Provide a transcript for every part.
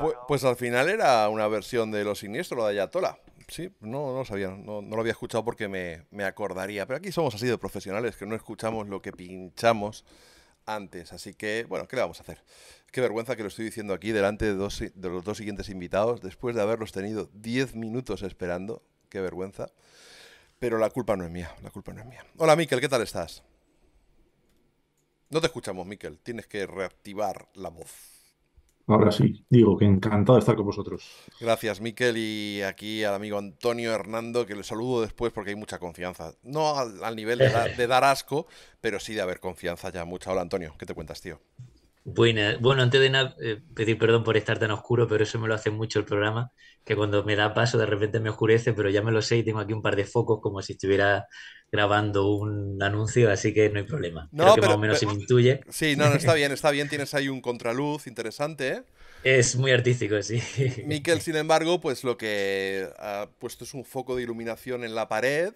Pues, pues, al final era una versión de Los siniestro lo de Ayatola. Sí, no, no lo sabía, no, lo había escuchado porque me, me, acordaría. Pero aquí somos así de profesionales, que no escuchamos lo que pinchamos antes. Así que, bueno, ¿qué le vamos a hacer? Qué vergüenza que lo estoy diciendo aquí delante de, de los dos siguientes invitados, después de haberlos tenido 10 minutos esperando. Qué vergüenza. Pero la culpa no es mía, la culpa no es mía. Hola, Miquel, ¿qué tal estás? No te escuchamos, Miquel. Tienes que reactivar la voz. Ahora sí, digo que encantado de estar con vosotros. Gracias, Miquel, y aquí al amigo Antonio Hernando, que le saludo después porque hay mucha confianza. No al, nivel de, dar asco, pero sí de haber confianza ya mucha. Hola, Antonio, ¿qué te cuentas, tío? Bueno, Bueno, antes de nada, eh, pedir perdón por estar tan oscuro, pero eso me lo hace mucho el programa, que cuando me da paso de repente me oscurece, pero ya me lo sé y tengo aquí un par de focos como si estuviera grabando un anuncio, así que no hay problema. No, Creo que por lo menos se intuye. Sí, no, no, está bien, está bien, tienes ahí un contraluz interesante, ¿eh? Es muy artístico, sí. Miquel, sin embargo, pues lo que ha puesto es un foco de iluminación en la pared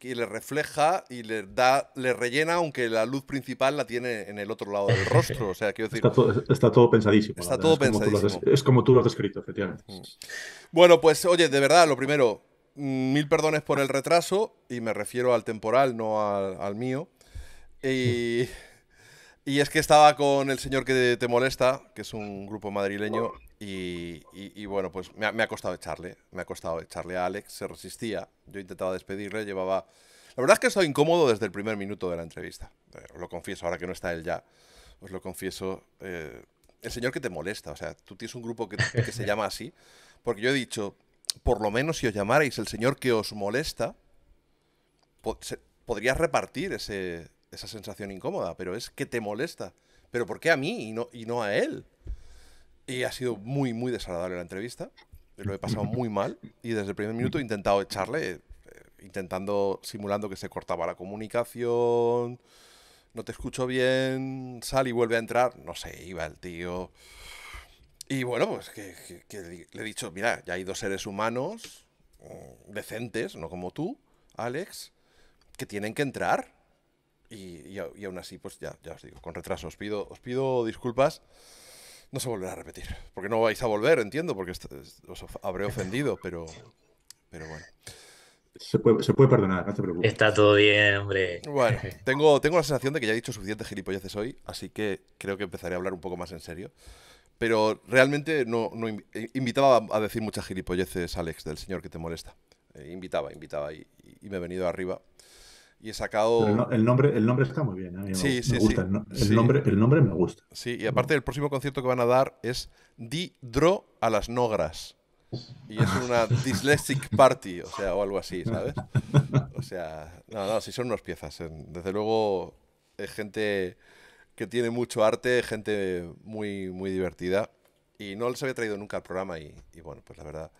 que le refleja y le da, le rellena, aunque la luz principal la tiene en el otro lado del rostro. O sea, quiero decir. Está todo, pensadísimo. Está todo pensadísimo. es como tú lo has descrito, efectivamente. Mm. Bueno, pues oye, de verdad, lo primero, Mm, mil perdones por el retraso, y me refiero al temporal, no al, mío. Y, y, es que estaba con el señor que te molesta, que es un grupo madrileño, y, bueno, pues me ha, costado echarle, me ha costado echarle a Alex, se resistía, yo intentaba despedirle, llevaba... La verdad es que he estado incómodo desde el primer minuto de la entrevista, eh, os lo confieso, ahora que no está él ya, os lo confieso. Eh, el señor que te molesta, o sea, tú tienes un grupo que se llama así, porque yo he dicho, por lo menos si os llamarais el Señor que os molesta, podrías repartir ese, esa sensación incómoda, pero es que te molesta. ¿Pero por qué a mí y no, y no a él? Y ha sido muy, muy desagradable la entrevista. Lo he pasado muy mal y desde el primer minuto he intentado echarle, eh, intentando, simulando que se cortaba la comunicación, no te escucho bien, sal y vuelve a entrar. No sé, iba el tío. Y bueno, pues que, le he dicho, mira, ya hay dos seres humanos mm, decentes, no como tú, Alex, que tienen que entrar. Y, aún así, pues ya, ya os digo, con retraso, os pido, os pido disculpas. No se volverá a repetir, porque no vais a volver, entiendo, porque os habré ofendido, pero, pero bueno. Se puede, se puede, perdonar, no te preocupes. Está todo bien, hombre. Bueno, tengo, tengo la sensación de que ya he dicho suficiente gilipolleces hoy, así que creo que empezaré a hablar un poco más en serio. Pero realmente no, no eh, invitaba a decir muchas gilipolleces, Alex, del señor que te molesta. Eh, invitaba, invitaba y, me he venido arriba. Y he sacado... el, nombre, el nombre está muy bien. sí, sí, Sí, el, nombre, el nombre me gusta. Sí, y aparte el próximo concierto que van a dar es dro a las Nogras. Y es una dyslexic party, o sea, o algo así, ¿sabes? O sea, no, no, sí son unas piezas. Desde luego, es eh, gente que tiene mucho arte, gente muy, muy divertida. Y no les había traído nunca al programa y, bueno, pues la verdad,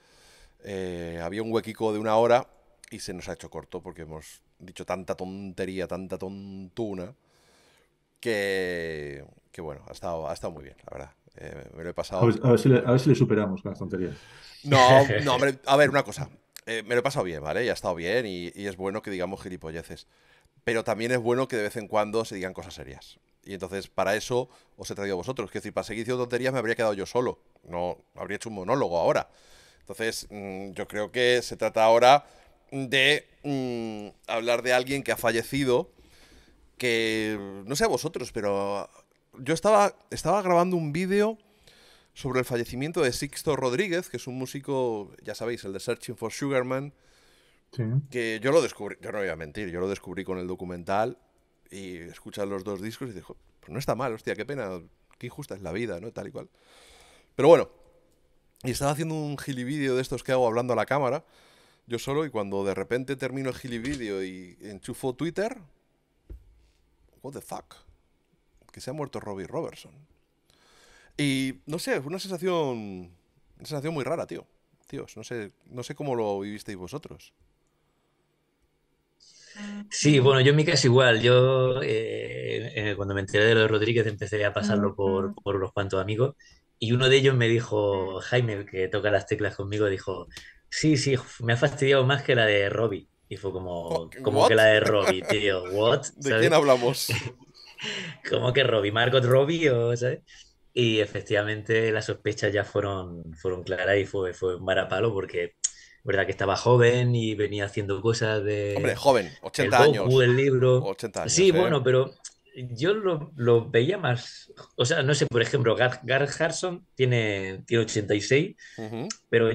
eh, había un huequico de una hora y se nos ha hecho corto porque hemos dicho tanta tontería, tanta tontuna, que, que bueno, ha estado, ha estado muy bien, la verdad. Eh, me lo he pasado. A ver, si, le, superamos con las tonterías. No, no, hombre, a ver, una cosa. Eh, me lo he pasado bien, ¿vale? Y ha estado bien y, y es bueno que digamos gilipolleces. Pero también es bueno que de vez en cuando se digan cosas serias. Y entonces, para eso os he traído a vosotros. Que decir, para seguir diciendo tonterías me habría quedado yo solo. No habría hecho un monólogo ahora. Entonces, mm, yo creo que se trata ahora de mm, hablar de alguien que ha fallecido. Que no sé a vosotros, pero yo estaba, estaba grabando un vídeo sobre el fallecimiento de Sixto Rodríguez, que es un músico, ya sabéis, el de Searching for Sugarman. Sí. Que yo lo descubrí, yo no voy a mentir, yo lo descubrí con el documental y escuchas los dos discos y dices, pues no está mal, hostia, qué pena, qué injusta es la vida, ¿no? Tal y cual. Pero bueno, y estaba haciendo un gilividio de estos que hago hablando a la cámara, yo solo, y cuando de repente termino el gilividio y enchufo Twitter, what the fuck, que se ha muerto Robbie Robertson. Y no sé, es una sensación, una sensación muy rara, tío. Tíos, no sé, no sé cómo lo vivisteis vosotros. Sí, bueno, yo en mi caso igual. Yo eh, eh, cuando me enteré de lo de Rodríguez empecé a pasarlo por, por unos cuantos amigos y uno de ellos me dijo, Jaime, que toca las teclas conmigo, dijo, sí, sí, me ha fastidiado más que la de Robbie. Y fue como, oh, como que la de Robbie, tío, ¿what? ¿De quién hablamos? como que Robbie, Margot Robbie o, ¿sabes? Y efectivamente las sospechas ya fueron, fueron claras y fue, fue un varapalo porque ¿verdad? Que estaba joven y venía haciendo cosas de... Hombre, joven, 80 el Goku, años. El libro. 80 sí, eh. bueno, pero yo lo, veía más... O sea, no sé, por ejemplo, Gar, Harson tiene, tiene 86, pero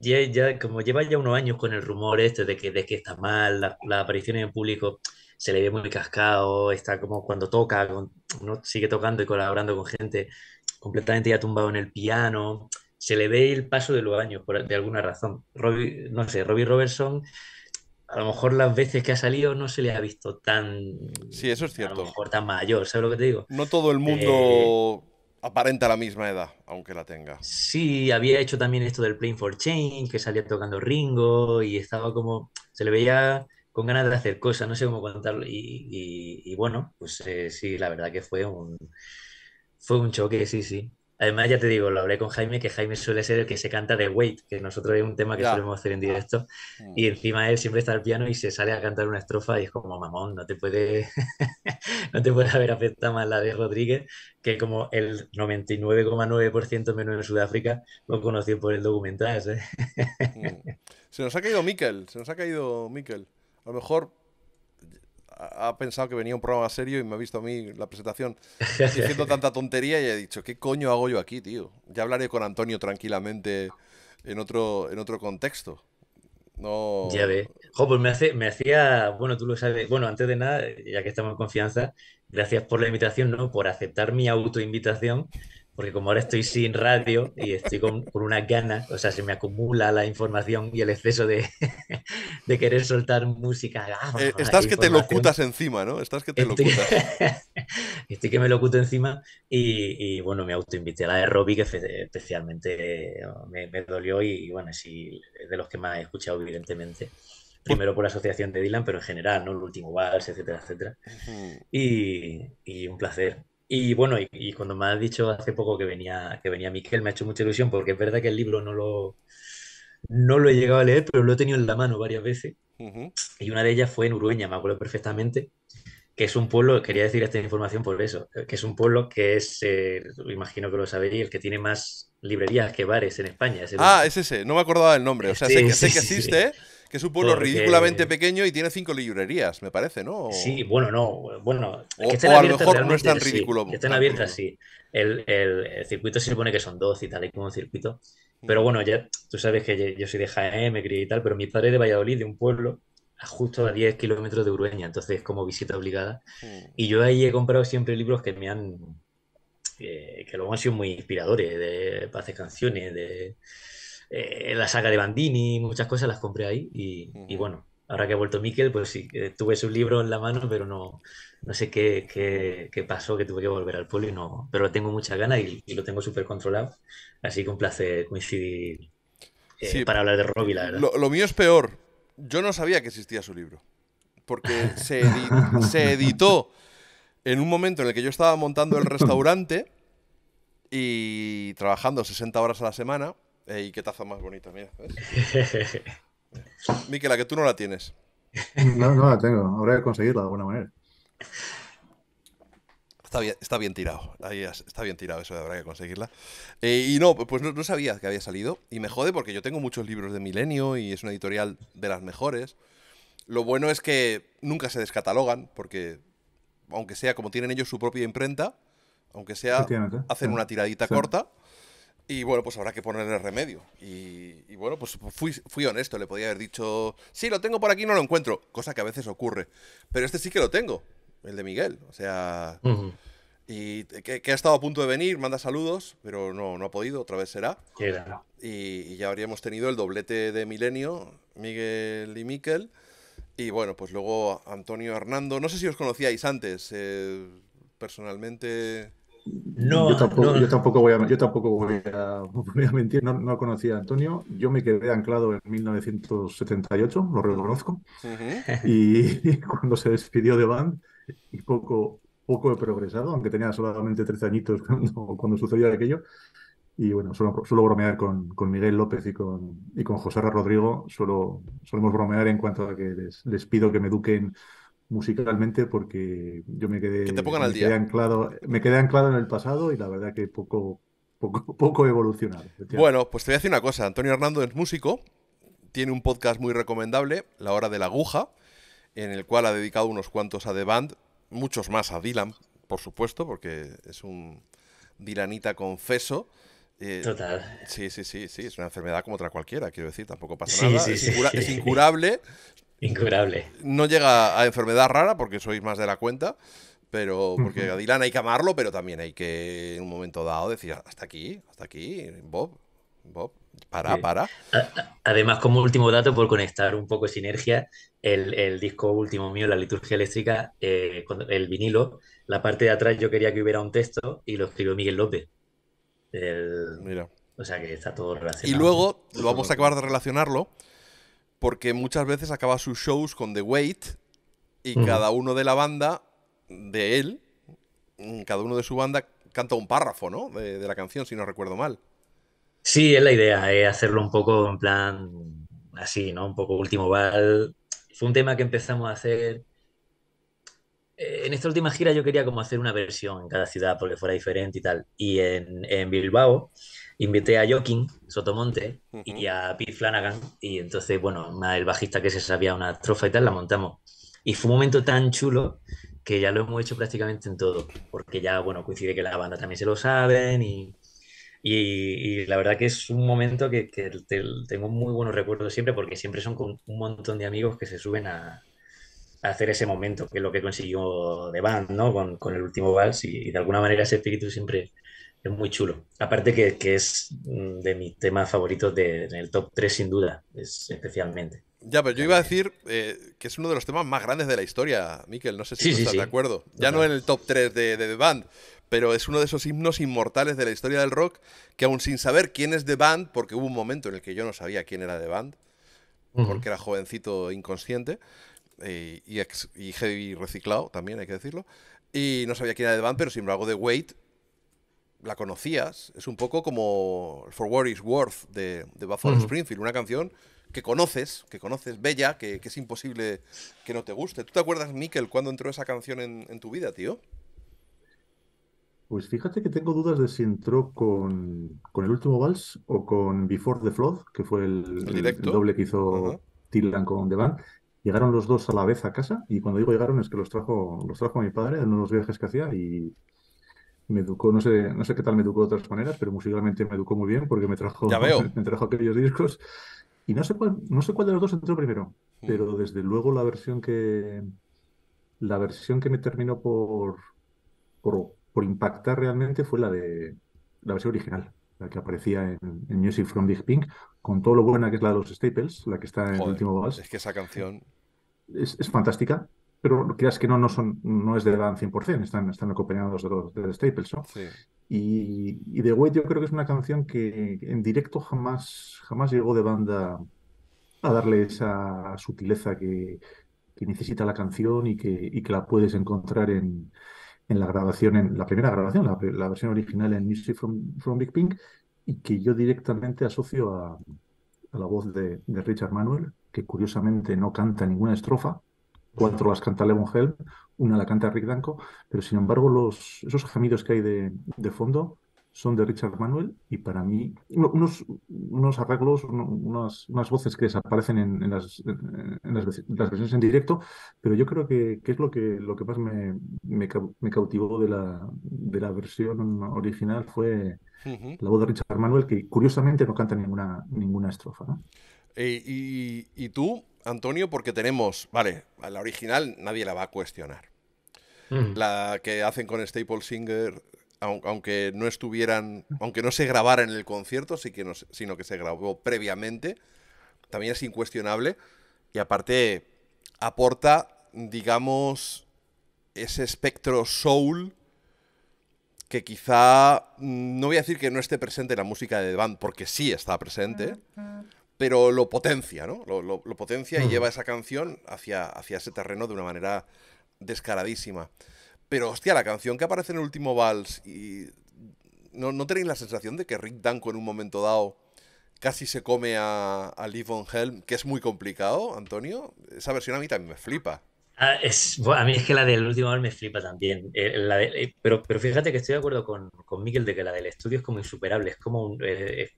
ya, ya, como lleva ya unos años con el rumor este de que, de que está mal, las la apariciones en público se le ve muy cascado, está como cuando toca, ¿no? sigue tocando y colaborando con gente completamente ya tumbado en el piano se le ve el paso de los años por, de alguna razón. no sé, Robbie Robertson, a lo mejor las veces que ha salido no se le ha visto tan. Sí, eso es cierto. A mayor, ¿sabes lo que te digo? No todo el mundo. Eh, aparenta la misma edad, aunque la tenga. Sí, había hecho también esto del Playing for Change, que salía tocando Ringo y estaba como. Se le veía con ganas de hacer cosas, no sé cómo contarlo. Y, bueno, pues eh, sí, la verdad que fue un. Fue un choque, sí, sí. Además, ya te digo, lo hablé con Jaime, que Jaime suele ser el que se canta de Wait, que nosotros es un tema que solemos hacer en directo. Ah. Y encima él siempre está al piano y se sale a cantar una estrofa y es como, mamón, no te puede, no te puede haber afectado más la de Rodríguez, que como el 99,9% menos en Sudáfrica lo conocí por el documental. Mm. Se nos ha caído Miquel, se nos ha caído Miquel. A lo mejor ha pensado que venía un programa serio y me ha visto a mí la presentación diciendo tanta tontería y he dicho, ¿qué coño hago yo aquí, tío? Ya hablaré con Antonio tranquilamente en otro, en otro contexto. No... Ya ve. Jo, pues me, hace, me hacía, bueno, tú lo sabes, bueno, antes de nada, ya que estamos en confianza, gracias por la invitación, ¿no? Por aceptar mi autoinvitación porque como ahora estoy sin radio y estoy con, una unas ganas, o sea, se me acumula la información y el exceso de, querer soltar música. Ah, eh, estás que te locutas encima, ¿no? Estás que te locutas. estoy que me locuto encima y, bueno, me autoinvité a la de Robbie, que especialmente eh, me, dolió y, bueno, sí, de los que más he escuchado, evidentemente primero por la asociación de Dylan, pero en general, ¿no? El último vals, etcétera, etcétera. y, un placer. Y bueno, y, cuando me has dicho hace poco que venía, que venía Miquel, me ha hecho mucha ilusión porque es verdad que el libro no lo, no lo he llegado a leer, pero lo he tenido en la mano varias veces. Y una de ellas fue en Urueña, me acuerdo perfectamente, que es un pueblo, quería decir esta información por eso, que es un pueblo que es, eh, imagino que lo sabéis, el que tiene más librerías que bares en España. Ah, es ese, no me acordaba del nombre, o sea, sé, que, existe. ¿eh? que es un pueblo ridículamente pequeño y tiene cinco librerías, me parece, ¿no? Sí, bueno, no, bueno, o, a lo mejor no es tan ridículo. Sí, abiertas, sí. El, circuito se supone que son dos y tal, hay como un circuito. Mm. Pero bueno, ya tú sabes que yo, soy de Jaén, me crié y tal, pero mi padre es de Valladolid, de un pueblo justo a 10 kilómetros de Urueña, entonces como visita obligada. Mm. Y yo ahí he comprado siempre libros que me han... Eh, que, luego han sido muy inspiradores, de, paz hacer canciones, de... Eh, la saga de Bandini, muchas cosas las compré ahí y, bueno, ahora que ha vuelto Miquel, pues sí, eh, tuve su libro en la mano, pero no, no sé qué, pasó, que tuve que volver al pueblo no, pero tengo muchas ganas y, lo tengo súper controlado, así que un placer coincidir eh, para hablar de Robbie, Lo, mío es peor, yo no sabía que existía su libro, porque se, se editó en un momento en el que yo estaba montando el restaurante y trabajando 60 horas a la semana Ey, qué taza más bonita, mira. Miquela, que tú no la tienes. No, no la tengo. Habrá que conseguirla de alguna manera. Está bien, está bien tirado. está bien tirado eso, habrá que conseguirla. Eh, y no, pues no, sabía que había salido. Y me jode porque yo tengo muchos libros de Milenio y es una editorial de las mejores. Lo bueno es que nunca se descatalogan porque, aunque sea como tienen ellos su propia imprenta, aunque sea, hacen una tiradita corta. Y bueno, pues habrá que ponerle remedio. Y, bueno, pues fui, honesto, le podía haber dicho, sí, lo tengo por aquí, no lo encuentro, cosa que a veces ocurre. Pero este sí que lo tengo, el de Miguel. O sea, y que, ha estado a punto de venir, manda saludos, pero no, no ha podido, otra vez será. Y, ya habríamos tenido el doblete de Milenio, Miguel y Miquel. Y bueno, pues luego Antonio Hernando, no sé si os conocíais antes, eh, personalmente... No, yo tampoco, voy, a, yo tampoco voy, a, mentir, no, conocía a Antonio. Yo me quedé anclado en 1978, lo reconozco. y, cuando se despidió de Band, poco, poco he progresado, aunque tenía solamente 13 añitos cuando, sucedió aquello. Y bueno, suelo, solo bromear con, Miguel López y con, y con José Rodrigo. Solo, solemos bromear en cuanto a que les, les pido que me eduquen musicalmente porque yo me quedé, anclado, me quedé anclado en el pasado y la verdad que poco, poco, poco evolucionado. Bueno, pues te voy a decir una cosa, Antonio Hernando es músico, tiene un podcast muy recomendable, La Hora de la Aguja, en el cual ha dedicado unos cuantos a The Band, muchos más a Dylan, por supuesto, porque es un Dylanita confeso. Eh, Total. Sí, sí, sí, sí, es una enfermedad como otra cualquiera, quiero decir, tampoco pasa nada. es, incurable, Incurable. No llega a enfermedad rara porque sois más de la cuenta, pero porque a Dylan hay que amarlo, pero también hay que en un momento dado decir hasta aquí, hasta aquí, Bob, Bob, para, para. Además, como último dato, por conectar un poco sinergia, el, disco último mío, La Liturgia Eléctrica, eh, el vinilo, la parte de atrás yo quería que hubiera un texto y lo escribió Miguel López. Mira. O sea que está todo relacionado. Y luego lo vamos a acabar de relacionarlo porque muchas veces acaba sus shows con The Wait y cada uno de la banda, de él, mm, cada uno de su banda canta un párrafo, ¿no? De, la canción, si no recuerdo mal. Sí, es la idea, eh, hacerlo un poco en plan así, ¿no? Un poco último bal. Fue un tema que empezamos a hacer eh, en esta última gira yo quería como hacer una versión en cada ciudad porque fuera diferente y tal. Y en, Bilbao invité a Joaquín Sotomonte y a Pete Flanagan. Y entonces, bueno, el bajista que se sabía una trofa y tal, la montamos. Y fue un momento tan chulo que ya lo hemos hecho prácticamente en todo. Porque ya, bueno, coincide que la banda también se lo saben y... la verdad que es un momento que, tengo muy buenos recuerdos siempre porque siempre son con un montón de amigos que se suben a, hacer ese momento, que es lo que consiguió The Band, ¿no? Con, el último vals y, de alguna manera ese espíritu siempre es muy chulo. Aparte que, que es mm, de mis temas favoritos de, en el top 3 sin duda, es especialmente. Ya, pero yo iba a decir eh, que es uno de los temas más grandes de la historia, Miquel, no sé si estás de acuerdo. Ya no, en el top 3 de, de The Band, pero es uno de esos himnos inmortales de la historia del rock que aún sin saber quién es The Band, porque hubo un momento en el que yo no sabía quién era The Band, porque era jovencito inconsciente, eh, y, heavy reciclado, también hay que decirlo. Y no sabía quién era The Band, pero sin embargo The Wait la conocías. Es un poco como For What Is Worth de, de Buffalo Springfield, una canción que conoces, que conoces, bella, que, es imposible que no te guste. ¿Tú te acuerdas, Miquel, cuando entró esa canción en, tu vida, tío? Pues fíjate que tengo dudas de si entró con, el último vals o con Before the Flood, que fue el, doble que hizo uh con The Band. Llegaron los dos a la vez a casa y cuando digo llegaron es que los trajo, los trajo a mi padre en unos viajes que hacía y me educó, no sé, no sé qué tal me educó de otras maneras, pero musicalmente me educó muy bien porque me trajo, Me aquellos discos. Y no sé cuál, no sé cuál de los dos entró primero, mm. pero desde luego la versión que la versión que me terminó por, por, impactar realmente fue la de la versión original, la que aparecía en, Music from Big Pink, con todo lo buena que es la de los Staples, la que está en el último vals. Es que esa canción es, es fantástica, pero creas que no, no, son, no es de Dan 100%, están, están acompañados de de Staples, Y, y, The Wait yo creo que es una canción que en directo jamás, jamás llegó de banda a darle esa sutileza que, que necesita la canción y que, y que la puedes encontrar en, en, la grabación, en la primera grabación, la, la versión original en Music from, from, Big Pink, y que yo directamente asocio a, a la voz de, de Richard Manuel que curiosamente no canta ninguna estrofa, cuatro las canta Levon Helm, una la canta Rick Danko, pero sin embargo los, esos gemidos que hay de, fondo son de Richard Manuel y para mí unos, unos arreglos, unas, voces que desaparecen en, las, las, versiones en directo, pero yo creo que, es lo que, lo que más me, cautivó de la, de la versión original fue la voz de Richard Manuel, que curiosamente no canta ninguna, ninguna estrofa. Eh, y, tú, Antonio, porque tenemos, vale, la original nadie la va a cuestionar. Mm. La que hacen con Staple Singer, aunque no estuvieran, aunque no se grabara en el concierto, que no, sino que se grabó previamente, también es incuestionable y aparte aporta, digamos, ese espectro soul que quizá, mm, no voy a decir que no esté presente en la música de The Band, porque sí está presente, ah, ah pero lo potencia, ¿no? Lo, potencia y mm. lleva esa canción hacia, hacia ese terreno de una manera descaradísima. Pero hostia, la canción que aparece en el último vals y... ¿No, no tenéis la sensación de que Rick Danko en un momento dado casi se come a, a Lee Von Helm, que es muy complicado, Antonio? Esa versión a mí también me flipa. Ah, es, a mí es que la del último vals me flipa también. Eh, eh, pero, pero fíjate que estoy de acuerdo con, Miguel de que la del estudio es como insuperable, es como un, eh,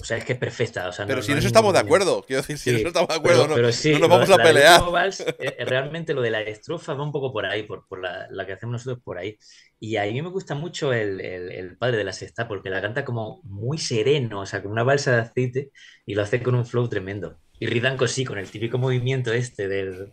o sea, es que es perfecta. O pero si en eso estamos de acuerdo. Quiero decir, si en eso estamos de acuerdo, no, nos vamos a pelear. realmente lo de la estrofa va un poco por ahí, por, la, que hacemos nosotros por ahí. Y a mí me gusta mucho el, padre de la sexta, porque la canta como muy sereno, o sea, con una balsa de aceite y lo hace con un flow tremendo. Y Ridanko sí, con el típico movimiento este del,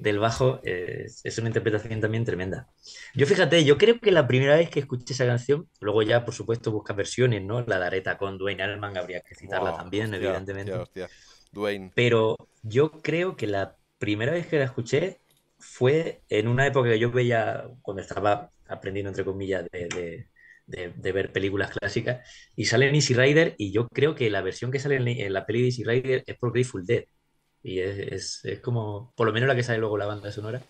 del bajo es una interpretación también tremenda. Yo fíjate, yo creo que la primera vez que escuché esa canción, luego ya por supuesto busca versiones, ¿no? La dareta con Dwayne Allman, habría que citarla también, evidentemente. Pero yo creo que la primera vez que la escuché fue en una época que yo veía, cuando estaba aprendiendo, entre comillas, de, ver películas clásicas, y sale en Easy Rider, y yo creo que la versión que sale en, la peli de Easy Rider es por Grateful Dead. Y es, es, como, por lo menos la que sale luego la banda sonora.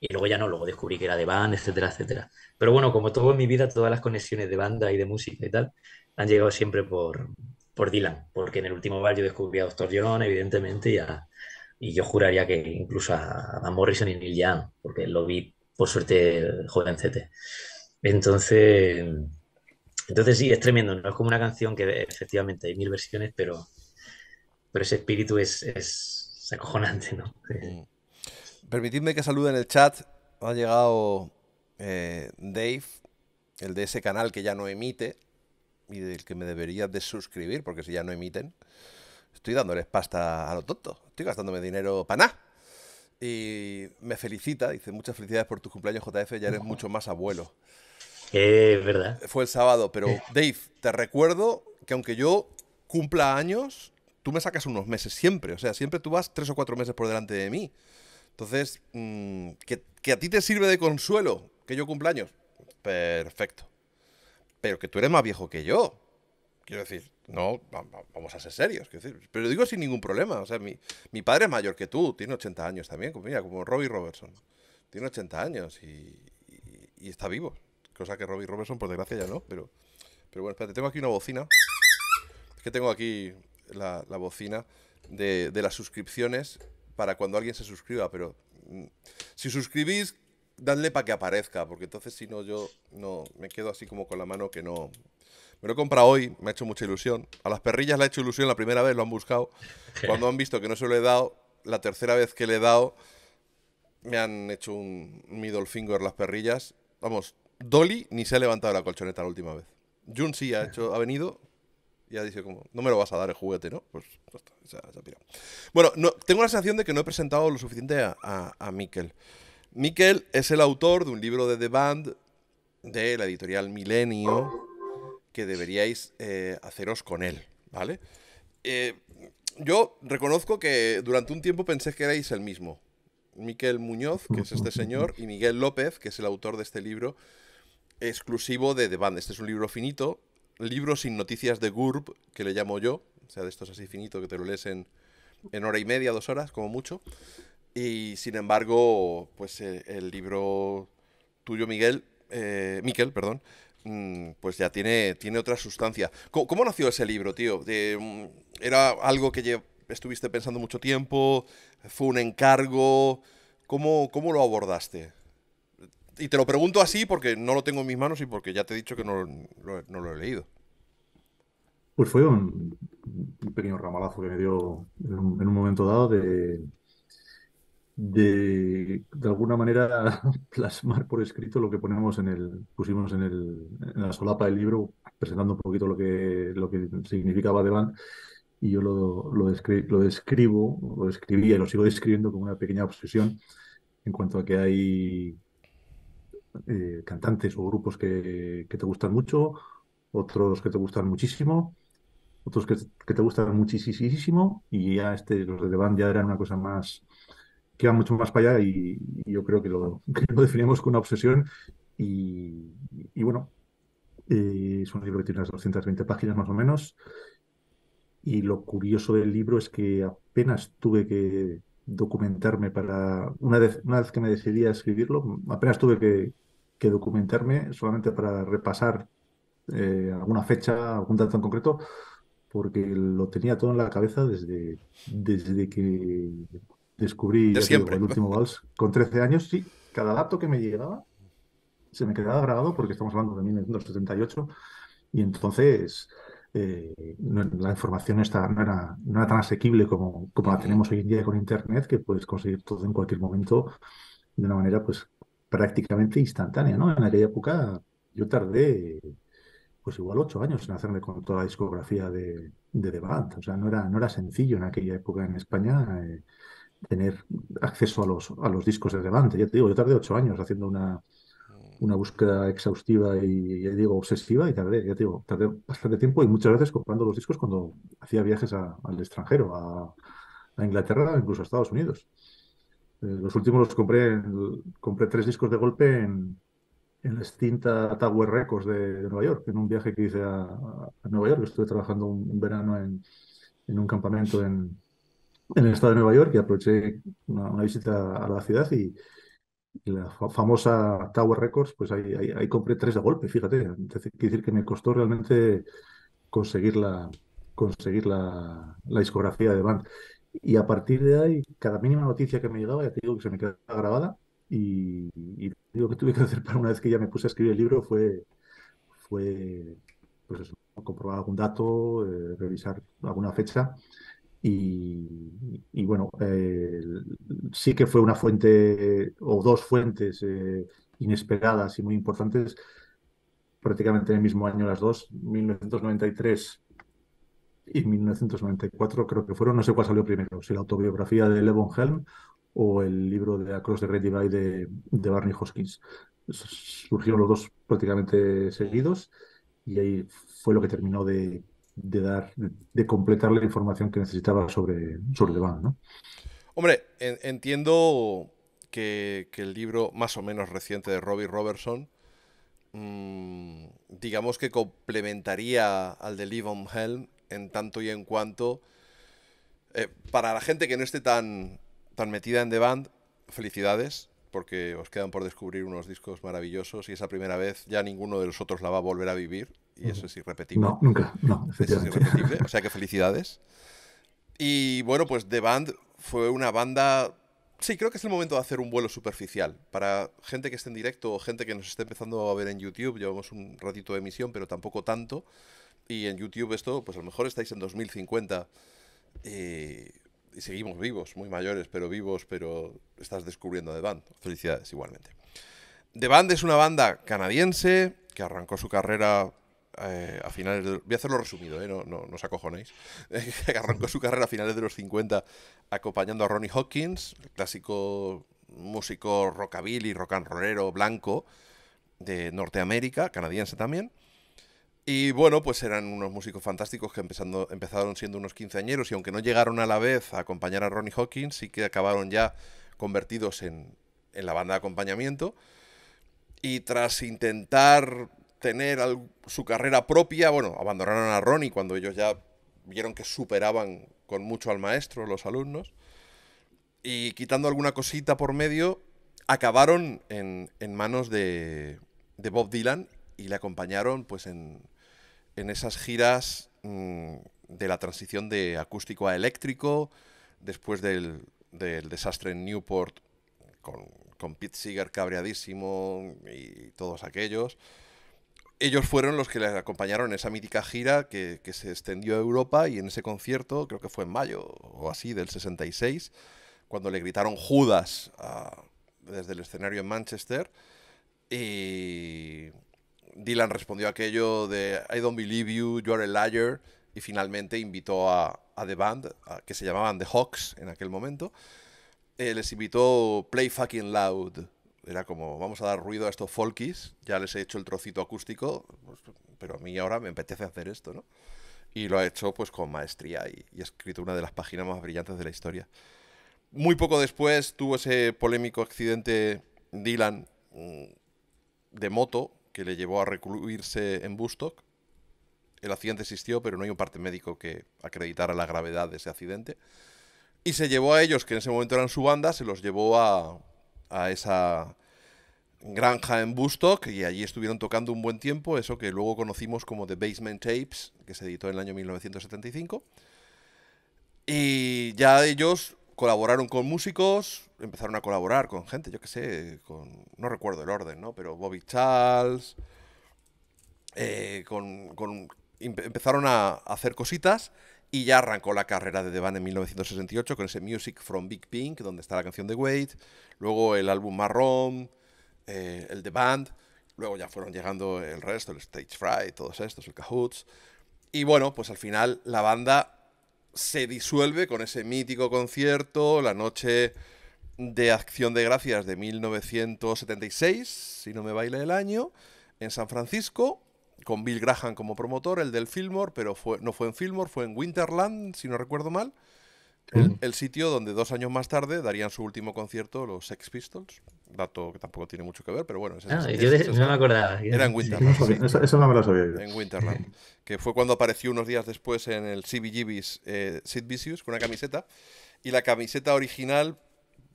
Y luego ya no, luego descubrí que era de band, etcétera, etcétera. Pero bueno, como todo en mi vida, todas las conexiones de banda y de música y tal han llegado siempre por, por Dylan, porque en el último bar yo descubrí a Doctor John, evidentemente, y, a, y yo juraría que incluso a, Morrison y Neil Young, porque lo vi por suerte jovencete. Entonces, entonces sí, es tremendo, no es como una canción que efectivamente hay mil versiones, pero, pero ese espíritu es acojonante, ¿no? Mm. Permitidme que salude en el chat. Ha llegado eh, Dave, el de ese canal que ya no emite y del que me debería de suscribir, porque si ya no emiten, estoy dándoles pasta a los tontos. Estoy gastándome dinero para nada. Y me felicita, dice, muchas felicidades por tus cumpleaños JF, ya eres mucho más abuelo. Eh, es verdad. Fue el sábado, pero eh. Dave, te recuerdo que aunque yo cumpla años, tú me sacas unos meses siempre. O sea, siempre tú vas tres o cuatro meses por delante de mí. Entonces, mm, que, a ti te sirve de consuelo que yo años, Perfecto. Pero que tú eres más viejo que yo. Quiero decir, no, vamos a ser serios. decir, pero digo sin ningún problema. O sea, mi, padre es mayor que tú, tiene 80 años también, como, mira, como Robbie Robertson. Tiene 80 años y, y, está vivo. Cosa que Robbie Robertson, por desgracia, ya no. Pero, pero bueno, espérate, tengo aquí una bocina. Es que tengo aquí la, bocina de, las suscripciones para cuando alguien se suscriba, pero mm, si suscribís, dadle para que aparezca, porque entonces si no, yo no me quedo así como con la mano que no. Me lo he comprado hoy, me ha hecho mucha ilusión. A las perrillas le ha hecho ilusión la primera vez, lo han buscado. Cuando han visto que no se lo he dado, la tercera vez que le he dado, me han hecho un middle finger las perrillas. Vamos, Dolly ni se ha levantado la colchoneta la última vez. Jun sí ha, hecho, ha venido, ya dice como, no me lo vas a dar el juguete, ¿no? Pues Bueno, no, tengo la sensación de que no he presentado lo suficiente a, Miquel. Miquel es el autor de un libro de The Band de la editorial Milenio que deberíais eh, haceros con él, ¿vale? Eh, yo reconozco que durante un tiempo pensé que erais el mismo. Miquel Muñoz, que es este señor, y Miguel López, que es el autor de este libro exclusivo de The Band. Este es un libro finito, libro sin noticias de GURB, que le llamo yo, o sea, de estos así finito que te lo lees en, hora y media, dos horas, como mucho. Y sin embargo, pues eh, el, libro tuyo, Miguel, eh, Miquel, perdón, mm, pues ya tiene, tiene otra sustancia. ¿Cómo, nació ese libro, tío? De, mm, ¿Era algo que estuviste pensando mucho tiempo? ¿Fue un encargo? ¿Cómo, cómo lo abordaste? y te lo pregunto así porque no lo tengo en mis manos y porque ya te he dicho que no, lo he leído. Pues fue un, pequeño ramalazo que me dio en un, momento dado de, de, alguna manera plasmar por escrito lo que ponemos en el pusimos en, el, en la solapa del libro presentando un poquito lo que lo que significaba Deván y yo lo, lo, lo describo lo y lo sigo describiendo con una pequeña obsesión en cuanto a que hay eh, cantantes o grupos que, te gustan mucho, otros que te gustan muchísimo, otros que, te gustan muchísimo, y ya este, los de The Band ya eran una cosa más que iba mucho más para allá y, yo creo que lo, definimos con una obsesión y, bueno, eh, es un libro que tiene unas 220 páginas más o menos y lo curioso del libro es que apenas tuve que documentarme para. Una vez, una vez que me decidí a escribirlo, apenas tuve que, que documentarme solamente para repasar eh, alguna fecha, algún dato en concreto, porque lo tenía todo en la cabeza desde, desde que descubrí el último vals con 13 años. Sí, cada dato que me llegaba se me quedaba grabado porque estamos hablando de 1978 y entonces eh, la información no, era, no era tan asequible como, como, la tenemos hoy en día con Internet, que puedes conseguir todo en cualquier momento de una manera pues prácticamente instantánea. ¿no? En aquella época yo tardé pues igual ocho años en hacerme con toda la discografía de, de O sea, no era, no era sencillo en aquella época en España eh, tener acceso a los, a los discos de The te digo, yo tardé ocho años haciendo una, una búsqueda exhaustiva y, digo, obsesiva y tardé, digo, bastante tiempo y muchas veces comprando los discos cuando hacía viajes al extranjero, a, a, Inglaterra, incluso a Estados Unidos. Eh, los últimos los compré, compré tres discos de golpe en, en la extinta Tower Records de, Nueva York, en un viaje que hice a, Nueva York. Estuve trabajando un, verano en, un campamento en, en, el estado de Nueva York y aproveché una visita a la ciudad y, la famosa Tower Records, pues ahí, ahí, compré tres de golpe, fíjate. Quiere decir que me costó realmente conseguir la, conseguir la, la discografía de Band. Y a partir de ahí, cada mínima noticia que me llegaba, ya te digo que se me quedaba grabada. Y, lo digo que tuve que hacer para una vez que ya me puse a escribir el libro fue, fue pues comprobar algún dato, eh, revisar alguna fecha. Y, bueno, sí que fue una fuente o dos fuentes eh, inesperadas y muy importantes, prácticamente en el mismo año las dos, 1993 y 1994 creo que fueron, no sé cuál salió primero, si la autobiografía de Levon Helm o el libro de Across the Red Divide de Barney Hoskins. Surgieron los dos prácticamente seguidos y ahí fue lo que terminó de, de dar, de completar la información que necesitaba sobre, sobre Band Hombre, entiendo que, el libro más o menos reciente de Robbie Robertson, mm, digamos que complementaría al de Levon Helm en tanto y en cuanto, eh, para la gente que no esté tan, tan metida en The Band, felicidades, porque os quedan por descubrir unos discos maravillosos y esa primera vez ya ninguno de los otros la va a volver a vivir y eso es irrepetible. No, nunca, no. es irrepetible, o sea que felicidades. Y bueno, pues The Band fue una banda... Sí, creo que es el momento de hacer un vuelo superficial. Para gente que esté en directo o gente que nos esté empezando a ver en YouTube, llevamos un ratito de emisión, pero tampoco tanto. Y en YouTube esto, pues a lo mejor estáis en 2050 eh, y seguimos vivos, muy mayores, pero vivos, pero estás descubriendo The Band. Felicidades igualmente. The Band es una banda canadiense que arrancó su carrera eh, a finales Voy a hacerlo resumido, eh, no, no, os acojonéis. Arrancó su carrera a finales de los 50 acompañando a Ronnie Hawkins, clásico músico rockabilly, rock and rollero blanco de Norteamérica, canadiense también. Y bueno, pues eran unos músicos fantásticos que empezando, empezaron siendo unos quinceañeros y aunque no llegaron a la vez a acompañar a Ronnie Hawkins, sí que acabaron ya convertidos en, en la banda de acompañamiento. Y tras intentar tener su carrera propia. Bueno, abandonaron a Ronnie cuando ellos ya vieron que superaban con mucho al maestro los alumnos. Y quitando alguna cosita por medio, acabaron en, manos de, Bob Dylan y le acompañaron pues en, esas giras mm, de la transición de acústico a eléctrico, después del, desastre en Newport con, con Pete Seeger cabreadísimo y todos aquellos ellos fueron los que les acompañaron en esa mítica gira que, se extendió a Europa y en ese concierto, creo que fue en mayo o así del 66, cuando le gritaron Judas desde el escenario en Manchester y Dylan respondió aquello de I don't believe you, you're a liar y finalmente invitó a, The Band, que se llamaban The Hawks en aquel momento, eh, les invitó Play Fucking Loud era como, vamos a dar ruido a estos folkies, ya les he hecho el trocito acústico, pues, pero a mí ahora me apetece hacer esto, ¿no? Y lo ha hecho pues con maestría y, ha escrito una de las páginas más brillantes de la historia. Muy poco después tuvo ese polémico accidente Dylan mm, de moto que le llevó a recluirse en Bustock. El accidente existió, pero no hay un parte médico que acreditara la gravedad de ese accidente. Y se llevó a ellos, que en ese momento eran su banda, se los llevó a, a esa granja en Bustock y allí estuvieron tocando un buen tiempo, eso que luego conocimos como The Basement Tapes, que se editó en el año 1975. Y ya ellos colaboraron con músicos, empezaron a colaborar con gente, yo qué sé, con, no recuerdo el orden, ¿no? Pero Bobby Charles, eh, empezaron a hacer cositas y ya arrancó la carrera de The Band en 1968 con ese Music from Big Pink, donde está la canción de Wade. luego el álbum Marrón, eh, el The Band, luego ya fueron llegando el resto, el Stage Fright, todos estos, el Cahoots. Y bueno, pues al final la banda se disuelve con ese mítico concierto, la noche de Acción de Gracias de 1976, si no me baila el año, en San Francisco, con Bill Graham como promotor, el del Fillmore, pero fue, no fue en Fillmore, fue en Winterland, si no recuerdo mal. El, sitio donde dos años más tarde darían su último concierto los Sex Pistols. Dato que tampoco tiene mucho que ver, pero bueno. Es, ah, yo no me acordaba. Era en Winterland. Eso, no me lo sabía. Yo. En Winterland. que fue cuando apareció unos días después en el CBGB's eh, Sid Vicious con una camiseta. Y la camiseta original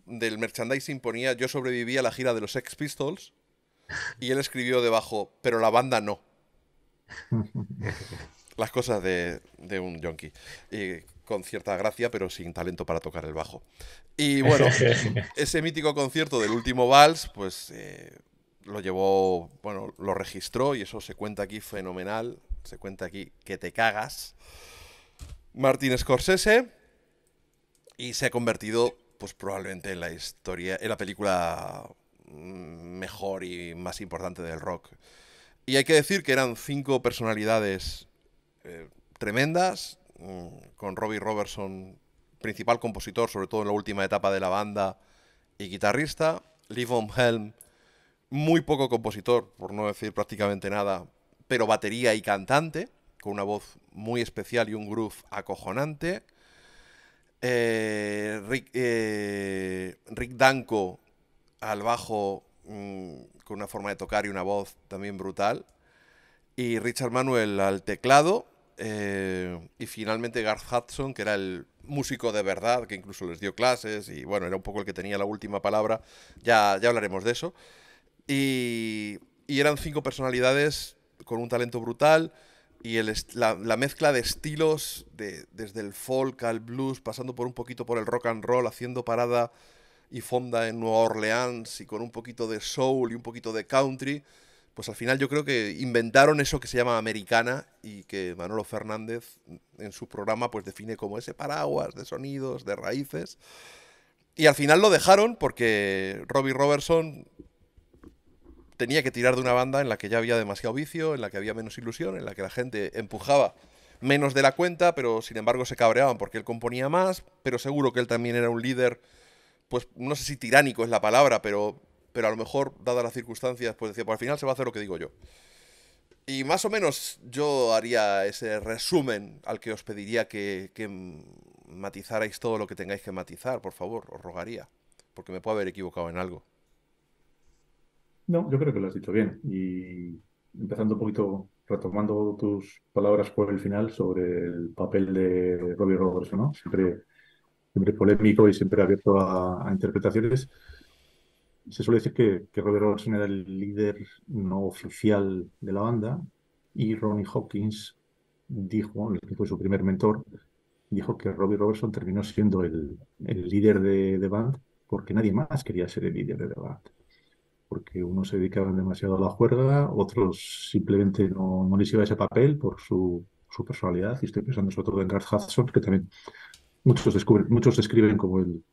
del merchandising ponía Yo sobreviví a la gira de los Sex Pistols. Y él escribió debajo, pero la banda no. Las cosas de, un yonki. con cierta gracia, pero sin talento para tocar el bajo. Y bueno, ese mítico concierto del último vals, pues eh, lo llevó, bueno, lo registró y eso se cuenta aquí fenomenal. Se cuenta aquí que te cagas. Martin Scorsese. Y se ha convertido, pues probablemente en la historia, en la película mm, mejor y más importante del rock. Y hay que decir que eran cinco personalidades eh, tremendas, mm, con Robbie Robertson, principal compositor, sobre todo en la última etapa de la banda, y guitarrista. Lee Von Helm, muy poco compositor, por no decir prácticamente nada, pero batería y cantante, con una voz muy especial y un groove acojonante. Eh, eh, Rick, Danko al bajo, mm, con una forma de tocar y una voz también brutal. Y Richard Manuel al teclado. Eh, y finalmente Garth Hudson, que era el músico de verdad, que incluso les dio clases y bueno, era un poco el que tenía la última palabra, ya, ya hablaremos de eso. Y, eran cinco personalidades con un talento brutal y la, mezcla de estilos, desde el folk al blues, pasando por un poquito por el rock and roll, haciendo parada y fonda en Nueva Orleans y con un poquito de soul y un poquito de country, pues al final yo creo que inventaron eso que se llama americana y que Manolo Fernández en su programa pues define como ese paraguas de sonidos, de raíces. Y al final lo dejaron porque Robbie Robertson tenía que tirar de una banda en la que ya había demasiado vicio, en la que había menos ilusión, en la que la gente empujaba menos de la cuenta, pero sin embargo se cabreaban porque él componía más, pero seguro que él también era un líder pues no sé si tiránico es la palabra, pero, pero a lo mejor, dadas las circunstancias, pues decía, pues al final se va a hacer lo que digo yo. Y más o menos yo haría ese resumen al que os pediría que, que matizarais todo lo que tengáis que matizar, por favor, os rogaría, porque me puedo haber equivocado en algo. No, yo creo que lo has dicho bien. Y empezando un poquito, retomando tus palabras por el final sobre el papel de Robbie Robertson, ¿no? Siempre siempre polémico y siempre abierto a, interpretaciones. Se suele decir que, que, Robertson era el líder no oficial de la banda y Ronnie Hawkins dijo, fue su primer mentor, dijo que Robbie Robertson terminó siendo el, el líder de, band porque nadie más quería ser el líder de band. Porque unos se dedicaban demasiado a la juerga, otros simplemente no, les iba ese papel por su, su personalidad. Y estoy pensando sobre todo en Garth Hudson, que también muchos, muchos describen como el,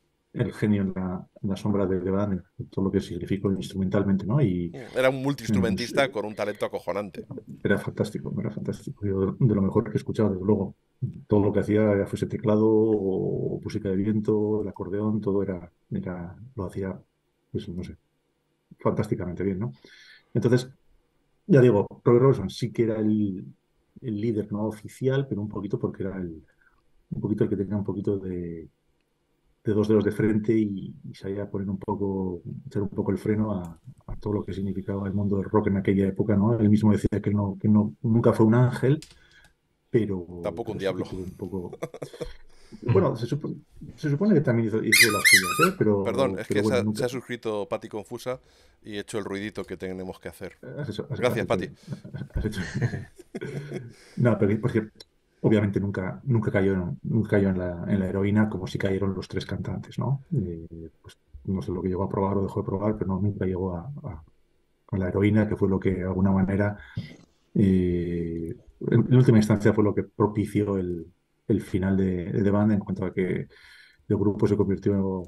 genio en la, sombra de Levan, todo lo que significó instrumentalmente, ¿no? Y, era un multiinstrumentista mm. con un talento acojonante. Era fantástico, era fantástico. de lo mejor que he escuchado, desde luego. Todo lo que hacía, ya fuese teclado o música de viento, el acordeón, todo era, era lo hacía, pues, no sé, fantásticamente bien, ¿no? Entonces, ya digo, Robert Robinson sí que era el, el líder no oficial, pero un poquito porque era el, un poquito el que tenía un poquito de, dos dedos de frente y, se haya poner un poco, echar un poco el freno a, todo lo que significaba el mundo del rock en aquella época, ¿no? Él mismo decía que no, que no, nunca fue un ángel, pero tampoco un diablo. poco... bueno, se, supone que también hizo, las suyas, ¿eh? perdón, es que se, ha, suscrito Pati Confusa y he hecho el ruidito que tenemos que hacer. Gracias, Pati. no, pero obviamente nunca, nunca cayó, en, nunca cayó en, la, heroína, como si cayeron los tres cantantes, ¿no? Eh, pues, no sé lo que llegó a probar o dejó de probar, pero nunca llegó a, la heroína, que fue lo que de alguna manera, eh, en, última instancia, fue lo que propició el, final de, de, banda en cuanto a que el grupo se convirtió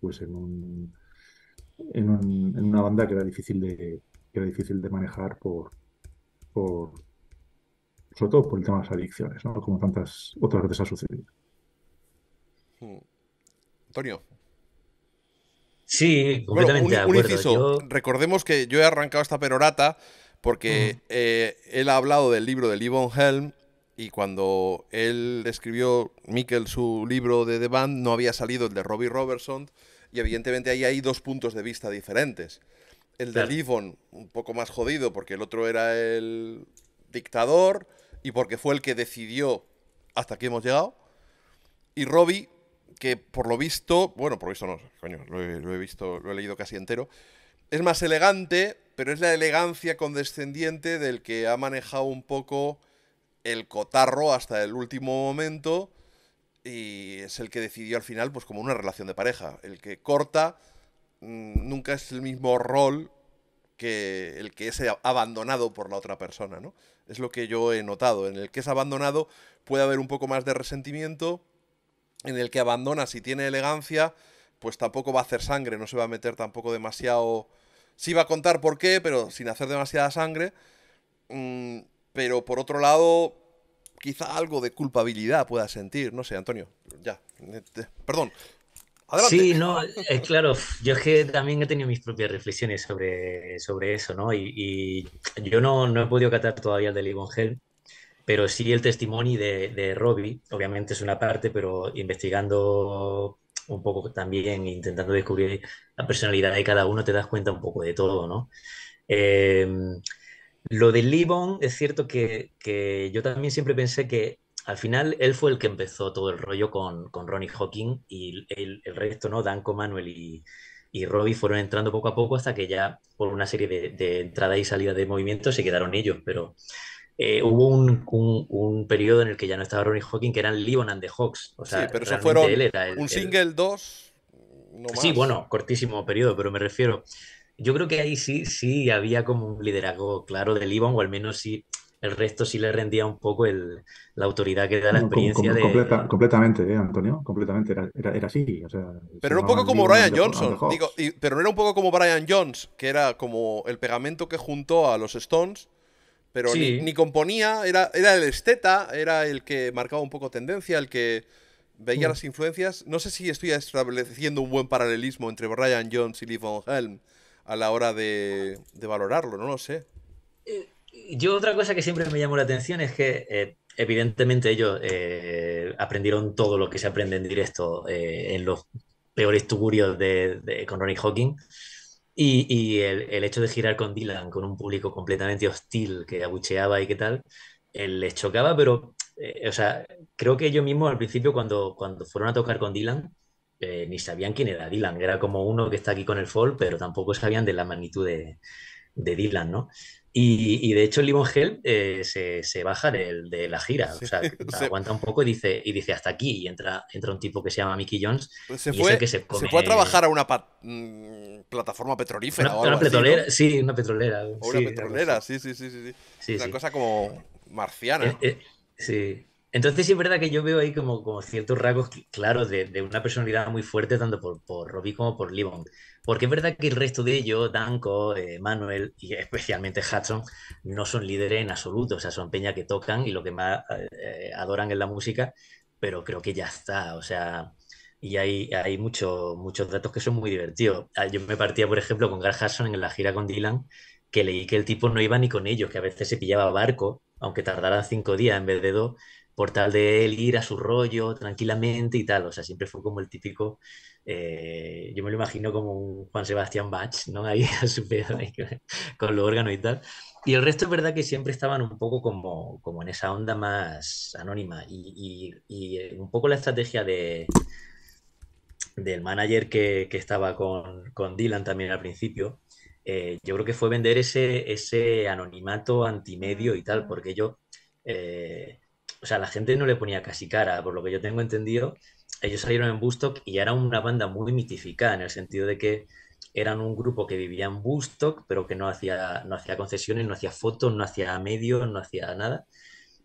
pues, en, en, una banda que era difícil de, era difícil de manejar por, por sobre todo por el tema de las adicciones, como tantas otras veces ha sucedido. Hmm. Antonio. Sí, completamente Recordemos que yo he arrancado esta perorata porque eh, él ha hablado del libro de Livon Helm y cuando él escribió Mikkel su libro de The Band no había salido el de Robbie Robertson y evidentemente ahí hay dos puntos de vista diferentes. El de Livon, un poco más jodido porque el otro era el dictador, y porque fue el que decidió hasta aquí hemos llegado. Y Robbie, que por lo visto, bueno, por lo visto no, coño, lo he, lo he visto, lo he leído casi entero, es más elegante, pero es la elegancia condescendiente del que ha manejado un poco el cotarro hasta el último momento y es el que decidió al final, pues como una relación de pareja, el que corta mm, nunca es el mismo rol el que es abandonado por la otra persona, ¿no? Es lo que yo he notado. En el que es abandonado puede haber un poco más de resentimiento. En el que abandona, si tiene elegancia, pues tampoco va a hacer sangre, no se va a meter tampoco demasiado. Sí va a contar por qué, pero sin hacer demasiada sangre. Mm, pero por otro lado, quizá algo de culpabilidad pueda sentir. No sé, Antonio, ya. Eh, perdón, Sí, no, es eh, claro, yo es que también he tenido mis propias reflexiones sobre, sobre eso, ¿no? Y, yo no, he podido catar todavía el de Livon pero sí el testimonio de, Robbie, obviamente es una parte, pero investigando un poco también, intentando descubrir la personalidad de cada uno, te das cuenta un poco de todo, ¿no? Eh, lo de Livon es cierto que, yo también siempre pensé que al final él fue el que empezó todo el rollo con, Ronnie Hawking y el, resto, ¿no? Danco, Manuel y, Robbie fueron entrando poco a poco hasta que ya por una serie de, entradas y salidas de movimientos se quedaron ellos, pero eh, hubo un, periodo en el que ya no estaba Ronnie Hawking, que eran el and the Hawks. sí, pero eso fueron un single, dos, Sí, bueno, cortísimo periodo, pero me refiero... Yo creo que ahí sí, sí había como un liderazgo claro de Livon, o al menos sí el resto sí le rendía un poco la autoridad que da la experiencia de... completamente, eh, Antonio, completamente, era, así. pero era un poco como Brian Johnson, pero no era un poco como Brian Jones, que era como el pegamento que juntó a los Stones, pero ni, componía, era, era el esteta, era el que marcaba un poco tendencia, el que veía las influencias. No sé si estoy estableciendo un buen paralelismo entre Brian Jones y Lee Von Helm a la hora de, valorarlo, no lo sé. Eh, yo otra cosa que siempre me llamó la atención es que eh, evidentemente ellos eh, aprendieron todo lo que se aprende en directo eh, en los peores tugurios de, con Ronnie Hawking. Y, el, hecho de girar con Dylan, con un público completamente hostil que abucheaba y qué tal, les chocaba, pero, o sea, creo que ellos mismos al principio cuando, cuando fueron a tocar con Dylan, ni sabían quién era Dylan, era como uno que está aquí con el folk, pero tampoco sabían de la magnitud de, de Dylan, ¿no? Y, y, de hecho Limon Hell eh, se, se, baja de, de la gira, o sea, aguanta un poco y dice, y dice hasta aquí, y entra, entra un tipo que se llama Mickey Jones. Pues se, y que se, se, puede trabajar a una mm, plataforma petrolífera. Una, una petrolera, sí, una petrolera. O una petrolera, sí, sí, sí, sí, Una cosa como marciana. Eh, eh, sí. Entonces sí es verdad que yo veo ahí como, como ciertos rasgos claro, de, una personalidad muy fuerte tanto por, por Robbie como por Livon. Porque es verdad que el resto de ellos, Danko, eh, Manuel y especialmente Hudson, no son líderes en absoluto. O sea, son peña que tocan y lo que más eh, adoran es la música, pero creo que ya está. O sea, y hay, hay mucho, muchos datos que son muy divertidos. Ah, yo me partía, por ejemplo, con Gar Hudson en la gira con Dylan, que leí que el tipo no iba ni con ellos, que a veces se pillaba barco, aunque tardara cinco días en vez de dos por tal de él ir a su rollo tranquilamente y tal. O sea, siempre fue como el típico, eh, yo me lo imagino como un Juan Sebastián Bach, ¿no? Ahí a su pedo, con los órganos y tal. Y el resto es verdad que siempre estaban un poco como, como en esa onda más anónima. Y, un poco la estrategia de, del manager que, que estaba con, Dylan también al principio, eh, yo creo que fue vender ese, ese anonimato antimedio y tal, porque yo... Eh, o sea, la gente no le ponía casi cara, por lo que yo tengo entendido, ellos salieron en Bustock y era una banda muy mitificada, en el sentido de que eran un grupo que vivía en Bustock, pero que no hacía, no hacía concesiones, no hacía fotos, no hacía medios, no hacía nada.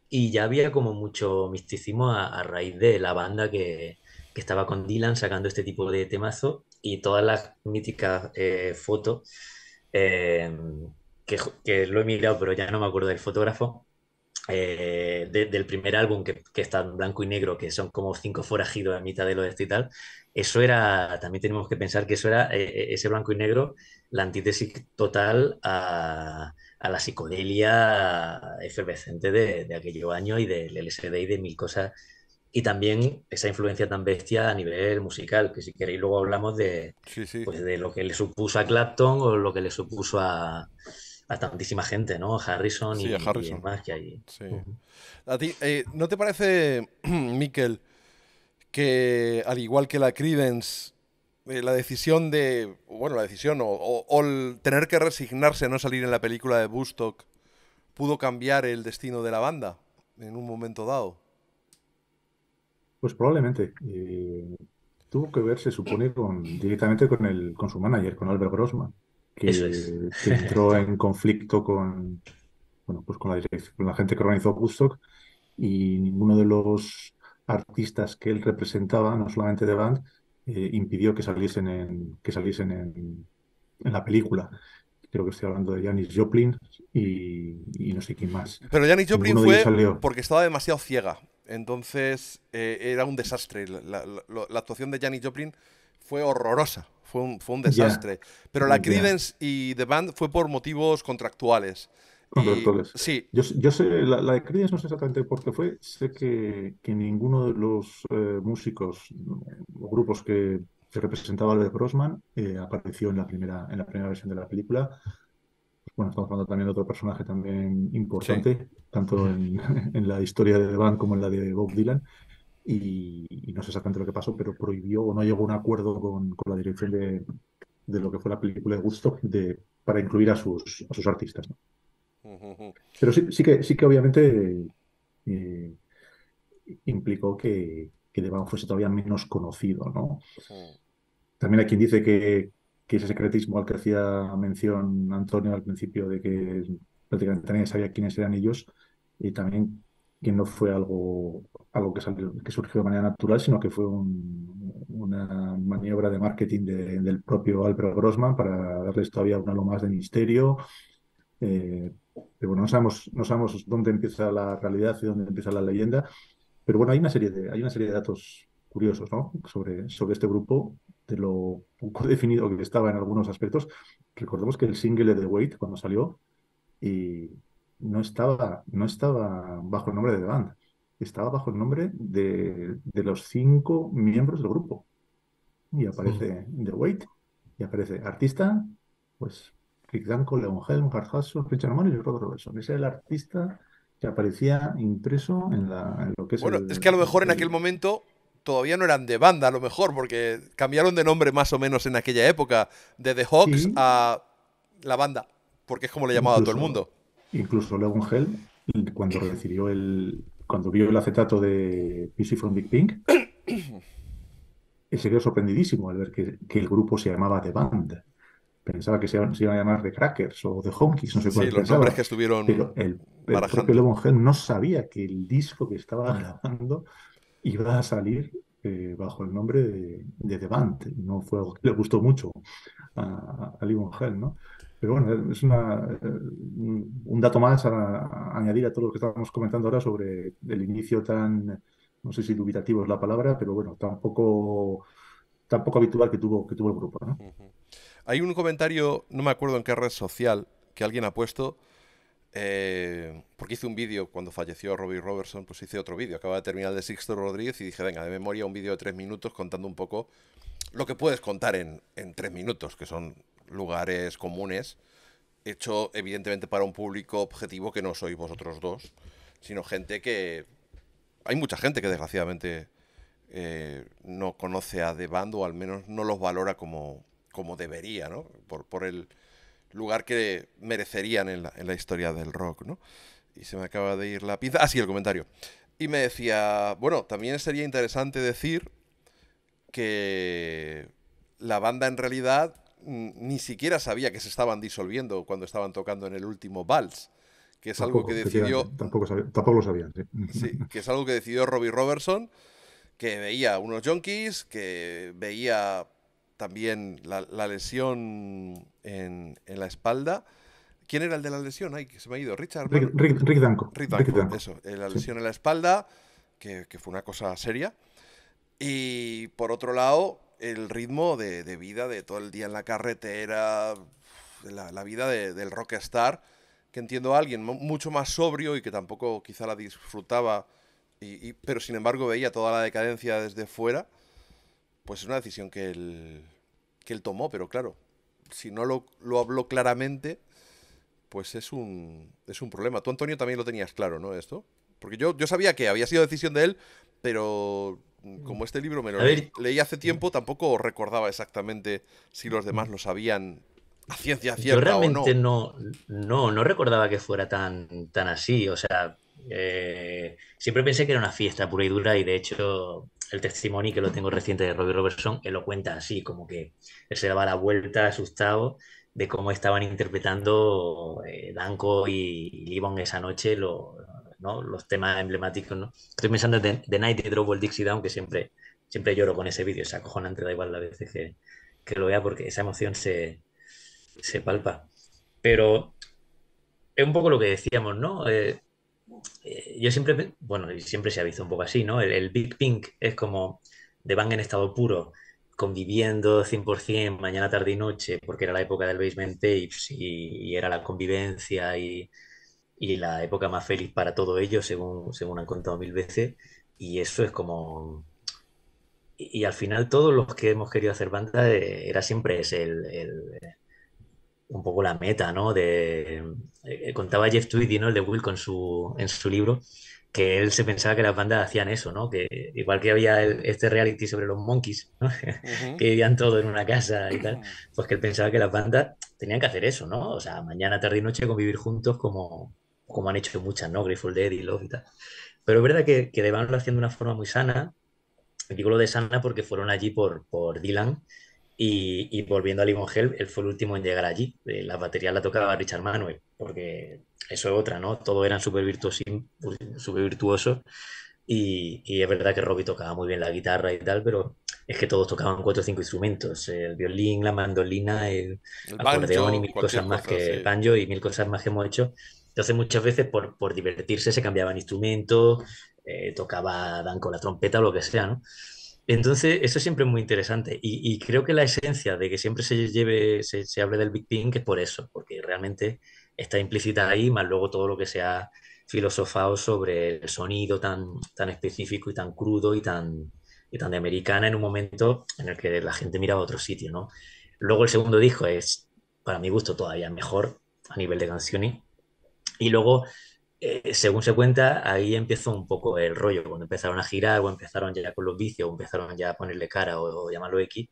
Y ya había como mucho misticismo a, raíz de la banda que, estaba con Dylan sacando este tipo de temazo y todas las míticas eh, fotos, eh, que, que, lo he mirado, pero ya no me acuerdo del fotógrafo, eh, del primer álbum que, está en blanco y negro, que son como cinco forajidos a mitad de lo y tal, eso era, también tenemos que pensar que eso era eh, eh, ese blanco y negro, la antítesis total a, la psicodelia efervescente de, de año y del LSD y de mil cosas. Y también esa influencia tan bestia a nivel musical, que si queréis luego hablamos de, pues de lo que le supuso a Clapton o lo que le supuso a, a tantísima gente, ¿no? Harrison y, más que hay. Sí. Eh, ¿No te parece, Miquel, que al igual que la Credence, eh, la decisión de, bueno, la decisión o, el tener que resignarse a no salir en la película de Bustock pudo cambiar el destino de la banda en un momento dado? Pues probablemente. Eh, tuvo que verse, se supone, directamente con, el, con su manager, con Albert Grossman que, entró en conflicto con, bueno, pues con, la gente que organizó Woodstock y ninguno de los artistas que él representaba, no solamente de band, eh, impidió que saliesen en, que saliesen en, la película creo que estoy hablando de Janis Joplin y, no sé quién más. Pero Janis Joplin fue porque estaba demasiado ciega. Entonces eh, era un desastre. la actuación de Janis Joplin fue horrorosa. Fue un, fue un desastre. Pero la Credence y The Band fue por motivos contractuales. Contractuales. sí. Yo, sé, la, Credence no sé exactamente por qué fue. Sé que, ninguno de los eh, músicos eh, o grupos que, se representaba Albert Brosman eh, apareció en la, primera, en la primera versión de la película bueno, estamos hablando también de otro personaje también importante, tanto en, la historia de The Band como en la de Bob Dylan, y, no sé exactamente lo que pasó, pero prohibió o no llegó a un acuerdo con, la dirección de, lo que fue la película de Gusto de, para incluir a sus, artistas. Pero sí, sí, que, sí que obviamente eh, implicó que, que fuese todavía menos conocido. ¿no? También hay quien dice que, que ese secretismo al que hacía mención Antonio al principio de que prácticamente nadie sabía quiénes eran ellos, y también que no fue algo algo que, salió, que surgió de manera natural, sino que fue una maniobra de marketing del propio Álvaro Grossman para darles todavía un lo más de misterio. Eh, pero bueno, no sabemos, no sabemos dónde empieza la realidad y dónde empieza la leyenda. Pero bueno, hay una serie de, hay una serie de datos curiosos ¿no? sobre, sobre este grupo, de lo poco definido que estaba en algunos aspectos. Recordemos que el single de The Wait, cuando salió, y no estaba, no estaba bajo el nombre de The Band estaba bajo el nombre de, los cinco miembros del grupo. Y aparece The Wait, y aparece artista, pues Rick Danko, Leon Helm, Richard y Robertson. Ese es el artista que aparecía impreso en, la, lo que es Bueno, es que a lo mejor en aquel momento todavía no eran de banda, a lo mejor, porque cambiaron de nombre más o menos en aquella época, de The Hawks a la banda, porque es como le llamaba a todo el mundo. Incluso Leon Helm, cuando recibió el, cuando vio el acetato de PC from Big Pink, se quedó sorprendidísimo al ver que, el grupo se llamaba The Band. Pensaba que se, iba iban a llamar The Crackers o The Honkies, no sé cuál sí, los nombres que estuvieron Pero el, el propio no sabía que el disco que estaba grabando iba a salir eh, bajo el nombre de, The Band. No fue que le gustó mucho a, a Lemon ¿no? Pero bueno, es eh, un dato más a, añadir a todo lo que estábamos comentando ahora sobre el inicio tan, no sé si dubitativo es la palabra, pero bueno, tampoco, tampoco habitual que tuvo, que tuvo el grupo. ¿no? Hay un comentario, no me acuerdo en qué red social, que alguien ha puesto, eh, porque hice un vídeo cuando falleció Robbie Robertson, pues hice otro vídeo, acaba de terminar el de Sixto Rodríguez y dije, venga, de memoria un vídeo de tres minutos contando un poco lo que puedes contar en, en tres minutos, que son lugares comunes, hecho evidentemente para un público objetivo que no sois vosotros dos, sino gente que... Hay mucha gente que desgraciadamente eh, no conoce a The Band o al menos no los valora como, como debería, ¿no? Por, el lugar que merecerían en la, en la, historia del rock, ¿no? Y se me acaba de ir la pinza. Ah, sí, el comentario. Y me decía, bueno, también sería interesante decir que la banda en realidad ni siquiera sabía que se estaban disolviendo cuando estaban tocando en el último vals, que es algo que decidió... Tampoco, tampoco lo sabían, sí. que es algo que decidió Robbie Robertson, que veía unos junkies, que veía también la, lesión en, la espalda. ¿Quién era el de la lesión? Ay, que se me ha ido. Richard. Rick, Danko. Eso, eh, la lesión en la espalda, que, que fue una cosa seria. Y por otro lado, el ritmo de, vida de todo el día en la carretera, la, la vida de, del rockstar, que entiendo a alguien mucho más sobrio y que tampoco quizá la disfrutaba, y, pero sin embargo veía toda la decadencia desde fuera, pues es una decisión que él, él tomó, pero claro, si no lo, lo habló claramente, pues es un, es un problema. Tú, Antonio, también lo tenías claro, ¿no? Esto. Porque yo, yo sabía que había sido decisión de él, pero como este libro me lo leí, hace tiempo, tampoco recordaba exactamente si los demás lo sabían a ciencia cierta. realmente o no. no. no, no, recordaba que fuera tan, tan así. O sea, eh, siempre pensé que era una fiesta pura y dura y de hecho el testimonio que lo tengo reciente de Robbie Robertson, él lo cuenta así, como que él se daba la vuelta asustado de cómo estaban interpretando eh, Danco y, esa noche lo, los temas emblemáticos, ¿no? Estoy pensando de The Night de Drove Dixie Down, que siempre, siempre lloro con ese vídeo. acojona entre da igual la veces que, que, lo vea, porque esa emoción se, se palpa. Pero es un poco lo que decíamos, ¿no? Eh, eh, yo siempre, bueno, siempre se ha visto un poco así, ¿no? El, Big Pink es como The Bang en estado puro, conviviendo 100%, mañana, tarde y noche, porque era la época del basement tapes y era la convivencia y y la época más feliz para todo ello, según, según han contado mil veces, y eso es como... Y, al final todos los que hemos querido hacer banda eh, era siempre ese, el, el, un poco la meta, ¿no? De, eh, contaba Jeff Tweedy, ¿no? El de Will con su, en su libro, que él se pensaba que las bandas hacían eso, ¿no? Que igual que había este reality sobre los monkeys, ¿no? que vivían todo en una casa y tal, pues que él pensaba que las bandas tenían que hacer eso, ¿no? O sea, mañana, tarde y noche convivir juntos como, como han hecho muchas, ¿no? Grateful Dead y Love y tal. Pero es verdad que, que lo haciendo de una forma muy sana. Digo lo de sana porque fueron allí por, por Dylan y, volviendo a Limon Hell, él fue el último en llegar allí. Eh, la batería la tocaba Richard Manuel, porque eso es otra, ¿no? Todos eran súper virtuosos y, es verdad que Robbie tocaba muy bien la guitarra y tal, pero es que todos tocaban cuatro o cinco instrumentos, el violín, la mandolina, el, y mil cosas más que el banjo y mil cosas más que hemos hecho. Entonces muchas veces por, divertirse se cambiaban instrumentos, eh, tocaba Dan con la trompeta o lo que sea, ¿no? Entonces, eso siempre es muy interesante y, creo que la esencia de que siempre se lleve, se, hable del Big Pink es por eso, porque realmente está implícita ahí, más luego todo lo que se ha filosofado sobre el sonido tan, tan específico y tan crudo y tan, tan de americana en un momento en el que la gente miraba a otro sitio, ¿no? Luego el segundo disco es, para mi gusto, todavía mejor a nivel de canciones y luego, eh, según se cuenta, ahí empezó un poco el rollo, cuando empezaron a girar o empezaron ya con los vicios, o empezaron ya a ponerle cara o, llamarlo X,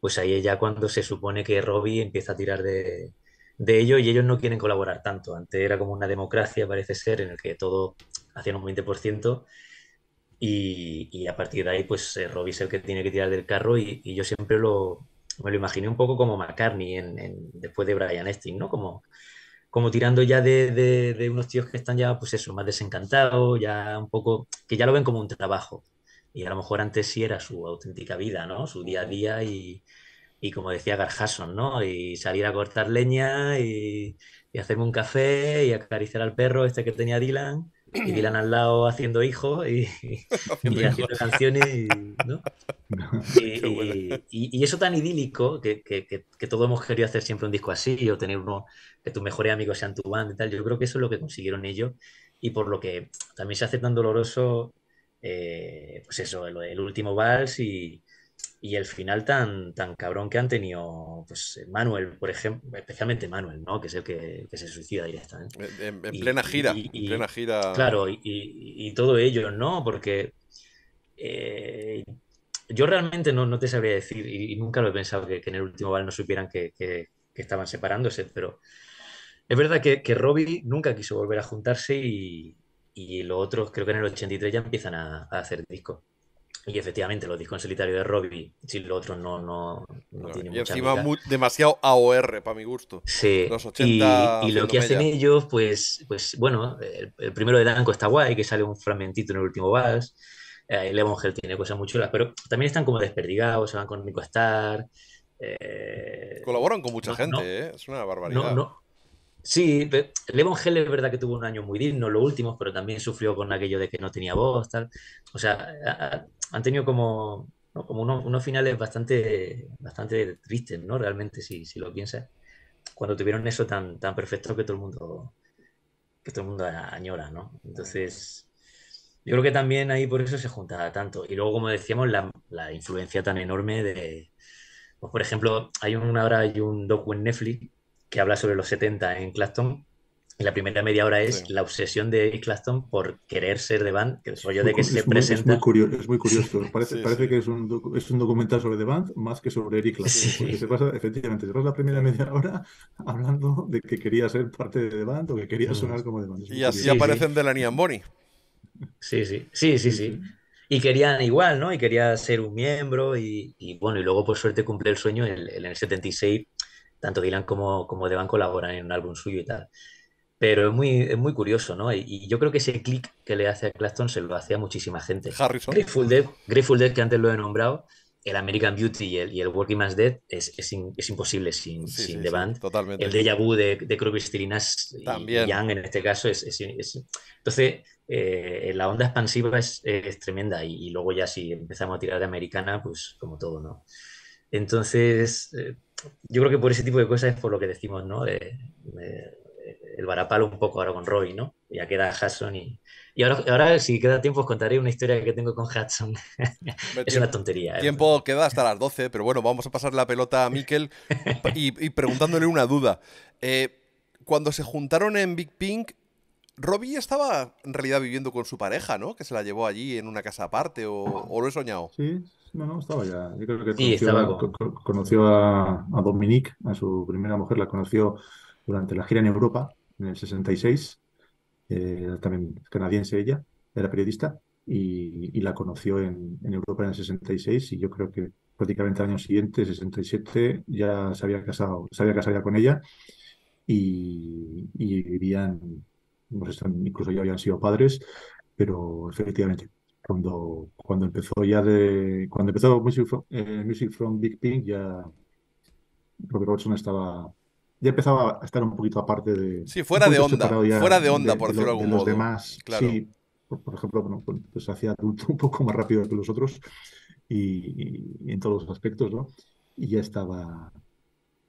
pues ahí es ya cuando se supone que Robbie empieza a tirar de, de ellos y ellos no quieren colaborar tanto. Antes era como una democracia, parece ser, en el que todo hacían un 20%. Y, a partir de ahí, pues eh, Robbie es el que tiene que tirar del carro y, yo siempre lo, me lo imaginé un poco como McCartney en, en, después de Brian Epstein, ¿no? Como como tirando ya de, de, unos tíos que están ya, pues eso, más desencantados, ya un poco, que ya lo ven como un trabajo. Y a lo mejor antes sí era su auténtica vida, ¿no? Su día a día y, como decía Garjason, ¿no? Y salir a cortar leña y, y hacerme un café y acariciar al perro este que tenía Dylan y Dylan al lado haciendo hijos y, y, haciendo canciones, y, eso tan idílico que, todos hemos querido hacer siempre un disco así o tener uno que tus mejores amigos sean tu banda y tal. Yo creo que eso es lo que consiguieron ellos y por lo que también se hace tan doloroso, eh, pues eso, el último vals y, y el final tan, tan cabrón que han tenido, pues eh, Manuel, por ejemplo, especialmente Manuel, ¿no? Que es el que, se suicida directamente. En, plena gira, y, en plena gira. Claro, y, todo ello, ¿no? Porque eh, yo realmente no, te sabría decir, y, nunca lo he pensado, que, en el último bal no supieran que, estaban separándose, pero es verdad que, que Robbie nunca quiso volver a juntarse y, los otros, creo que en el 83 ya empiezan a, a hacer discos. Y efectivamente, los discos en solitario de Robbie, si los otro no, no, no tiene y mucha encima demasiado AOR para mi gusto. Sí. y, lo que hacen ellos, pues, pues bueno, el, primero de Danco está guay, que sale un fragmentito en el último vals. El eh, Lemon tiene cosas muy chulas, pero también están como desperdigados, se van con Nico Star. Eh, Colaboran con mucha gente, eh. es una barbaridad. No, Sí, Levon Hell es verdad que tuvo un año muy digno, los últimos, pero también sufrió con aquello de que no tenía voz, tal. O sea, han tenido como, como unos, finales bastante, bastante tristes, ¿no? Realmente, si, si lo piensas. Cuando tuvieron eso tan, tan perfecto que todo el mundo que todo el mundo añora, ¿no? Entonces, yo creo que también ahí por eso se juntaba tanto. Y luego, como decíamos, la, la influencia tan enorme de... Pues, por ejemplo, hay una hora, hay un docu en Netflix que habla sobre los 70 en Clapton. la primera media hora es la obsesión de Eric Clapton por querer ser The Band, el rollo de que se presenta. Es muy curioso, Parece, que es un, documental sobre The Band más que sobre Eric Clapton. Porque se pasa, efectivamente, se pasa la primera media hora hablando de que quería ser parte de The Band o que quería mm. sonar como The Band. Y así aparecen de la and Bonnie. Sí, sí, sí, sí, sí. Y querían igual, ¿no? Y quería ser un miembro y, bueno, y luego por suerte cumple el sueño en el 76 tanto Dylan como, como Devan colaboran en un álbum suyo y tal. Pero es muy, es muy curioso, ¿no? Y, yo creo que ese click que le hace a Clapton se lo hace a muchísima gente. Harrison. Grateful Dead, Grateful Dead, que antes lo he nombrado, el American Beauty y el, Working Man's Dead es, es, imposible sin, sin totalmente. El Deja Vu de, de Crosby, y Young en este caso es... entonces, eh, la onda expansiva es, tremenda y, luego ya si empezamos a tirar de americana, pues como todo, ¿no? Entonces, eh, yo creo que por ese tipo de cosas es por lo que decimos, ¿no? el varapalo un poco ahora con Roy, ¿no? Ya queda Hudson y, y ahora, ahora, si queda tiempo os contaré una historia que tengo con Hudson. es una tontería. ¿eh? Tiempo queda hasta las 12, pero bueno, vamos a pasar la pelota a Mikel y, preguntándole una duda. Eh, cuando se juntaron en Big Pink, Robbie estaba en realidad viviendo con su pareja, ¿no? Que se la llevó allí en una casa aparte, o, o lo he soñado. Sí, no, no, estaba ya. Yo creo que conoció, a, Dominique, a su primera mujer, la conoció durante la gira en Europa, en el 66. Eh, también canadiense ella, era periodista, y, la conoció en, Europa en el 66. Y yo creo que prácticamente al año siguiente, 67, ya se había casado, se había casado con ella y, vivían, pues, incluso ya habían sido padres, pero efectivamente cuando, cuando empezó ya de, cuando empezó Music eh, from, Big Pink ya Robert Robertson estaba ya empezaba a estar un poquito aparte de sí fuera de onda fuera de onda por decirlo de, algún los demás sí por, ejemplo se pues, pues hacía adulto un poco más rápido que los otros y, en todos los aspectos no y ya estaba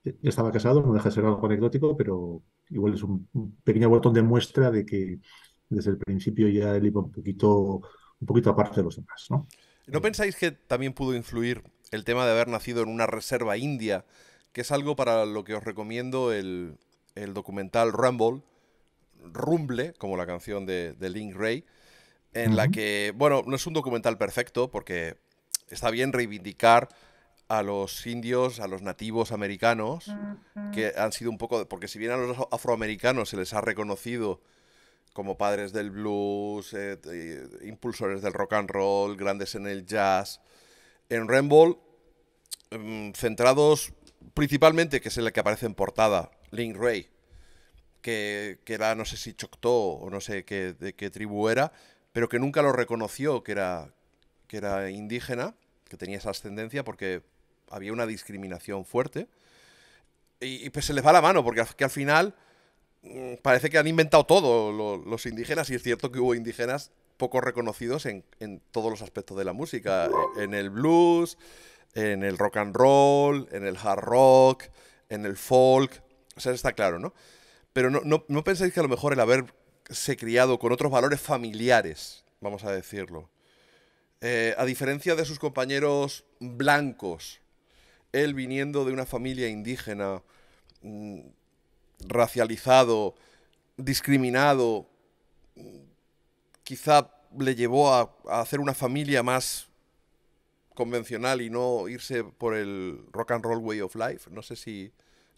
ya estaba casado no deja de ser algo anecdótico pero igual es un pequeño botón de muestra de que desde el principio ya él iba un poquito un poquito aparte de los demás. ¿no? pensáis que también pudo influir el tema de haber nacido en una reserva india, que es algo para lo que os recomiendo el, documental Rumble, Rumble, como la canción de, Link Ray, en la que, bueno, no es un documental perfecto porque está bien reivindicar a los indios, a los nativos americanos, que han sido un poco, porque si bien a los afroamericanos se les ha reconocido como padres del blues, eh, eh, impulsores del rock and roll, grandes en el jazz. En Rainbow, mm, centrados principalmente, que es el que aparece en portada, Link Ray, que, era, no sé si Choctaw o no sé qué, de qué tribu era, pero que nunca lo reconoció que era, que era indígena, que tenía esa ascendencia, porque había una discriminación fuerte. Y, pues se les va la mano, porque al final Mm, parece que han inventado todo los indígenas y es cierto que hubo indígenas poco reconocidos en, todos los aspectos de la música, en el blues, en el rock and roll, en el hard rock, en el folk, o sea, está claro, ¿no? Pero no, no, pensáis que a lo mejor el haberse criado con otros valores familiares, vamos a decirlo, eh, a diferencia de sus compañeros blancos, él viniendo de una familia indígena, mm, racializado, discriminado, quizá le llevó a, hacer una familia más convencional y no irse por el rock and roll way of life. No sé si,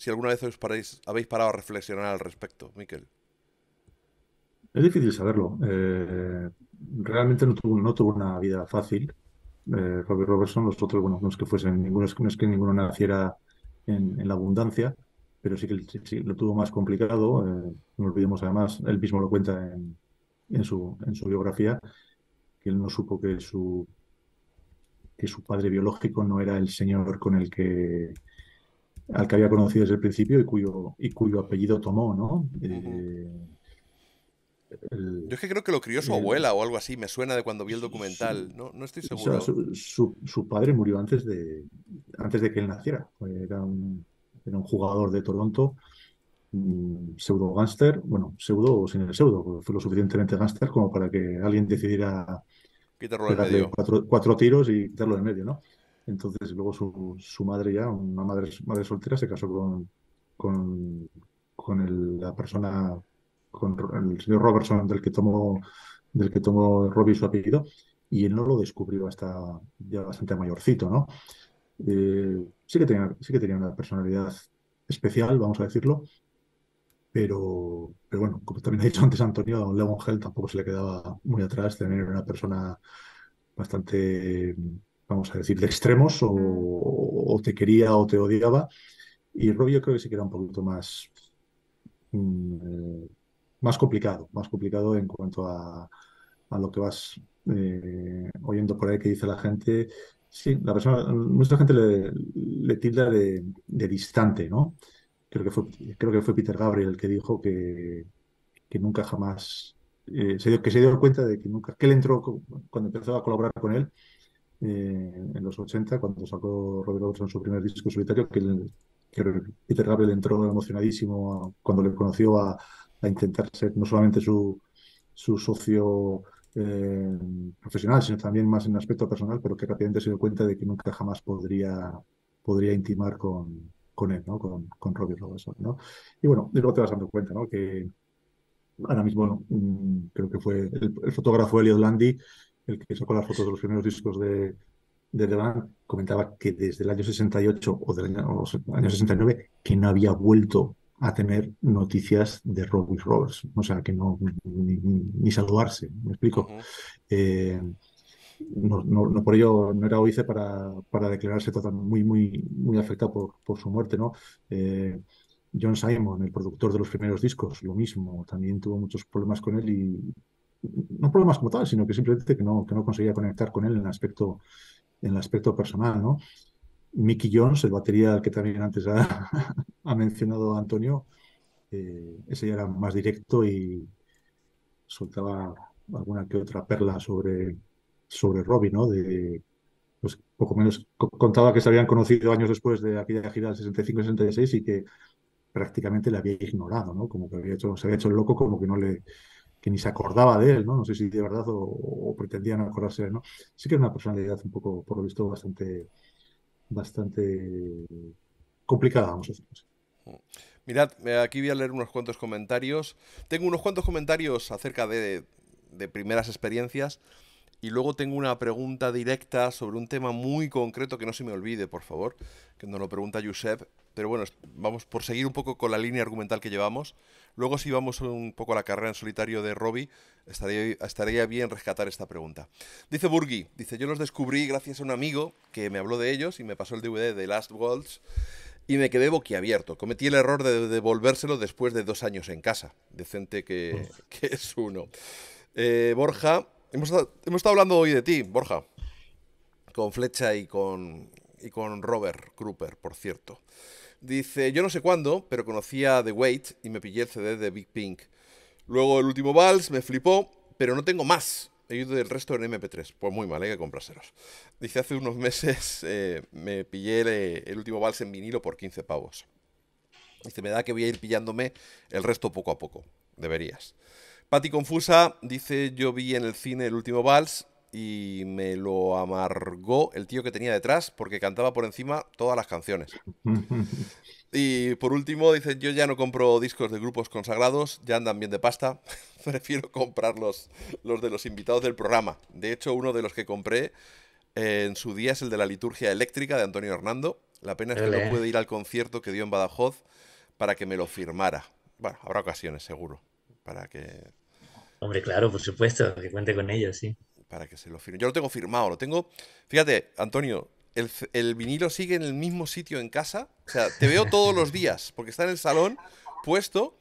alguna vez os habéis parado a reflexionar al respecto, Miquel. Es difícil saberlo. Eh, realmente no tuvo, no tuvo una vida fácil. Eh, Robert Robertson, nosotros, bueno, no es que fuesen ninguno, que ninguno naciera en la abundancia, pero sí que lo tuvo más complicado. Eh, no olvidemos además, él mismo lo cuenta en, su, biografía, que él no supo que su, que su padre biológico no era el señor con el que al que había conocido desde el principio y cuyo, apellido tomó, ¿no? Eh, Yo es que creo que lo crió su abuela o algo así, me suena de cuando vi el documental, no, estoy seguro. su, padre murió antes de, antes de que él naciera, era un, era un jugador de Toronto, mm, pseudo gánster bueno, pseudo o sin el pseudo, fue lo suficientemente gánster como para que alguien decidiera quitarlo darle cuatro, cuatro, tiros y quitarlo de medio, ¿no? Entonces luego su, su madre ya, una madre, madre soltera, se casó con, con, el, la persona, con el señor Robertson del que tomó del que tomó Robbie su apellido, y él no lo descubrió hasta ya bastante mayorcito, ¿no? Eh, sí, que tenía, sí que tenía una personalidad especial, vamos a decirlo, pero, bueno, como también ha dicho antes Antonio, a Don Levon Hell tampoco se le quedaba muy atrás, también era una persona bastante, vamos a decir, de extremos, o, mm. te quería o te odiaba, y Rob yo creo que sí que era un poquito más... Mm, más complicado, más complicado en cuanto a, a lo que vas eh, oyendo por ahí que dice la gente Sí, la persona, mucha gente le, tilda de, distante, ¿no? Creo que, fue, Peter Gabriel el que dijo que, nunca jamás, eh, se dio, que se dio cuenta de que nunca, que él entró cuando empezó a colaborar con él eh, en los 80, cuando sacó Robert Robertson su primer disco solitario, que, Peter Gabriel entró emocionadísimo cuando le conoció a, a intentar ser no solamente su, su socio eh, profesional, sino también más en aspecto personal, pero que rápidamente se dio cuenta de que nunca jamás podría, podría intimar con, con él, ¿no? con, con Robbie Robertson. ¿no? Y bueno, luego te vas dando cuenta que ahora mismo mm, creo que fue el, fotógrafo Elliot Landy el que sacó las fotos de los primeros discos de, de comentaba que desde el año 68 o del año, año 69 que no había vuelto a tener noticias de Robbie rolls o sea, que no, ni, saludarse, me explico. Eh, no, por ello, no era oíce para, para declararse muy, muy, muy afectado por, por su muerte, ¿no? Eh, John Simon, el productor de los primeros discos, lo mismo, también tuvo muchos problemas con él y no problemas como tal, sino que simplemente que no, que no conseguía conectar con él en aspecto, en el aspecto personal, ¿no? Mickey Jones, el batería que también antes ha, mencionado Antonio, eh, ese ya era más directo y soltaba alguna que otra perla sobre, sobre Robbie, ¿no? De, pues, poco menos contaba que se habían conocido años después de aquella gira del 65-66 y que prácticamente le había ignorado, ¿no? Como que había hecho, se había hecho el loco, como que no le que ni se acordaba de él, ¿no? No sé si de verdad o, pretendían acordarse, ¿no? Sí que era una personalidad un poco, por lo visto, bastante, bastante complicada, vamos a Mirad, eh, aquí voy a leer unos cuantos comentarios. Tengo unos cuantos comentarios acerca de, de primeras experiencias y luego tengo una pregunta directa sobre un tema muy concreto que no se me olvide, por favor, que nos lo pregunta Josep. Pero bueno, vamos por seguir un poco con la línea argumental que llevamos. Luego, si vamos un poco a la carrera en solitario de Robbie, estaría, estaría bien rescatar esta pregunta. Dice Burgi, dice, yo los descubrí gracias a un amigo que me habló de ellos y me pasó el DVD de Last Waltz y me quedé boquiabierto. Cometí el error de devolvérselo después de dos años en casa. Decente que, mm. es uno. Eh, Borja, hemos, estado hablando hoy de ti, Borja. Con Flecha y con, y con Robert Kruper, por cierto. Dice, yo no sé cuándo, pero conocía The Wait y me pillé el CD de Big Pink. Luego el último Vals me flipó, pero no tengo más. He ido del resto en MP3. Pues muy mal, hay ¿eh? que comprárselos. Dice, hace unos meses eh, me pillé eh, el, último Vals en vinilo por 15 pavos. Dice, me da que voy a ir pillándome el resto poco a poco. Deberías. Patti Confusa dice, yo vi en el cine el último Vals y me lo amargó el tío que tenía detrás porque cantaba por encima todas las canciones. Y por último, dicen, yo ya no compro discos de grupos consagrados, ya andan bien de pasta, prefiero comprar los, de los invitados del programa. De hecho, uno de los que compré eh, en su día es el de la liturgia eléctrica de Antonio Hernando. La pena es que no pude ir al concierto que dio en Badajoz para que me lo firmara. Bueno, habrá ocasiones, seguro, para que... Hombre, claro, por supuesto, que cuente con ellos, sí para que se lo firme. Yo lo tengo firmado, lo tengo. Fíjate, Antonio, el, vinilo sigue en el mismo sitio en casa. O sea, te veo todos los días, porque está en el salón puesto,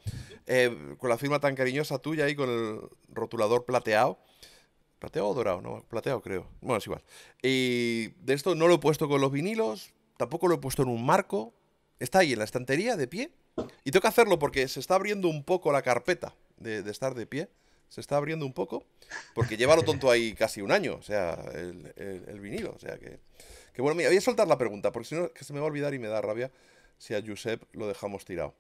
eh, con la firma tan cariñosa tuya ahí, con el rotulador plateado. ¿Plateado o dorado? No, plateado creo. Bueno, es igual. Y de esto no lo he puesto con los vinilos, tampoco lo he puesto en un marco. Está ahí en la estantería, de pie. Y tengo que hacerlo porque se está abriendo un poco la carpeta de, de estar de pie se está abriendo un poco, porque lleva lo tonto ahí casi un año, o sea, el, el, vinilo. O sea que, que, bueno, mira, voy a soltar la pregunta, porque si no, que se me va a olvidar y me da rabia si a Josep lo dejamos tirado.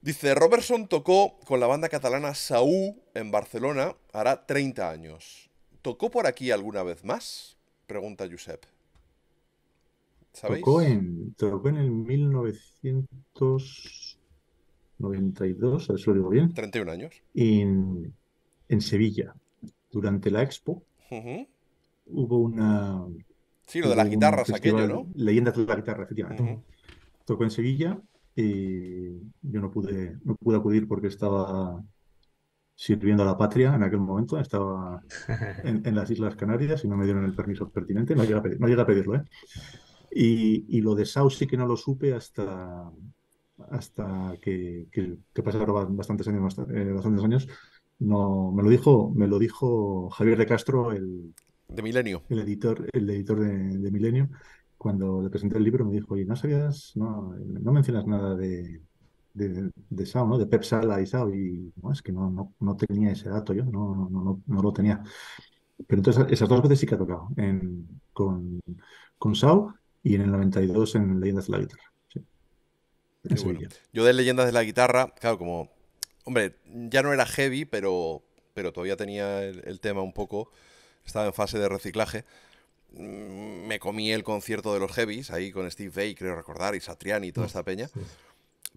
Dice, Robertson tocó con la banda catalana Saú en Barcelona, hará 30 años. ¿Tocó por aquí alguna vez más? Pregunta Josep. ¿Sabéis? Tocó en, tocó en el 1992, eso lo digo bien. 31 años. Y en Sevilla, durante la expo, hubo una. Sí, lo de las guitarras, aquello, ¿no? Leyendas de la guitarra, efectivamente. Tocó en Sevilla y eh, yo no pude, no pude acudir porque estaba sirviendo a la patria en aquel momento, estaba en, las Islas Canarias y no me dieron el permiso pertinente, no llegué a, pedirlo. ¿eh? Y, lo de Sau sí que no lo supe hasta, hasta que, pasaron bastantes años, eh, bastantes años no, me lo dijo, me lo dijo Javier de Castro, el de Milenio. El editor, el editor de, de Milenio, cuando le presenté el libro me dijo, y no sabías, no, no mencionas nada de, de, SAO, ¿no? De Pep Sala y SAO. Y no, es que no, no, tenía ese dato yo, no, no, no, no lo tenía. Pero entonces esas dos veces sí que ha tocado, con, con SAO y en el 92 en Leyendas de la Guitarra. Yo de Leyendas de la Guitarra, claro, como Hombre, ya no era heavy, pero, pero todavía tenía el, tema un poco. Estaba en fase de reciclaje mm, me comí el concierto de los Heavies, ahí con Steve Vai, creo recordar, y Satriani y toda mm, esta peña.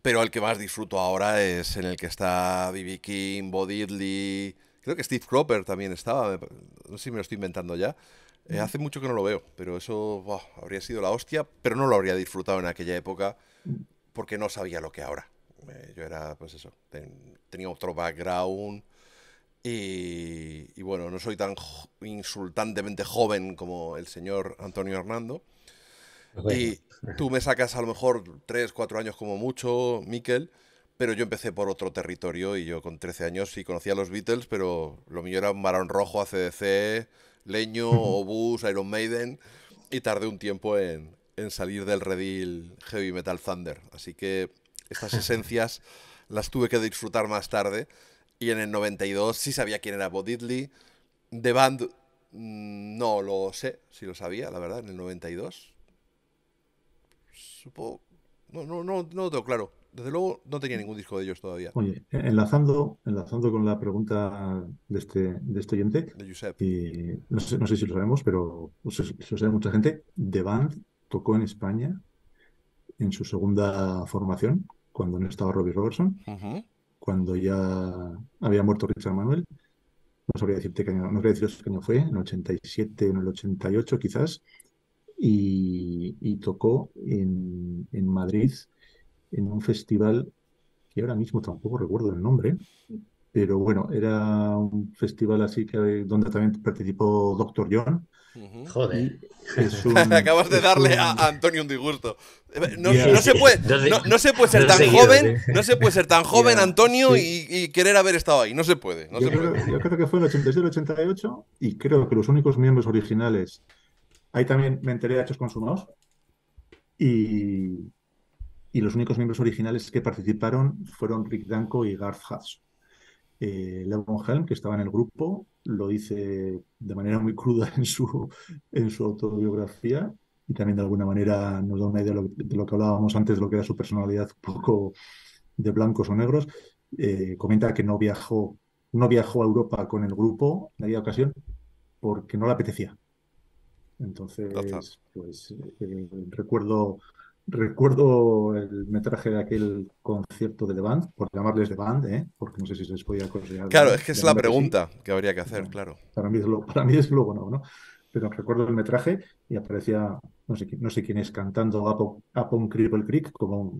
Pero el que más disfruto ahora es en el que está B.B. King, Bo creo que Steve Cropper también estaba, no sé si me lo estoy inventando ya. Eh, mm. hace mucho que no lo veo, pero eso habría sido la hostia, pero no lo habría disfrutado en aquella época porque no sabía lo que ahora yo era, pues eso, tenía otro background. Y, bueno, no soy tan insultantemente joven como el señor Antonio Hernando. Y tú me sacas a lo mejor 3, 4 años como mucho, Miquel, pero yo empecé por otro territorio y yo con 13 años sí conocía a los Beatles, pero lo mío era un varón rojo, ACDC, Leño, Obus, Iron Maiden, y tardé un tiempo en, en salir del redil Heavy Metal Thunder. Así que estas esencias las tuve que disfrutar más tarde. Y en el 92 sí sabía quién era Bodidly The Band mm, no lo sé, si lo sabía, la verdad, en el 92. Supongo... No, no, no, no lo tengo claro. Desde luego no tenía ningún disco de ellos todavía. Oye, eh, enlazando, enlazando con la pregunta de este, de este oyente, no, sé, no sé si lo sabemos, pero si lo sabe mucha gente, The Band tocó en España en su segunda formación, cuando no estaba Robbie Robertson, cuando ya había muerto Richard Manuel. No sabría decirte qué año, año fue, en el 87, en el 88 quizás, y, tocó en, en, Madrid en un festival que ahora mismo tampoco recuerdo el nombre, pero bueno, era un festival así que donde también participó Doctor John, Joder. Acabas de darle a Antonio un disgusto. No, se puede, ser tan joven, ¿eh? no se puede ser tan joven Antonio y, querer haber estado ahí. No se puede. yo, creo, que fue en el 87-88 y creo que los únicos miembros originales. Ahí también me enteré de hechos consumados. Y, y los únicos miembros originales que participaron fueron Rick Danko y Garth Hudson eh, Helm, que estaba en el grupo, lo dice de manera muy cruda en su, en su autobiografía y también de alguna manera nos da una idea de lo, que hablábamos antes, de lo que era su personalidad un poco de blancos o negros. Eh, comenta que no viajó, no viajó a Europa con el grupo en aquella ocasión porque no le apetecía. Entonces, pues eh, recuerdo Recuerdo el metraje de aquel concierto de The Band, por llamarles The Band, ¿eh? porque no sé si se les podía considerar. Claro, es que es la pregunta que, habría que hacer, claro. Para mí es luego para ¿no? Pero recuerdo el metraje y aparecía, no sé, no sé quién es, cantando Upon Cripple Creek, como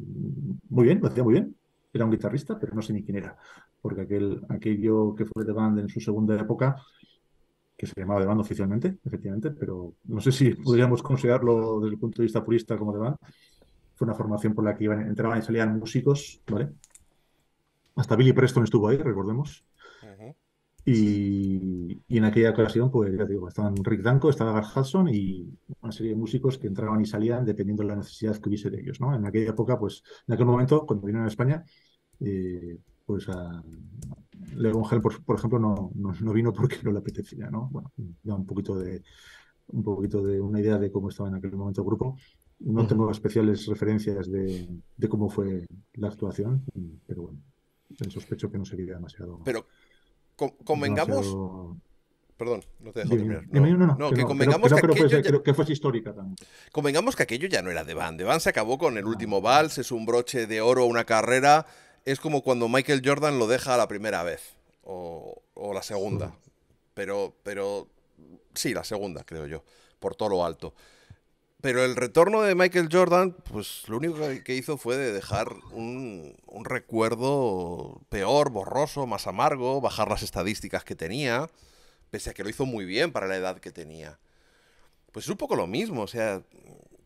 muy bien, lo hacía muy bien. Era un guitarrista, pero no sé ni quién era, porque aquel, aquello que fue The Band en su segunda época que se llamaba The Band oficialmente, efectivamente, pero no sé si podríamos considerarlo desde el punto de vista purista como The Band. Fue una formación por la que iban, entraban y salían músicos, ¿vale? Hasta Billy Preston estuvo ahí, recordemos. y, en aquella ocasión, pues ya digo, estaban Rick Danko, estaba Gar Hudson y una serie de músicos que entraban y salían dependiendo de la necesidad que hubiese de ellos, ¿no? En aquella época, pues en aquel momento, cuando vinieron a España, eh, pues a León por, ejemplo, no, no, vino porque no le apetecía, ¿no? Bueno, da un poquito de un poquito de una idea de cómo estaba en aquel momento el grupo. No tengo especiales referencias de, cómo fue la actuación, pero bueno, sospecho que no sería demasiado. Pero convengamos. Perdón, no te dejo terminar. No, que, convengamos que, aquello ya... fue histórica Convengamos que aquello ya no era de Van. De Van se acabó con el último vals, es un broche de oro, una carrera. Es como cuando Michael Jordan lo deja la primera vez o, la segunda. Pero, pero sí, la segunda, creo yo, por todo lo alto pero el retorno de Michael Jordan, pues lo único que hizo fue de dejar un, recuerdo peor, borroso, más amargo, bajar las estadísticas que tenía, pese a que lo hizo muy bien para la edad que tenía. Pues es un poco lo mismo, o sea,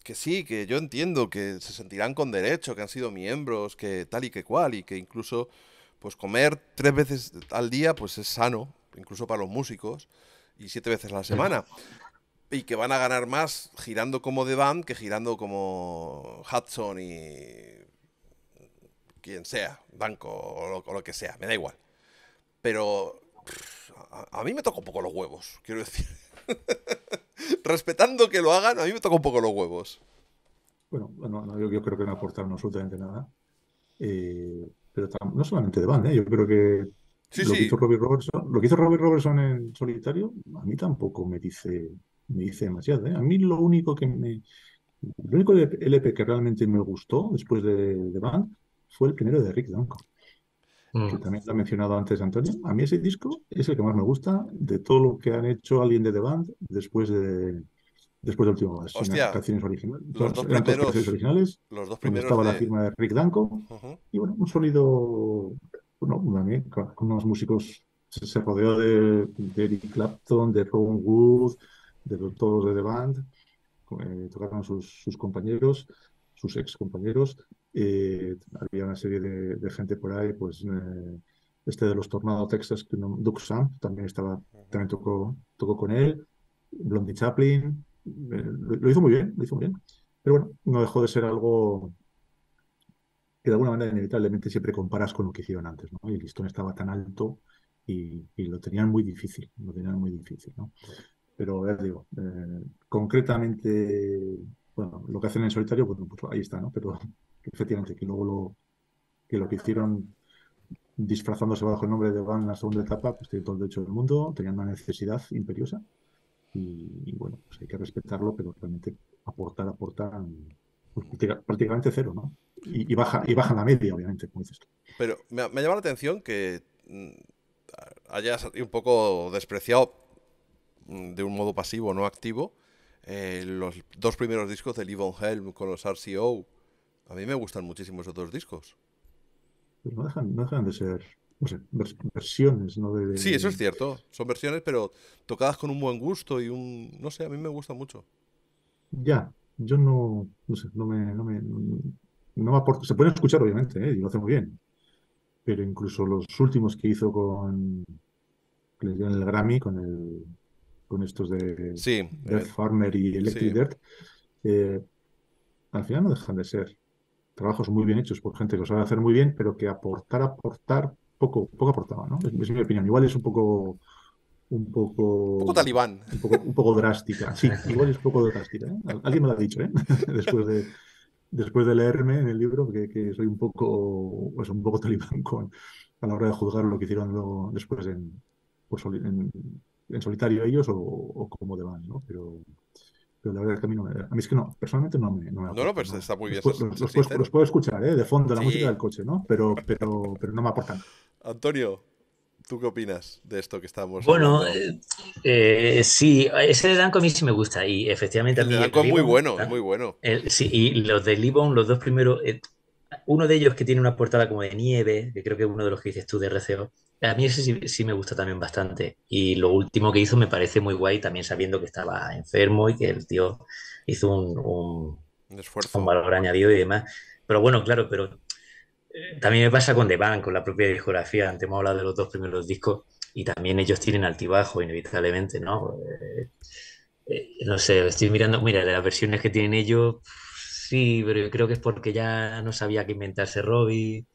que sí, que yo entiendo que se sentirán con derecho, que han sido miembros, que tal y que cual, y que incluso pues comer tres veces al día pues es sano, incluso para los músicos, y siete veces a la semana y que van a ganar más girando como Band que girando como Hudson y quien sea, banco o lo, que sea, me da igual. Pero a, mí me toca un poco los huevos, quiero decir. Respetando que lo hagan, a mí me toca un poco los huevos. Bueno, no, yo, creo que no aportaron absolutamente nada. Eh, pero no solamente Devan, ¿eh? yo creo que lo, Que hizo Robbie Robertson, lo hizo Robbie Robertson en solitario, a mí tampoco me dice me dice demasiado. ¿eh? A mí lo único que me. Lo único LP que realmente me gustó después de, The Band fue el primero de Rick Danko. Mm. Que también lo ha mencionado antes Antonio. A mí ese disco es el que más me gusta de todo lo que han hecho alguien de The Band después de, después del último las canciones originales. Los dos primeros, originales, los dos primeros estaba la firma de Rick Danko. Y bueno, un sonido bueno, también con unos músicos, se, rodeó de, de, Eric Clapton, de Ron Wood, de todos de The Band, eh, tocaron sus, sus, compañeros, sus ex compañeros, había una serie de, gente por ahí, pues eh, este de los Tornado Texas, Duke Sam, también estaba, también tocó, tocó con él, Blondie Chaplin, eh, lo, hizo muy bien, lo hizo muy bien, pero bueno, no dejó de ser algo que de alguna manera inevitablemente siempre comparas con lo que hicieron antes, ¿no? Y el listón estaba tan alto y, y lo tenían muy difícil, lo tenían muy difícil, ¿no? Pero digo, eh, concretamente, bueno, lo que hacen en solitario, bueno, pues ahí está, ¿no? Pero efectivamente, que luego lo que, lo hicieron disfrazándose bajo el nombre de Van en la segunda etapa, pues tiene todo el derecho del mundo, tenían una necesidad imperiosa y, bueno, pues hay que respetarlo, pero realmente aportar, aportar, pues, prácticamente cero, ¿no? Y, baja, y bajan la media, obviamente, como dices Pero me, me llama la atención que mm, hayas un poco despreciado de un modo pasivo, no activo, eh, los dos primeros discos de on Helm con los RCO. A mí me gustan muchísimo esos dos discos. Pero no dejan, de ser versiones, ¿no? Sí, eso es cierto. Son versiones, pero tocadas con un buen gusto y un... No sé, a mí me gusta mucho. Ya, yo no... No sé, no me... No me, no aporto... Se pueden escuchar, obviamente, ¿eh? y lo hace muy bien. Pero incluso los últimos que hizo con... Que el Grammy, con el con estos de Death Farmer y Electric Dirt, eh, al final no dejan de ser trabajos muy bien hechos por gente que lo sabe hacer muy bien, pero que aportar, aportar, poco, poco aportaba, ¿no? Es, mi opinión. Igual es un poco un poco. Un poco talibán. Un poco, drástica. Sí, igual es poco drástica. ¿eh? Alguien me lo ha dicho, ¿eh? después, de, después de leerme en el libro, que, soy un poco, pues, un poco talibán con, a la hora de juzgar lo que hicieron luego después en, pues, en solitario ellos o, como de ¿no? Pero, pero la verdad es que a mí, no me, a mí es que no, personalmente no me... No, me no, no, pero está muy bien. Los, puedo escuchar, ¿eh? De fondo, la música del coche, ¿no? Pero, pero, pero no me aportan. Antonio, ¿Tú qué opinas de esto que estamos Bueno, eh, eh, sí, ese de Danco a mí sí me gusta y efectivamente... El de Danco es muy bueno, es muy bueno. sí, y los de Libon, los dos primeros, eh, uno de ellos que tiene una portada como de nieve, que creo que es uno de los que dices tú de RCO, a mí ese sí, me gusta también bastante. Y lo último que hizo me parece muy guay, también sabiendo que estaba enfermo y que el tío hizo un, un, esfuerzo. un valor añadido y demás. Pero bueno, claro, pero eh, también me pasa con The Band, con la propia discografía. Antes hemos hablado de los dos primeros discos y también ellos tienen altibajo, inevitablemente, ¿no? Eh, eh, no sé, estoy mirando, mira, las versiones que tienen ellos, sí, pero creo que es porque ya no sabía qué inventarse Robbie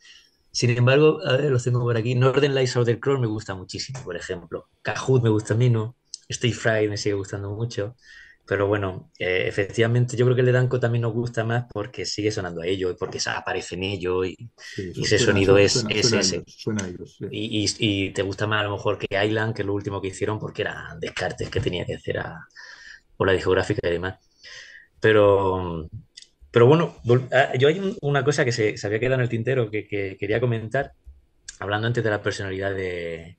sin embargo, a ver, los tengo por aquí. Northern Lights the Crown me gusta muchísimo, por ejemplo. Kahoot me gusta a mí, ¿no? Stay Fry me sigue gustando mucho. Pero bueno, eh, efectivamente yo creo que el de también nos gusta más porque sigue sonando a ellos, porque aparece en ellos y, ese sonido es, ese. y, te gusta más a lo mejor que Island, que es lo último que hicieron porque eran descartes que tenía que hacer a, por la discográfica y demás. Pero, pero bueno, ah, yo hay una cosa que se, se, había quedado en el tintero que, quería comentar, hablando antes de la personalidad de,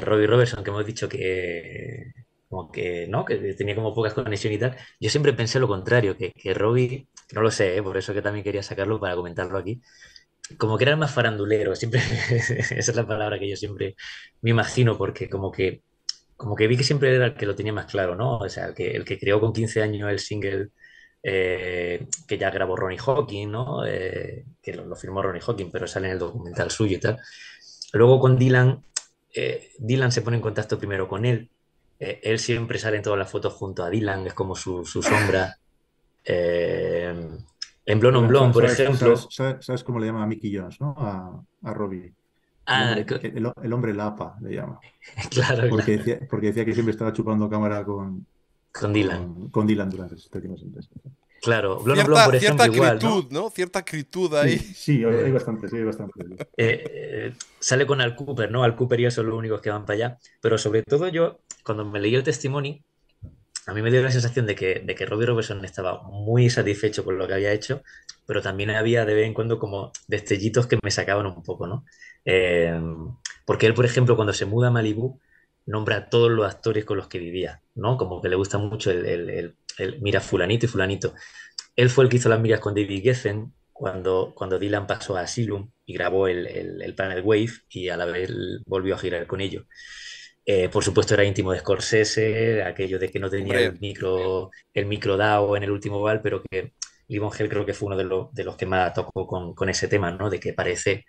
Robbie Robertson, que hemos dicho que como que no, que tenía como pocas conexiones y tal. Yo siempre pensé lo contrario, que, Robbie, no lo sé, ¿eh? por eso que también quería sacarlo para comentarlo aquí, como que era el más farandulero, siempre, esa es la palabra que yo siempre me imagino, porque como que, como que vi que siempre era el que lo tenía más claro, ¿no? O sea, el que, el que creó con 15 años el single eh, que ya grabó Ronnie Hawking, ¿no? Eh, que lo, firmó Ronnie Hawking, pero sale en el documental suyo y tal. Luego con Dylan, eh, Dylan se pone en contacto primero con él. él siempre sale en todas las fotos junto a Dylan, es como su, sombra. en Blon on Blon, por ejemplo. Sabes, cómo le llama a Mickey Jones, ¿no? A, Robbie. Ah, el, hombre, lapa le llama. Claro, porque decía que siempre estaba chupando cámara con, con Dylan. Con, Dylan durante Claro, Blon cierta, por ejemplo, igual, ¿no? Cierta acritud ahí. Sí, hay bastante, sí, hay bastante. Eh, eh, sale con Al Cooper, ¿no? Al Cooper y yo son los únicos que van para allá. Pero sobre todo yo, cuando me leí el testimonio, a mí me dio la sensación de que, de que Robbie Robertson estaba muy satisfecho con lo que había hecho, pero también había de vez en cuando como destellitos que me sacaban un poco, ¿no? Eh, porque él, por ejemplo, cuando se muda a Malibu, nombra a todos los actores con los que vivía, ¿no? Como que le gusta mucho el, mira fulanito y fulanito. Él fue el que hizo las miras con David Geffen cuando, cuando Dylan pasó a Asylum y grabó el, panel Wave y a la vez volvió a girar con ellos. Eh, por supuesto era íntimo de Scorsese, aquello de que no tenía el micro, el micro DAO en el último bal, pero que livongel Hell creo que fue uno de, los, de los que más tocó con, con, ese tema, ¿no? De que parece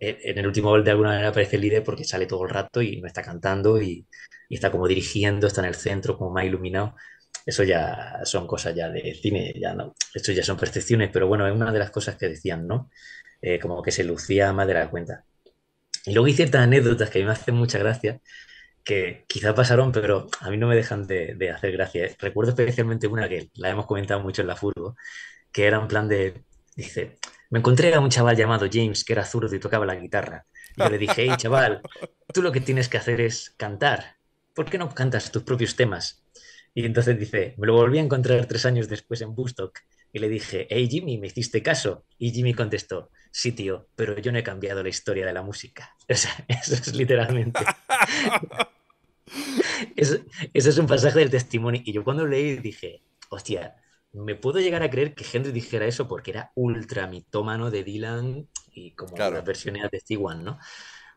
en el último gol de alguna manera aparece el líder porque sale todo el rato y no está cantando y, está como dirigiendo, está en el centro, como más iluminado. Eso ya son cosas ya de cine, ya no, esto ya son percepciones, pero bueno, es una de las cosas que decían, ¿no? Eh, como que se lucía más de la cuenta. Y luego hay ciertas anécdotas que a mí me hacen mucha gracia, que quizá pasaron, pero a mí no me dejan de, hacer gracia. Recuerdo especialmente una que la hemos comentado mucho en la furgo, que era un plan de, dice, me encontré a un chaval llamado James que era zurdo y tocaba la guitarra. Yo le dije, hey chaval, tú lo que tienes que hacer es cantar. ¿Por qué no cantas tus propios temas? Y entonces dice, me lo volví a encontrar tres años después en Bustock y le dije, hey Jimmy, ¿me hiciste caso? Y Jimmy contestó, sí tío, pero yo no he cambiado la historia de la música. eso es literalmente. eso, es un pasaje del testimonio. Y yo cuando leí dije, hostia, me puedo llegar a creer que Henry dijera eso porque era ultra mitómano de Dylan y como claro. las versiones atestiguan, ¿no?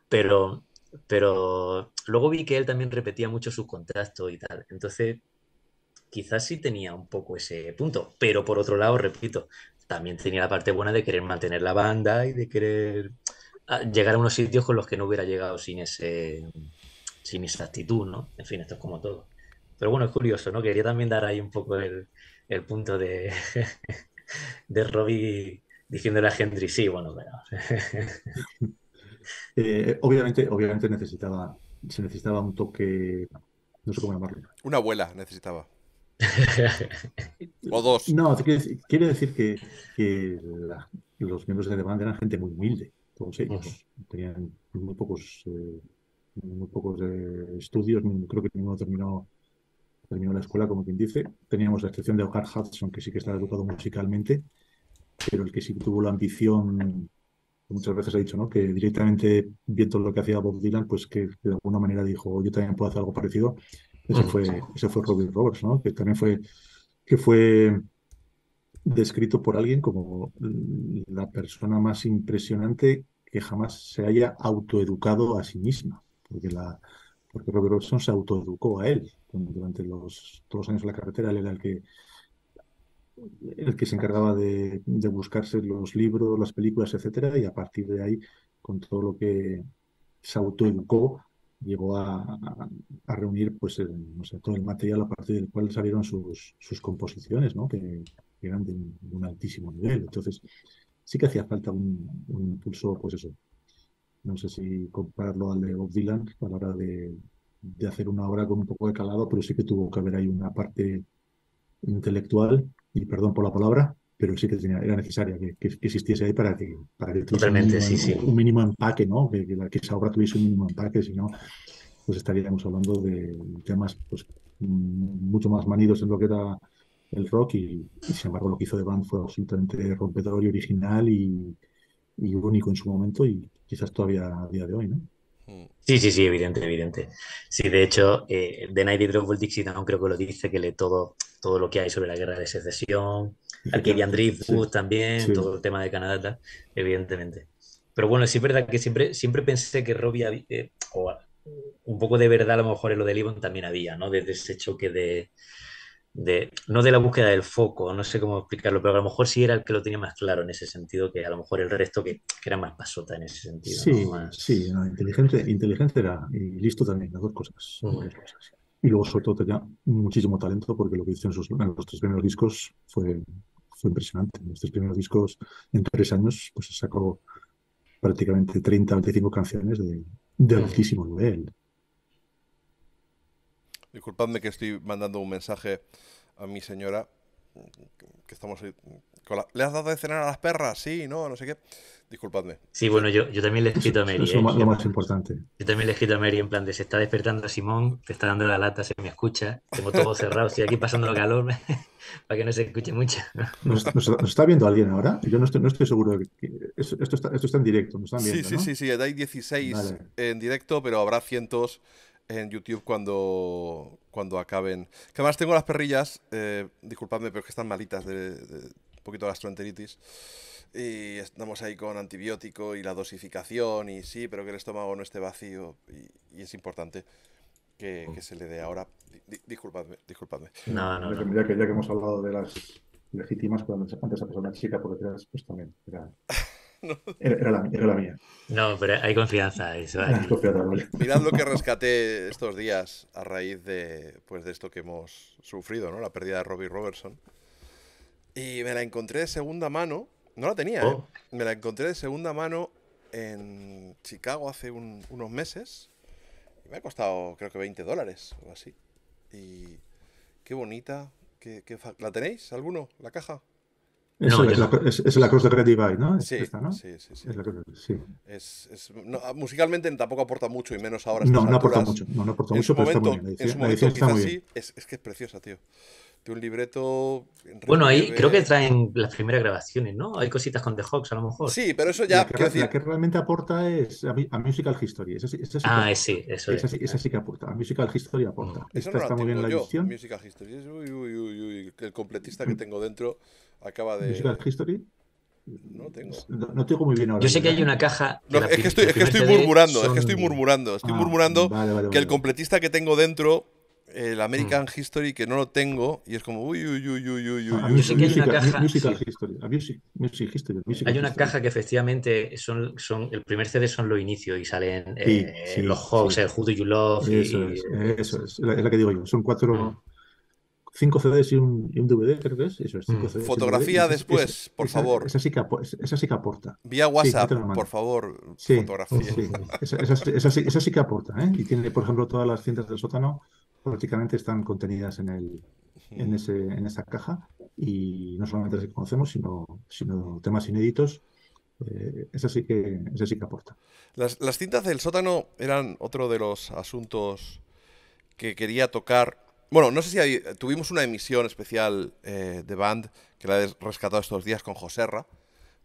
Pero, pero luego vi que él también repetía mucho sus contactos y tal. Entonces, quizás sí tenía un poco ese punto. Pero por otro lado, repito, también tenía la parte buena de querer mantener la banda y de querer ah, llegar a unos sitios con los que no hubiera llegado sin ese sin esa actitud, ¿no? En fin, esto es como todo. Pero bueno, es curioso, ¿no? Quería también dar ahí un poco el, el punto de, de Robbie diciéndole a Y sí, bueno, pero... Eh, obviamente, obviamente necesitaba, se necesitaba un toque, no sé cómo llamarlo. Una abuela necesitaba. o dos. No, quiere decir que, los miembros de The Band eran gente muy humilde, todos ellos. Tenían muy pocos, eh, muy pocos eh, estudios, creo que ninguno terminó terminó la escuela, como quien dice. Teníamos la excepción de Oscar Hudson, que sí que estaba educado musicalmente, pero el que sí tuvo la ambición, muchas veces ha dicho, ¿no? que directamente viendo lo que hacía Bob Dylan, pues que de alguna manera dijo, oh, yo también puedo hacer algo parecido. Ese mm. fue, ese fue Robin Roberts, ¿no? que también fue, que fue descrito por alguien como la persona más impresionante que jamás se haya autoeducado a sí misma, porque la, porque Robert Robson se autoeducó a él durante los, todos los años en la carretera, él era el que el que se encargaba de, buscarse los libros, las películas, etcétera, y a partir de ahí, con todo lo que se autoeducó, llegó a, reunir pues todo el material a partir del cual salieron sus, composiciones, ¿no? que, eran de un, altísimo nivel. Entonces, sí que hacía falta un, un impulso, pues eso, no sé si compararlo al de Bob Dylan a la hora de, hacer una obra con un poco de calado, pero sí que tuvo que haber ahí una parte intelectual, y perdón por la palabra, pero sí que tenía, era necesaria que, existiese ahí para que, para tuviese un, mínimo, sí, em-, empaque, ¿no? Que, esa obra tuviese un mínimo empaque, si no, pues estaríamos hablando de temas pues, mm, mucho más manidos en lo que era el rock y, sin embargo lo que hizo de Band fue absolutamente rompedor y original y, y único en su momento y quizás todavía a día de hoy, ¿no? Mm. Sí, sí, sí, evidente, evidente. Sí, de hecho, eh, The Night of the creo que lo dice, que lee todo, todo lo que hay sobre la guerra de secesión, que Driftwood también, todo el tema de Canadá, evidentemente. Pero bueno, sí es verdad que siempre, siempre pensé que Robbie había, eh, o un poco de verdad a lo mejor en lo de Livon también había, ¿no? Desde ese choque de, no de la búsqueda del foco, no sé cómo explicarlo, pero a lo mejor sí era el que lo tenía más claro en ese sentido que a lo mejor el resto que, era más pasota en ese sentido. Sí, inteligente, era y listo también, las dos cosas. Y luego sobre todo tenía muchísimo talento porque lo que hizo en, los tres primeros discos fue, fue impresionante. En los tres primeros discos, en tres años, pues sacó prácticamente 30, 35 canciones de, de altísimo nivel. Disculpadme que estoy mandando un mensaje a mi señora. Que estamos con la... ¿Le has dado de cenar a las perras? Sí, no, no sé qué. Disculpadme. Sí, bueno, yo, yo también le he escrito a Mary. Eso, es ¿eh? lo más importante. Yo también le he escrito a Mary en plan de se está despertando a Simón, te está dando la lata, se me escucha. como todo cerrado, estoy aquí pasando calor para que no se escuche mucho. ¿Nos, está viendo alguien ahora? Yo no estoy, no estoy seguro. De que, esto, esto, está, esto, está, en directo, nos están viendo, Sí, sí, sí, sí, hay 16 en directo, pero habrá cientos en YouTube cuando, cuando acaben. Que además tengo las perrillas, eh, disculpadme, pero es que están malitas de, un poquito de gastroenteritis. Y estamos ahí con antibiótico y la dosificación y sí, pero que el estómago no esté vacío y, es importante. Oh. Que, se le dé ahora. disculpadme, disculpadme. No, no, Ya, que, ya que hemos hablado de las legítimas, cuando pues antes esa persona chica, porque pues también era, la, mía. No, pero hay confianza. Eso, ah, Mirad lo que rescaté estos días a raíz de, pues, de esto que hemos sufrido, ¿no? La pérdida de Robbie Robertson. Y me la encontré de segunda mano. No la tenía, ¿eh? oh. Me la encontré de segunda mano en Chicago hace unos meses. Y me ha costado, creo que 20 dólares o así. Y qué bonita. ¿Qué, ¿La tenéis? ¿Alguno? ¿La caja? eso es, la, es, la, cruz de Red Divide, ¿no? Sí, sí, sí. Es Es, no, ah, musicalmente tampoco aporta mucho, y menos ahora. No, no aporta mucho, no, no aporta mucho, pero está muy bien. en está muy bien. es, que es preciosa, tío. De un libreto... Bueno, ahí creo que traen las primeras grabaciones, ¿no? Hay cositas con The Hawks, a lo mejor. Sí, pero eso ya... La que, que realmente aporta es a, Musical History. ah, sí, eso esa, es. Esa sí que aporta. A Musical History aporta. Mm. Esta está muy bien la edición. Musical History. Uy, el completista que mm. tengo dentro... Acaba de. Musical History. No tengo. No, tengo muy bien ahora. Yo sé que hay una caja. No, es, que estoy, estoy, murmurando, es que estoy murmurando. Estoy ah, murmurando que el completista que tengo dentro, el eh, American mm. History, que no lo tengo, y es como uy, uy, uy, uy, uy, ah, uy. yo sé que hay una caja. Musical sí. History. Music, history hay una caja que efectivamente son, son. El primer CD son lo inicio y salen sí, eh, los Hogs, el Who Do You Love. Eso, es, es la que digo yo. Son cuatro. Ah cinco CDs y un, DVD, creo que es. Eso mm. Fotografía después, por favor. Esa sí, que aporta. Vía WhatsApp, por favor, sí, fotografía. esa, sí, que aporta, ¿eh? Y tiene, por ejemplo, todas las cintas del sótano prácticamente están contenidas en el, en, ese, en esa caja y no solamente las que conocemos, sino, sino temas inéditos. Eh, esa, sí que, esa sí que aporta. Las, las, cintas del sótano eran otro de los asuntos que quería tocar bueno, no sé si tuvimos una emisión especial eh, de Band que la he rescatado estos días con Joserra.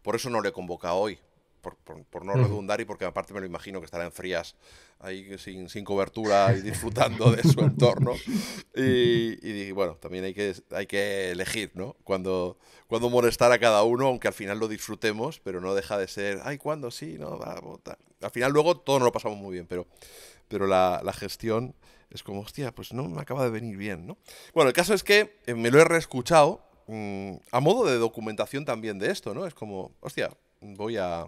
Por eso no le convoca hoy, por, no redundar y porque aparte me lo imagino que estará en frías, ahí sin, cobertura y disfrutando de su entorno. Y, bueno, también hay que, hay que elegir, ¿no? Cuando, cuando molestar a cada uno, aunque al final lo disfrutemos, pero no deja de ser, ay, ¿cuándo? Sí, no, va, vamos, Al final luego todo nos lo pasamos muy bien, pero, pero la gestión es como, hostia, pues no me acaba de venir bien, ¿no? Bueno, el caso es que eh, me lo he reescuchado mm, a modo de documentación también de esto, ¿no? Es como, hostia, voy a...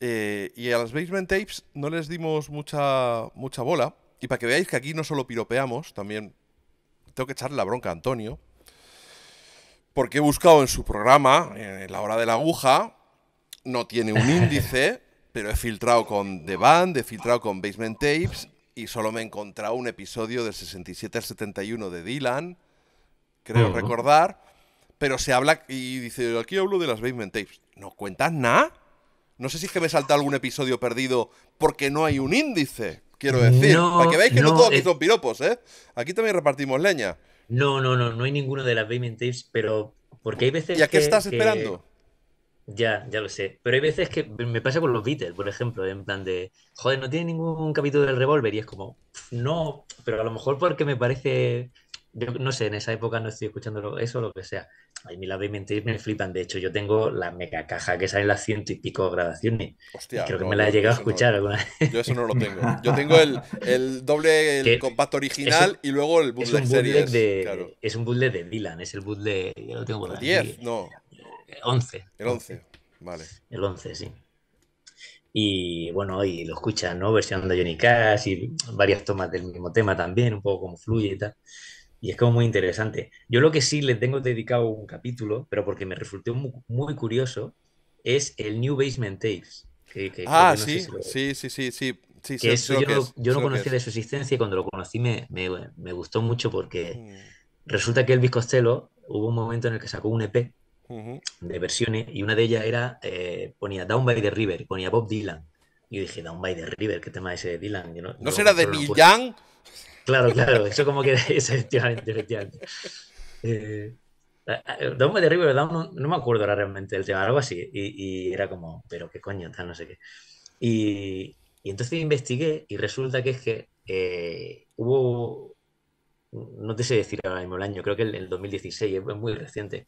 Eh, y a las basement tapes no les dimos mucha, mucha bola. Y para que veáis que aquí no solo piropeamos, también tengo que echarle la bronca a Antonio. Porque he buscado en su programa, en La Hora de la Aguja, no tiene un índice, pero he filtrado con The Band, he filtrado con Basement Tapes y solo me he encontrado un episodio del 67 al 71 de Dylan, creo recordar, pero se habla y dice, aquí hablo de las basement tapes. ¿No cuentas nada? No sé si es que me salta algún episodio perdido porque no hay un índice, quiero decir. para que veáis que no, todos aquí eh. son piropos, ¿eh? Aquí también repartimos leña. No, no, no, no hay ninguno de las basement tapes, pero porque hay veces ¿Y a qué que, estás esperando? Ya, ya lo sé. Pero hay veces que me pasa con los Beatles, por ejemplo, en plan de, joder, no tiene ningún capítulo del revólver y es como, no, pero a lo mejor porque me parece, yo no sé, en esa época no estoy escuchando eso o lo que sea. Ay, mí la veis mentir, me flipan. De hecho, yo tengo la mega caja que sale en las ciento y pico grabaciones. Hostia, creo que me la he llegado a escuchar alguna vez. Yo eso no lo tengo. Yo tengo el, doble, el compacto original y luego el bootleg, De, Es un bootleg de Dylan, es el bootleg. Yo lo tengo 10, no. 11. El 11, vale. El 11, sí. Y bueno, y lo escuchas, ¿no? Versión de Johnny Cash y varias tomas del mismo tema también, un poco como fluye y tal. Y es como muy interesante. Yo lo que sí le tengo dedicado un capítulo, pero porque me resultó muy, curioso, es el New Basement Tapes. ah, sí, sí, sí, sí, sí, yo, no, conocía de su existencia y cuando lo conocí me, me, gustó mucho porque mm. resulta que Elvis Costello hubo un momento en el que sacó un EP de versiones, y una de ellas era, eh, ponía Down by the River, ponía Bob Dylan. Y yo dije, Down by the River, ¿qué tema ese de Dylan? no, será de Dylan Claro, claro, eso como que es efectivamente, eh, eh, Down by the River, Down, no, me acuerdo ahora realmente el tema, algo así. Y, era como, pero qué coño, tal, no sé qué. Y, y entonces investigué y resulta que es que hubo, no te sé decir ahora mismo el año, creo que el 2016, es muy reciente,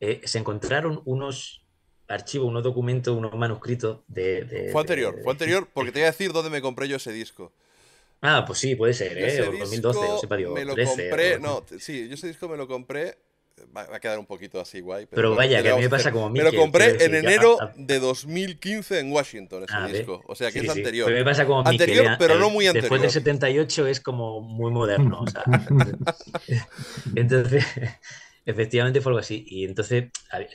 eh, se encontraron unos archivos, unos documentos, unos manuscritos de... fue anterior, fue anterior, porque te voy a decir dónde me compré yo ese disco. Ah, pues sí, puede ser, ¿eh? O 2012, o sepa, digo, me lo compré, no, sí, yo ese disco me lo compré va a quedar un poquito así guay. Pero, vaya, que a mí me pasa como mí Me lo compré en enero de 2015 en Washington, ese ah, disco. O sea, que es anterior. me pasa como Anterior, pero eh, no muy anterior. Después del 78 es como muy moderno. O sea. Entonces, Efectivamente fue algo así. Y entonces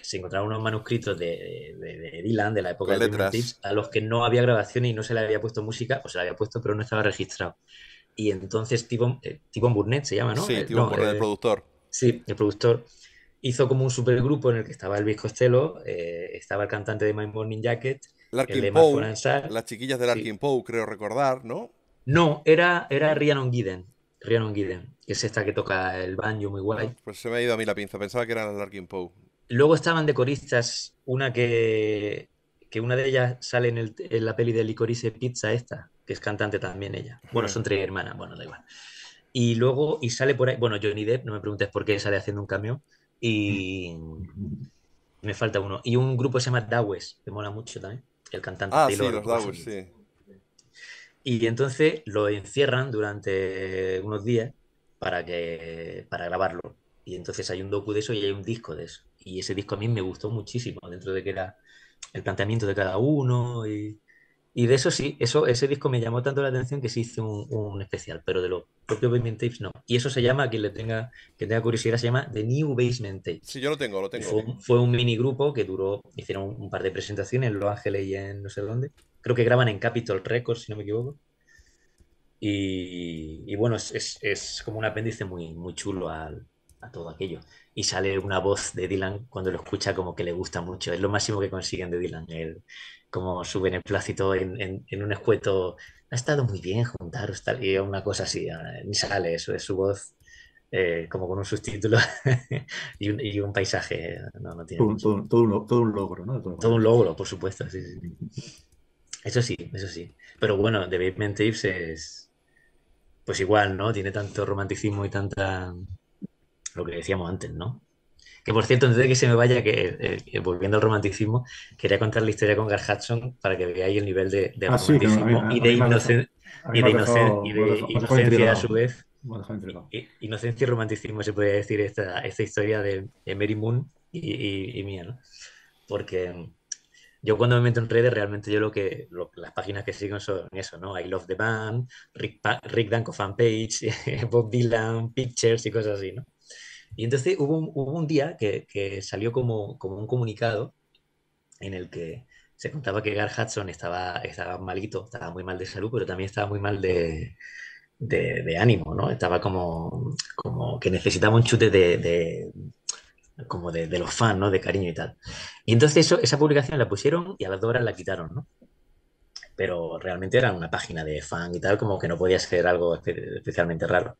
se encontraron unos manuscritos de, de, Dylan, de la época de Tips, a los que no había grabaciones y no se le había puesto música, o se le había puesto, pero no estaba registrado. Y entonces Tibon, eh, Burnett se llama, ¿no? Sí, eh, Tibon el eh, productor. Sí, el productor hizo como un supergrupo en el que estaba el Costello, eh, estaba el cantante de My Morning Jacket, el de Poe, las chiquillas de Larkin sí. Poe, creo recordar, ¿no? No, era, era Rhiannon Giden. Rhiannon Gideon, que es esta que toca el banjo muy guay. Ah, pues se me ha ido a mí la pinza, pensaba que era la Larkin Poe. Luego estaban decoristas una que, que una de ellas sale en, el, la peli de Licorice Pizza esta, que es cantante también ella. Bueno, son tres hermanas, bueno, da igual. Y luego, y sale por ahí, bueno, Johnny Depp, no me preguntes por qué sale haciendo un cambio Y me falta uno. Y un grupo se llama Dawes, me mola mucho también, el cantante. Ah, sí, los Dawes, sí. Y entonces lo encierran durante unos días para, que, para grabarlo. Y entonces hay un docu de eso y hay un disco de eso. Y ese disco a mí me gustó muchísimo, dentro de que era el planteamiento de cada uno. Y, y de eso sí, eso, ese disco me llamó tanto la atención que se hizo un, especial, pero de los propios Basement Tapes no. Y eso se llama, quien le tenga, que tenga curiosidad, se llama The New Basement Tapes. Sí, yo lo tengo, lo tengo. Fue, un mini grupo que duró, hicieron un par de presentaciones en Los Ángeles y en no sé dónde creo que graban en Capitol Records, si no me equivoco. Y, bueno, es, es, como un apéndice muy, muy chulo al, a todo aquello. Y sale una voz de Dylan cuando lo escucha como que le gusta mucho. Es lo máximo que consiguen de Dylan. El, como suben el en, en, un escueto. Ha estado muy bien juntaros, y una cosa así. Ah, ni sale eso, es su voz eh, como con un subtítulo y, un, paisaje. No, no tiene todo, un, todo, un, logro, ¿no? Todo, un logro, por supuesto. Sí, sí. Eso sí, eso sí. Pero bueno, The Bateman Tapes es. Pues igual, ¿no? Tiene tanto romanticismo y tanta. Lo que decíamos antes, ¿no? Que por cierto, antes de que se me vaya, que eh, eh, volviendo al romanticismo, quería contar la historia con Gar Hudson para que veáis el nivel de, ah, romanticismo y, de y de, inocencia a su vez. Inocencia y romanticismo se podría decir esta, esta historia de, Mary Moon y, y mía, ¿no? Porque yo cuando me meto en redes, realmente yo lo que, las páginas que sigo son eso, ¿no? I Love the Band, Rick, pa Danko Fanpage, Bob Dylan, Pictures y cosas así, ¿no? Y entonces hubo un, hubo un día que, que salió como, como, un comunicado en el que se contaba que Gar Hudson estaba, estaba malito, estaba muy mal de salud, pero también estaba muy mal de, de, ánimo, ¿no? Estaba como, como que necesitaba un chute de como de, los fans, ¿no? De cariño y tal. Y entonces eso, esa publicación la pusieron y a las dos horas la quitaron, ¿no? Pero realmente era una página de fan y tal, como que no podía ser algo especialmente raro.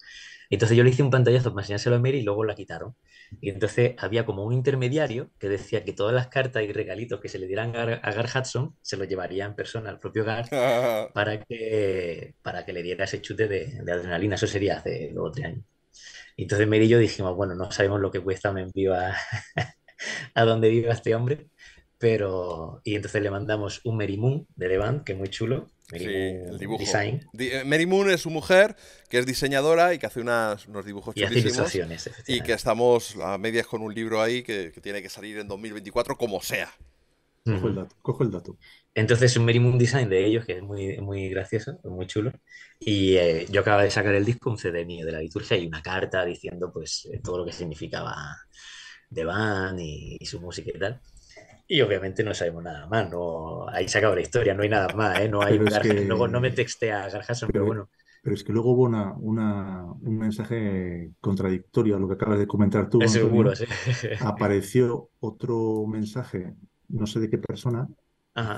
Entonces yo le hice un pantallazo para enseñárselo a Mary y luego la quitaron. Y entonces había como un intermediario que decía que todas las cartas y regalitos que se le dieran a, Gar Hudson se los llevaría en persona al propio Gar para que, para que le diera ese chute de, de adrenalina. Eso sería hace dos o tres años entonces Mary y yo dijimos, bueno, no sabemos lo que cuesta me envío a, dónde donde viva este hombre, pero... Y entonces le mandamos un Mary Moon de Levant, que es muy chulo. Mary el dibujo. Design. Eh, Moon es su mujer, que es diseñadora y que hace unas, unos dibujos y chulísimos. y que estamos a medias con un libro ahí que tiene que salir en 2024 como sea. Cojo el dato, cojo el dato. Entonces, un Moon Design de ellos, que es muy, muy gracioso, muy chulo. Y eh, yo acababa de sacar el disco, un CD mío de la liturgia y una carta diciendo pues eh, todo lo que significaba The Van y, su música y tal. Y obviamente no sabemos nada más, no, ahí se acaba la historia, no hay nada más, ¿eh? no hay luego no me textea Garjason, pero, bueno. Pero es que luego hubo una, un mensaje contradictorio a lo que acabas de comentar tú. seguro, sí. Apareció otro mensaje no sé de qué persona,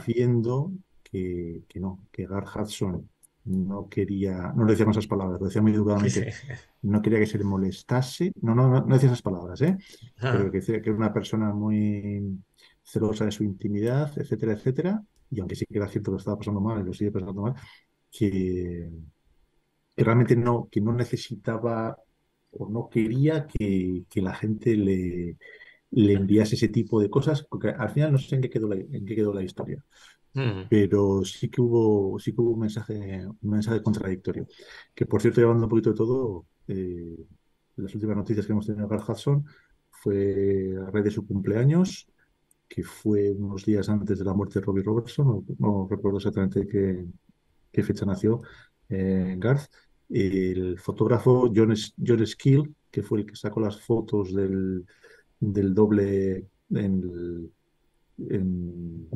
diciendo que, no, que Gar Hudson no quería, no le decía esas palabras, lo decía muy educadamente, no quería que se le molestase, no, no, no, decía esas palabras, ¿eh? Ah. pero que, que era una persona muy celosa de su intimidad, etcétera, etcétera, y aunque sí que era cierto que lo estaba pasando mal y lo sigue pasando mal, que, realmente no, que no necesitaba o no quería que la gente le, le enviase ese tipo de cosas, porque al final no sé en qué quedó la, en qué quedó la historia. Mm. Pero sí que hubo, sí que hubo un mensaje, un mensaje contradictorio. Que por cierto, llevando un poquito de todo, eh, las últimas noticias que hemos tenido de Garth Hudson fue a raíz de su cumpleaños, que fue unos días antes de la muerte de Robbie Robertson, no, recuerdo exactamente qué, qué fecha nació eh, Garth. El fotógrafo John, John Skill, que fue el que sacó las fotos del, del doble en, en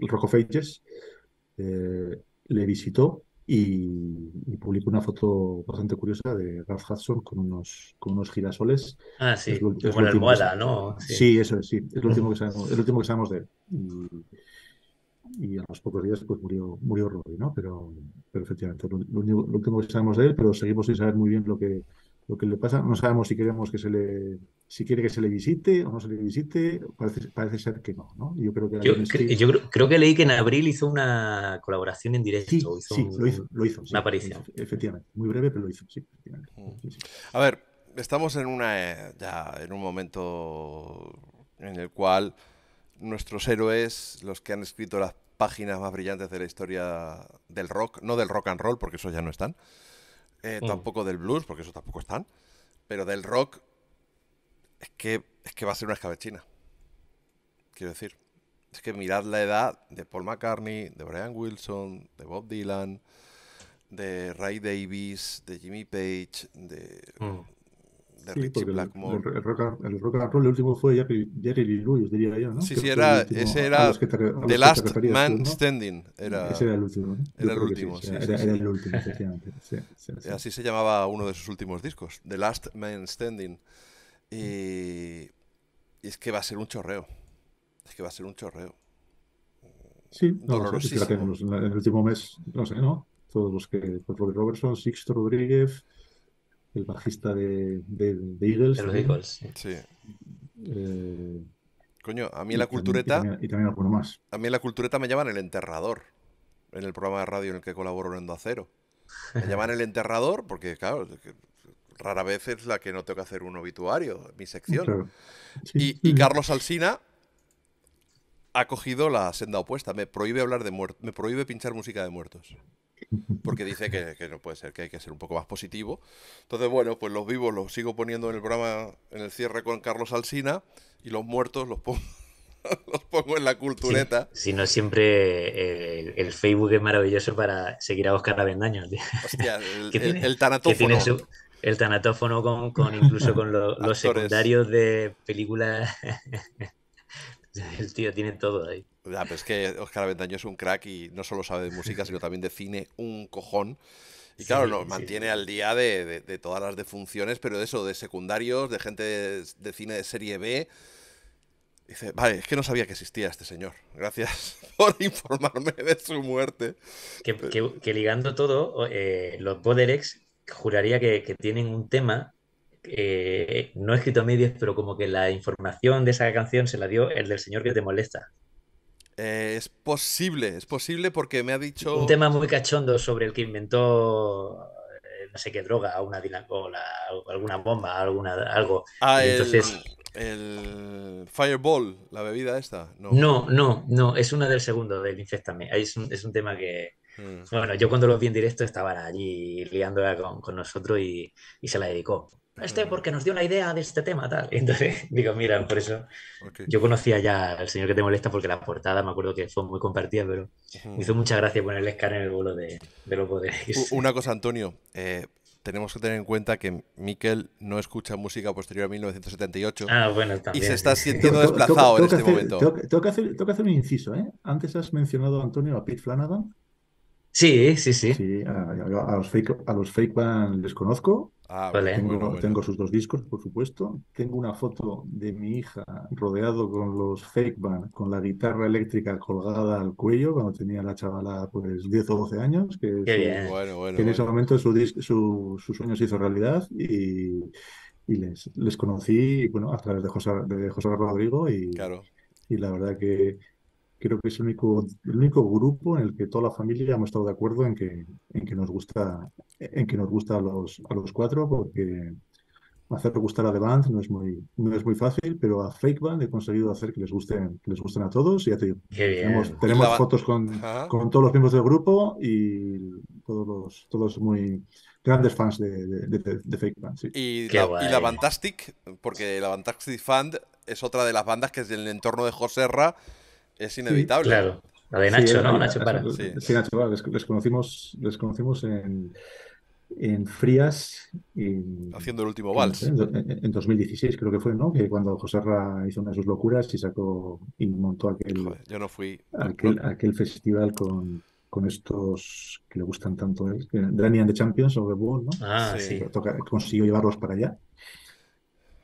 el Rock of eh, le visitó y, publicó una foto bastante curiosa de Ralph Hudson con unos, con unos girasoles. Ah, sí, es con la almohada, ¿no? Sí. eso es, sí, es lo último que sabemos, último que sabemos de él. Y, a los pocos días pues murió, murió ¿no? Pero, pero efectivamente, lo, último que sabemos de él, pero seguimos sin saber muy bien lo que, lo que le pasa. No sabemos si queremos que se le, si quiere que se le visite o no se le visite. Parece, parece ser que no, ¿no? Yo creo que yo, creo, que leí que en abril hizo una colaboración en directo. Sí, lo hizo, lo hizo. Una aparición. Efectivamente, muy breve, pero lo hizo, sí, mm. A ver, estamos en una eh, ya en un momento en el cual nuestros héroes, los que han escrito las páginas más brillantes de la historia del rock, no del rock and roll, porque esos ya no están, eh, mm. tampoco del blues, porque eso tampoco están, pero del rock es que, es que va a ser una escabechina. Quiero decir, es que mirad la edad de Paul McCartney, de Brian Wilson, de Bob Dylan, de Ray Davis, de Jimmy Page, de... Mm de sí, Richie Blackmore. El, el, rock, el, rock, and roll el último fue Jerry, Jerry Lee Lewis, diría yo, ¿no? Sí, sí, era, último, ese era te, The Last Man tú, ¿no? Standing. Era, ese era el último, ¿no? Era el último, sí. sí, era, sí era, el último, efectivamente. Así se llamaba uno de sus últimos discos, The Last Man Standing. Y, y es que va a ser un chorreo. Es que va a ser un chorreo. Sí, no, No sé, en el último mes, no sé, ¿no? Todos los que, pues Robert Robertson, Sixto Rodríguez, el bajista de, Eagles. sí. Eh, Coño, a mí la cultureta. Y también, a también más. A mí la cultureta me llaman el enterrador. En el programa de radio en el que colaboro en Acero. Me llaman el enterrador porque, claro, rara vez es la que no tengo que hacer un obituario, mi sección. Y, y, Carlos Alsina ha cogido la senda opuesta. Me prohíbe hablar de muertos. Me prohíbe pinchar música de muertos porque dice que, no puede ser, que hay que ser un poco más positivo. Entonces, bueno, pues los vivos los sigo poniendo en el programa, en el cierre con Carlos Alsina, y los muertos los pongo. los pongo en la cultureta. si no, siempre eh, el, Facebook es maravilloso para seguir a Oscar Avendaño. Hostia, el, tanatófono. el tanatófono con, incluso con los secundarios de películas El tío tiene todo ahí. pero es que Oscar Aventaño es un crack y no solo sabe de música, sino también de cine, un cojón. Y claro, nos mantiene al día de, todas las defunciones, pero de eso, de secundarios, de gente de, cine de serie B. Dice, vale, es que no sabía que existía este señor. Gracias por informarme de su muerte. Que, ligando todo, eh, los Boderex juraría que, que tienen un tema eh, no he escrito medias, pero como que la información de esa canción se la dio el del señor que te molesta. Eh, es posible, es posible porque me ha dicho... Un tema muy cachondo sobre el que inventó eh, no sé qué droga, o alguna bomba, alguna, algo. Ah, entonces... el, Fireball, la bebida esta. No. no, no, es una del segundo, del Infectame. Es un, tema que... Mm. Bueno, yo cuando lo vi en directo estaban allí liándola con, nosotros y se la dedicó este porque nos dio una idea de este tema, tal. entonces digo, mira, por eso yo conocía ya al señor que te molesta porque la portada me acuerdo que fue muy compartida, pero me hizo mucha gracia ponerle escala en el bolo de, de los poderes. Una cosa, Antonio, eh, tenemos que tener en cuenta que Miquel no escucha música posterior a 1978 ah, bueno, también, y se está sintiendo desplazado en este momento. Tengo que, hacer, un inciso, ¿eh? Antes has mencionado, Antonio, a Pete Flanagan. Sí, sí, sí. a, los fake, a les conozco Ah, tengo, sus dos discos, por supuesto. Tengo una foto de mi hija rodeado con los fake band, con la guitarra eléctrica colgada al cuello cuando tenía la chavala pues 10 o 12 años, que, bueno, en ese momento su, su, se hizo realidad y, les, les, conocí bueno, a través de José, de José Rodrigo y, claro. y la verdad que creo que es el único, el único grupo en el que toda la familia hemos estado de acuerdo en que, en que nos gusta, en que nos gusta a los, a los cuatro, porque hacer gustar a The Band no es muy, no es muy fácil, pero a Fake Band he conseguido hacer que les gusten, les gusten a todos. Y tenemos, fotos con, con, todos los miembros del grupo y todos los, todos muy grandes fans de, Fake Band. Y, la, y, Fantastic, porque la Fantastic Fund es otra de las bandas que es del entorno de José Ra es inevitable. claro. La de Nacho, ¿no? Nacho Para. Sí, Nacho Para. Les, conocimos, en, Frías. Haciendo el último vals. En, 2016, creo que fue, ¿no? Que cuando José Ra hizo una de sus locuras y sacó y montó aquel. yo no fui. Aquel, festival con, estos que le gustan tanto, a él. de the Champions o The ¿no? Ah, sí. consiguió llevarlos para allá.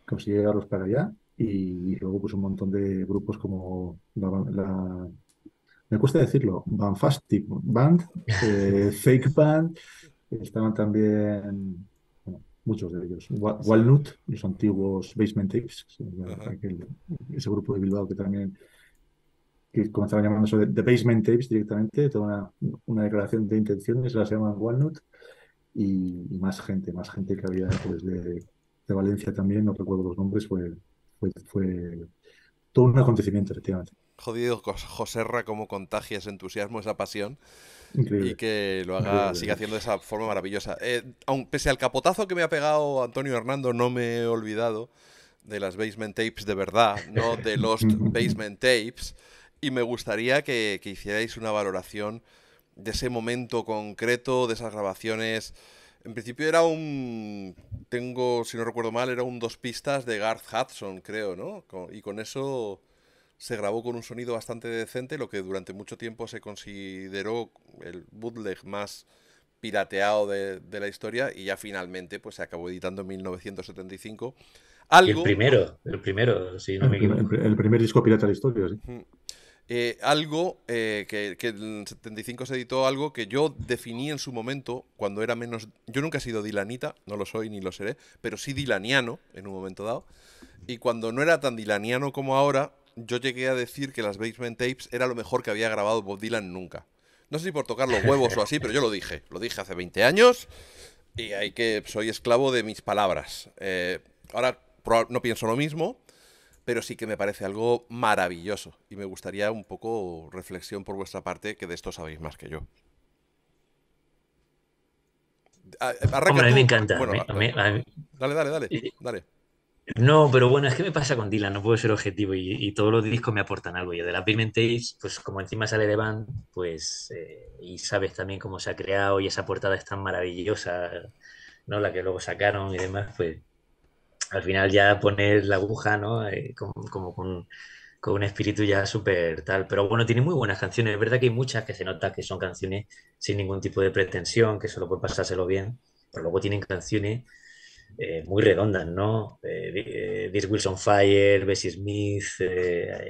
Consiguió llevarlos para allá y luego pues un montón de grupos como la, me cuesta decirlo, Banfastic Band, eh, Fake Band, estaban también muchos de ellos, Walnut, los antiguos Basement Tapes, ese grupo de Bilbao que también que comenzaban llamándose The Basement Tapes directamente, toda una, declaración de intenciones, las llaman Walnut, y, más gente, más gente que había desde pues, de, Valencia también, no recuerdo los nombres, fue fue, todo un acontecimiento, efectivamente. Jodido Joserra, cómo contagia ese entusiasmo, esa pasión. Y que lo haga, siga haciendo de esa forma maravillosa. Eh, aun, pese al capotazo que me ha pegado Antonio Hernando, no me he olvidado de las basement tapes de verdad, no de los basement tapes. Y me gustaría que, que hicierais una valoración de ese momento concreto, de esas grabaciones en principio era un. Tengo, si no recuerdo mal, era un dos pistas de Garth Hudson, creo, ¿no? y con eso se grabó con un sonido bastante decente, lo que durante mucho tiempo se consideró el bootleg más pirateado de, la historia y ya finalmente pues se acabó editando en 1975. Algo... El primero, el primero, si no me equivoco. El, el, primer disco pirata de la historia, sí. Eh, algo eh, que, que, en 75 se editó algo que yo definí en su momento cuando era menos. Yo nunca he sido dilanita, no lo soy ni lo seré, pero sí dilaniano en un momento dado. Y cuando no era tan dilaniano como ahora, yo llegué a decir que las Basement Tapes era lo mejor que había grabado Bob Dylan nunca. No sé si por tocar los huevos o así, pero yo lo dije. Lo dije hace 20 años y hay que soy esclavo de mis palabras. Eh, ahora no pienso lo mismo, pero sí que me parece algo maravilloso y me gustaría un poco reflexión por vuestra parte, que de esto sabéis más que yo. Ah, eh, a mí me encanta. dale, dale, eh, dale, No, pero bueno, es que me pasa con Dylan, no puedo ser objetivo y, todos los discos me aportan algo. Y de la Pigment pues como encima sale de Band, pues eh, y sabes también cómo se ha creado y esa portada es tan maravillosa, ¿no? La que luego sacaron y demás, pues al final ya poner la aguja, ¿no? Eh, como, con, un espíritu ya súper tal. Pero bueno, tiene muy buenas canciones. Es verdad que hay muchas que se nota que son canciones sin ningún tipo de pretensión, que solo por pasárselo bien. Pero luego tienen canciones eh, muy redondas, ¿no? Eh, eh Wilson Fire, Bessie Smith,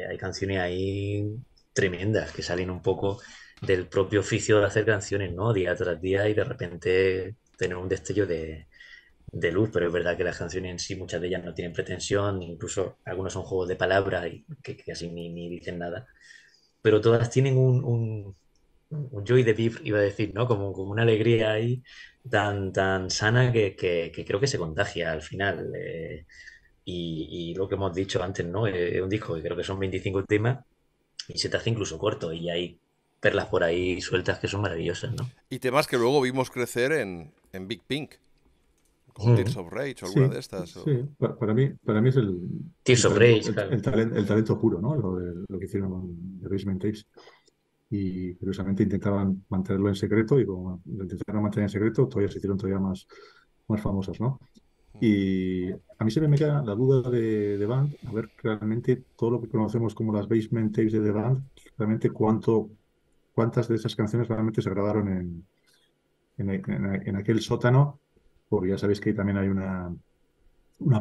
hay canciones ahí tremendas que salen un poco del propio oficio de hacer canciones, ¿no? Día tras día y de repente tener un destello de, de luz, pero es verdad que las canciones en sí, muchas de ellas no tienen pretensión, incluso algunos son juegos de palabras y que, casi ni, dicen nada, pero todas tienen un, joy de vivir, iba a decir, ¿no? Como, como una alegría ahí tan, tan sana que, que, creo que se contagia al final. Eh, y, lo que hemos dicho antes, ¿no? Es un disco que creo que son 25 temas y se te hace incluso corto y hay perlas por ahí sueltas que son maravillosas, ¿no? Y temas que luego vimos crecer en, en Big Pink. Tears of Rage o alguna de estas. Sí, para, mí, para mí es el. Tears of Rage, el, talento, puro, ¿no? Lo, que hicieron con The Basement Tapes. Y curiosamente intentaban mantenerlo en secreto y como lo intentaron mantener en secreto, todavía se hicieron todavía más, más famosas, ¿no? Y a mí se me queda la duda de The Band, a ver realmente todo lo que conocemos como las basement tapes de The Band, realmente cuánto, cuántas de esas canciones realmente se grabaron en, en, en aquel sótano porque ya sabéis que también hay una,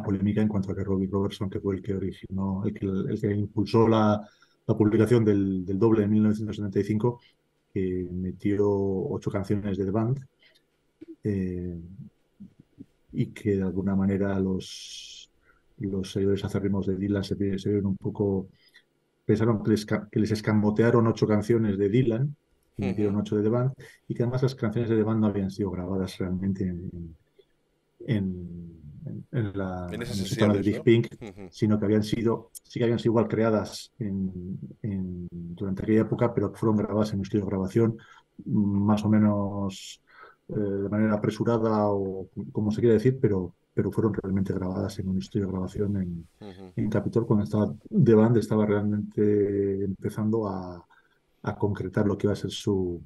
polémica en cuanto a que Robbie Robertson, que fue el que originó, el que, impulsó la, publicación del, doble en 1975, que metió ocho canciones de The Band eh, y que de alguna manera los, los seguidores acérrimos de Dylan se, vieron un poco, pensaron que les, escamotearon ocho canciones de Dylan, metieron ocho de The Band, y que además las canciones de The Band no habían sido grabadas realmente en, en, la, en, de Big Pink, sino que habían sido, sí que habían sido igual creadas durante aquella época, pero fueron grabadas en un estudio de grabación más o menos eh, de manera apresurada o como se quiere decir, pero, pero fueron realmente grabadas en un estudio de grabación en, Capitol cuando estaba The Band estaba realmente empezando a, concretar lo que iba a ser su,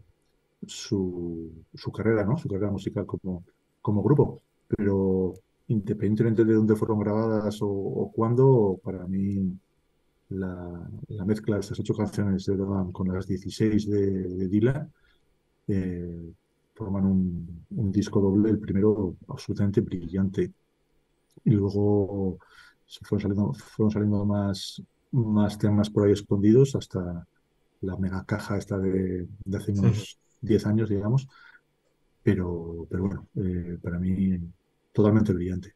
su, carrera, ¿no? Su carrera musical como grupo pero independientemente de dónde fueron grabadas o, cuándo, para mí la, mezcla de estas ocho canciones de Dylan con las 16 de, de Dila eh, forman un, disco doble, el primero absolutamente brillante. Y luego se fueron saliendo, fueron saliendo más, más temas por ahí escondidos hasta la mega caja esta de, hace unos 10 años, digamos. Pero, pero bueno, eh, para mí totalmente brillante.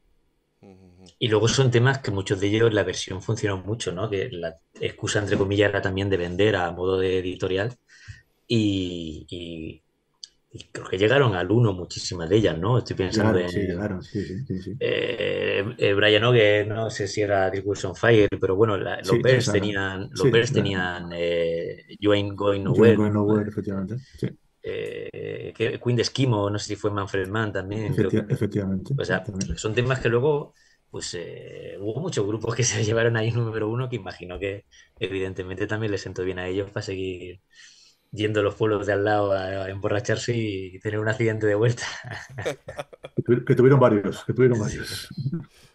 Y luego son temas que muchos de ellos la versión funcionó mucho, ¿no? Que la excusa, entre comillas, era también de vender a modo de editorial. Y, creo que llegaron al uno muchísimas de ellas, ¿no? Estoy pensando en. Sí, llegaron, sí, sí. sí. Eh, eh, Brian no sé si era Discussion Fire, pero bueno, los Bears tenían. Los sí, tenían eh, Ain't Going Nowhere. going nowhere, efectivamente. Sí. Eh, Queen de Esquimo, no sé si fue Manfred Mann también. efectivamente. O sea, son temas que luego, pues eh, hubo muchos grupos que se llevaron ahí número uno, que imagino que evidentemente también les sentó bien a ellos para seguir yendo a los pueblos de al lado a, emborracharse y tener un accidente de vuelta. que, tuvieron, varios, que tuvieron varios.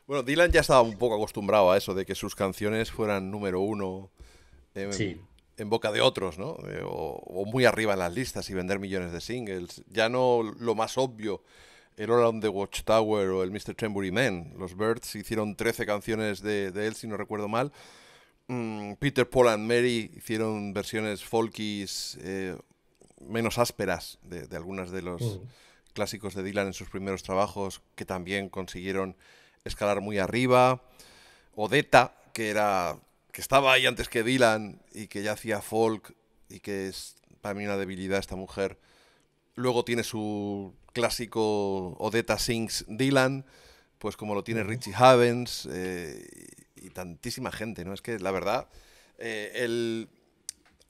Bueno, Dylan ya estaba un poco acostumbrado a eso de que sus canciones fueran número uno. Em, sí en boca de otros, ¿no? Eh, o, muy arriba en las listas y vender millones de singles. Ya no lo más obvio, el All the Watchtower o el Mr. Trembury Man. Los Birds hicieron 13 canciones de, él, si no recuerdo mal. Mm, Peter, Paul and Mary hicieron versiones folkies eh, menos ásperas de, algunos algunas de los mm. clásicos de Dylan en sus primeros trabajos, que también consiguieron escalar muy arriba. Odetta, que era que estaba ahí antes que Dylan y que ya hacía folk y que es para mí una debilidad esta mujer. Luego tiene su clásico Odetta Sings Dylan, pues como lo tiene Richie Havens eh, y tantísima gente, ¿no? Es que la verdad, eh,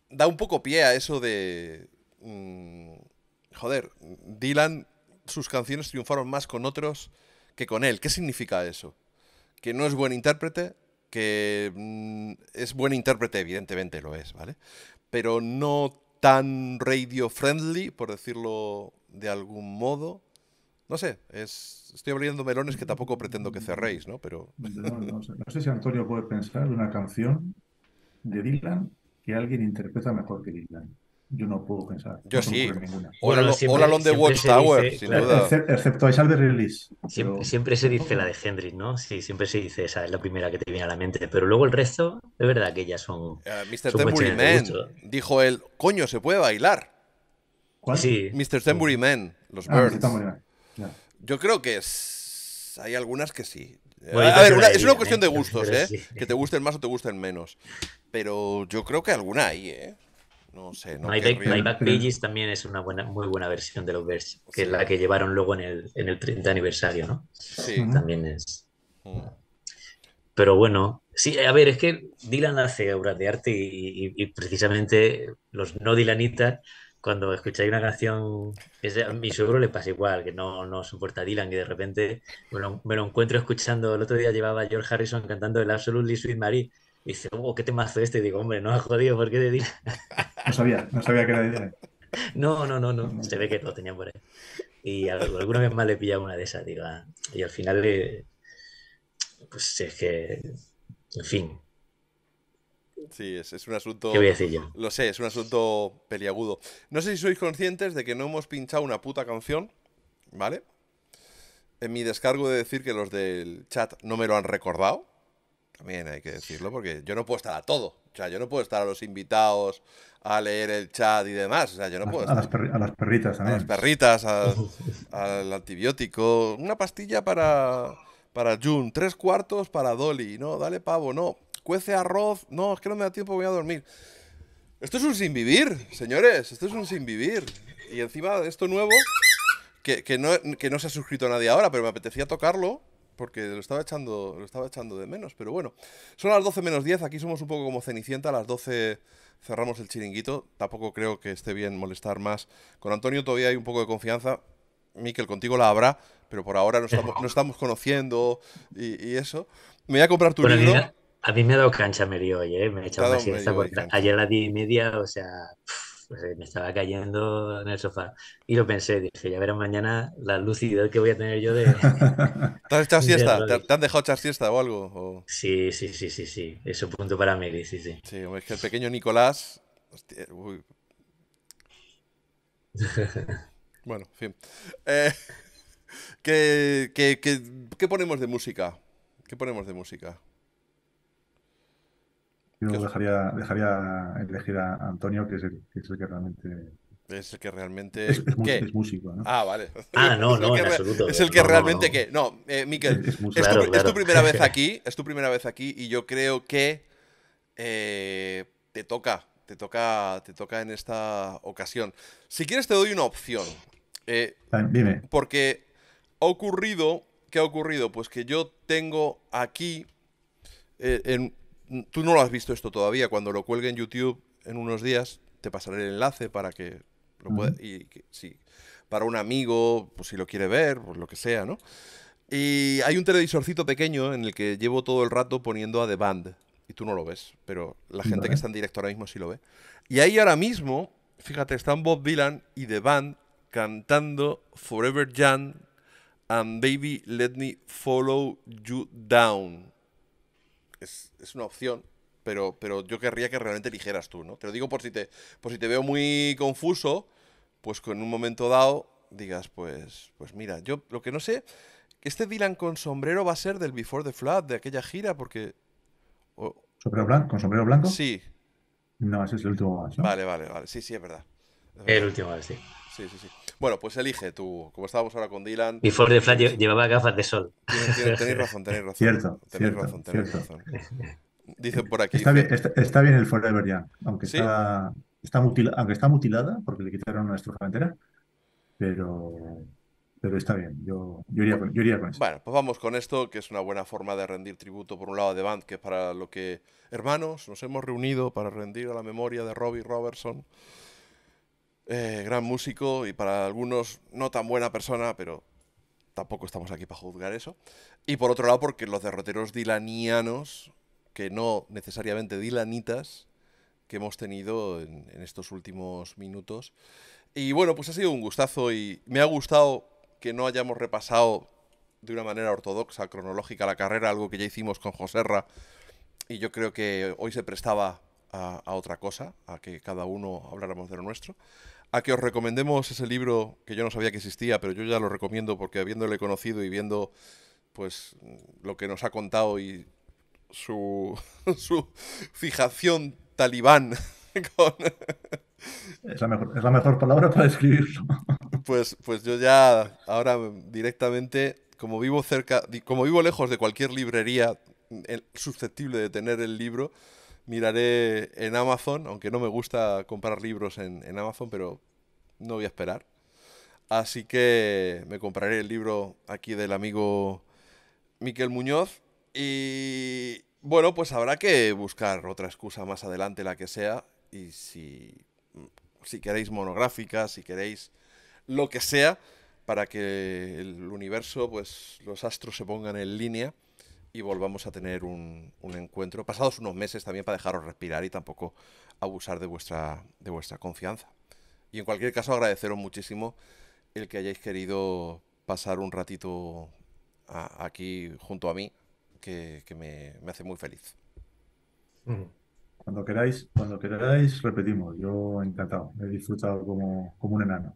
da un poco pie a eso de... Mm, joder, Dylan, sus canciones triunfaron más con otros que con él. ¿Qué significa eso? Que no es buen intérprete, que mm, es buen intérprete, evidentemente lo es, ¿vale? Pero no tan radio friendly, por decirlo de algún modo. No sé, es, estoy abriendo melones que tampoco pretendo que cerréis, ¿no? Pero... No, sé, si Antonio puede pensar una canción de Dylan que alguien interpreta mejor que Dylan yo no puedo pensar. Yo sí. O bueno, siempre, de sin duda. Excepto esa de release. Siempre, se dice la de Hendrix, ¿no? Sí, siempre se dice esa, es la primera que te viene a la mente. Pero luego el resto, es verdad que ya son. Mr. Tempury Man dijo él: Coño, se puede bailar. ¿Cuál? Sí. Mr. Tembury Man, los ah, Birds. Yo creo que es... hay algunas que sí. a ver, es una cuestión ¿eh? de gustos, ¿eh? Que te gusten más o te gusten menos. Pero yo creo que alguna hay, ¿eh? No sé, My, Back, Pages también es una buena, muy buena versión de los Verge, que es la que llevaron luego en el, en el 30 aniversario, ¿no? Sí. También es. Mm. Pero bueno, sí, a ver, es que Dylan hace obras de arte y, precisamente los no Dylanitas cuando escucháis una canción, a mi suegro le pasa igual, que no, no soporta Dylan, y de repente me lo, me lo, encuentro escuchando, el otro día llevaba George Harrison cantando el Absolutely Sweet Marie, y dice, oh, qué temazo este. Y digo, hombre, no, jodido, ¿por qué te di No sabía, no sabía que era de Dylan. No, no, no, no. Se ve que lo tenía por ahí. Y alguna vez más le pillaba una de esas, digo. Ah". Y al final, eh, pues es que, en fin. Sí, es, es un asunto. Lo sé, es un asunto peliagudo. No sé si sois conscientes de que no hemos pinchado una puta canción, ¿vale? En mi descargo de decir que los del chat no me lo han recordado. También hay que decirlo, porque yo no puedo estar a todo. O sea, yo no puedo estar a los invitados, a leer el chat y demás. O sea, yo no puedo a, Las, a las perritas también. A las perritas, al antibiótico. Una pastilla para, para June, tres cuartos para Dolly. No, dale pavo, no. Cuece arroz. No, es que no me da tiempo, voy a dormir. Esto es un sinvivir, señores. Esto es un sinvivir. Y encima de esto nuevo, que, no, que no se ha suscrito nadie ahora, pero me apetecía tocarlo porque lo estaba echando, lo estaba echando de menos, pero bueno. Son las 12 menos 10, aquí somos un poco como Cenicienta, a las 12 cerramos el chiringuito. Tampoco creo que esté bien molestar más. Con Antonio todavía hay un poco de confianza. Miquel, contigo la habrá, pero por ahora no estamos, conociendo y, eso. Me voy a comprar tu libro. A mí, me ha dado cancha, medio hoy, ¿eh? Me he echado esta Ayer a las 10 y media, o sea. Pues, eh, me estaba cayendo en el sofá. Y lo pensé, dije, ya verás mañana la lucidez que voy a tener yo de... ¿Te has echado siesta? ¿Te, han dejado echar siesta o algo? O... Sí, sí, sí, sí, sí. Es un punto para mí sí, sí. Sí, es que el pequeño Nicolás... Bueno, en fin. Eh, qué ponemos de música? ¿Qué ponemos de música? Yo dejaría, dejaría elegir a Antonio, que es el que, realmente es el que realmente. Es, músico, ¿no? Ah, vale. Ah, no, no, Es el que realmente que. No, eh, Miquel, es, tu, primera vez aquí. Es tu primera vez aquí y yo creo que eh, te toca. Te toca. Te toca en esta ocasión. Si quieres, te doy una opción. Eh, ah, dime. Porque ha ocurrido. ¿Qué ha ocurrido? Pues que yo tengo aquí. en, tú no lo has visto esto todavía. Cuando lo cuelgue en YouTube en unos días, te pasaré el enlace para que lo pueda. Y que, para un amigo, pues si lo quiere ver, por pues, lo que sea, ¿no? Y hay un televisorcito pequeño en el que llevo todo el rato poniendo a The Band. Y tú no lo ves, pero la gente que está en directo ahora mismo sí lo ve. Y ahí ahora mismo, fíjate, están Bob Dylan y The Band cantando Forever Jan and Baby Let Me Follow You Down es, una opción, pero, pero yo querría que realmente eligieras tú, ¿no? Te lo digo por si te, por si te veo muy confuso, pues con en un momento dado digas, pues, pues mira, yo lo que no sé, este Dylan con sombrero va a ser del Before the Flood, de aquella gira, porque... ¿Sombrero blanco? ¿Con sombrero blanco? Sí. No, ese es el último Vale, vale, vale. Sí, sí, es verdad. El último sí. Bueno, pues elige tú. Como estábamos ahora con Dylan. Y Ford de llevaba gafas de sol. Tenéis, razón, tenéis razón. Cierto, tenéis cierto, razón, tenéis razón. Dice por aquí. Está, bien, el Forever Young, aunque, está, aunque está mutilada porque le quitaron una estruja entera, pero, pero está bien. Yo, iría con, yo iría con eso. Bueno, pues vamos con esto, que es una buena forma de rendir tributo por un lado de Band, que para lo que, hermanos, nos hemos reunido para rendir a la memoria de Robbie Robertson. Eh, gran músico y para algunos no tan buena persona, pero tampoco estamos aquí para juzgar eso. Y por otro lado, porque los derroteros dilanianos, que no necesariamente dilanitas, que hemos tenido en, estos últimos minutos. Y bueno, pues ha sido un gustazo y me ha gustado que no hayamos repasado de una manera ortodoxa, cronológica, la carrera, algo que ya hicimos con Joserra. Y yo creo que hoy se prestaba a, a, otra cosa, a que cada uno habláramos de lo nuestro a que os recomendemos ese libro que yo no sabía que existía, pero yo ya lo recomiendo porque habiéndole conocido y viendo pues lo que nos ha contado y su, su fijación talibán con... es, la mejor, es la, mejor, palabra para describirlo. Pues, pues yo ya ahora directamente, como vivo cerca, como vivo lejos de cualquier librería susceptible de tener el libro, miraré en Amazon, aunque no me gusta comprar libros en, Amazon, pero no voy a esperar. Así que me compraré el libro aquí del amigo Miquel Muñoz. Y bueno, pues habrá que buscar otra excusa más adelante, la que sea. Y si, si queréis monográfica, si queréis lo que sea, para que el universo, pues los astros se pongan en línea y volvamos a tener un, un, encuentro, pasados unos meses también para dejaros respirar y tampoco abusar de vuestra, de vuestra confianza. Y en cualquier caso agradeceros muchísimo el que hayáis querido pasar un ratito aquí junto a mí, que, me, hace muy feliz. Cuando queráis, cuando queráis, repetimos. Yo encantado. He disfrutado como, como un enano.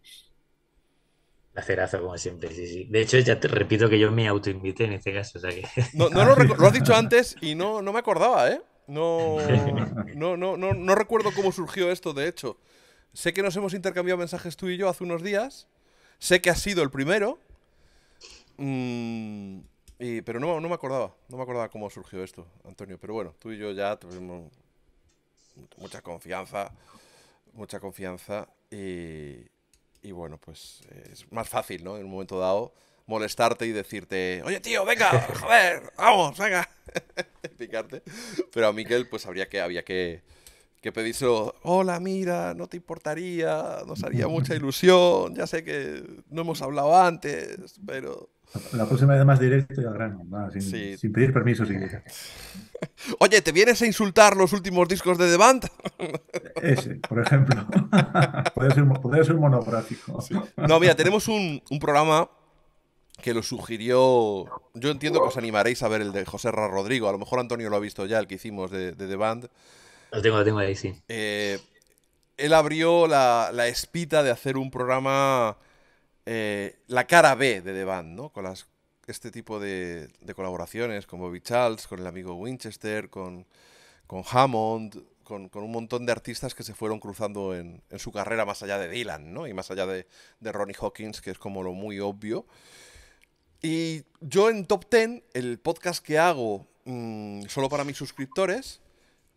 La ceraza, como siempre, sí, sí. De hecho, ya te repito que yo me autoinvité en este caso. No, lo, has dicho antes y no, no me acordaba, ¿eh? No, no, no, no, recuerdo cómo surgió esto, de hecho. Sé que nos hemos intercambiado mensajes tú y yo hace unos días. Sé que has sido el primero. Mm, pero no, no, me acordaba. No me acordaba cómo surgió esto, Antonio. Pero bueno, tú y yo ya tuvimos mucha confianza. Mucha confianza. Y, y bueno, pues eh, es más fácil, ¿no? En un momento dado, molestarte y decirte, oye tío, venga, joder, vamos, venga. Picarte. Pero a Miguel, pues habría que, había que, que pedírselo, hola, mira, no te importaría, nos haría mucha ilusión, ya sé que no hemos hablado antes, pero la próxima vez más directo y al grano, sin, pedir permiso siquiera. Oye, ¿te vienes a insultar los últimos discos de The Band? Ese, por ejemplo. podría, ser, podría, ser, monográfico. No, mira, tenemos un, programa que lo sugirió. Yo entiendo que os animaréis a ver el de José Ra Rodrigo. A lo mejor Antonio lo ha visto ya, el que hicimos de, The Band. Lo tengo, lo tengo ahí, sí. Eh, él abrió la, la espita de hacer un programa eh, la cara B de The Band, ¿no? Con este tipo de, colaboraciones con Bobby Charles, con el amigo Winchester, con, Hammond, con, un montón de artistas que se fueron cruzando en, su carrera más allá de Dylan, ¿no? Y más allá de, Ronnie Hawkins, que es como lo muy obvio. Y yo en Top Ten, el podcast que hago mm, solo para mis suscriptores,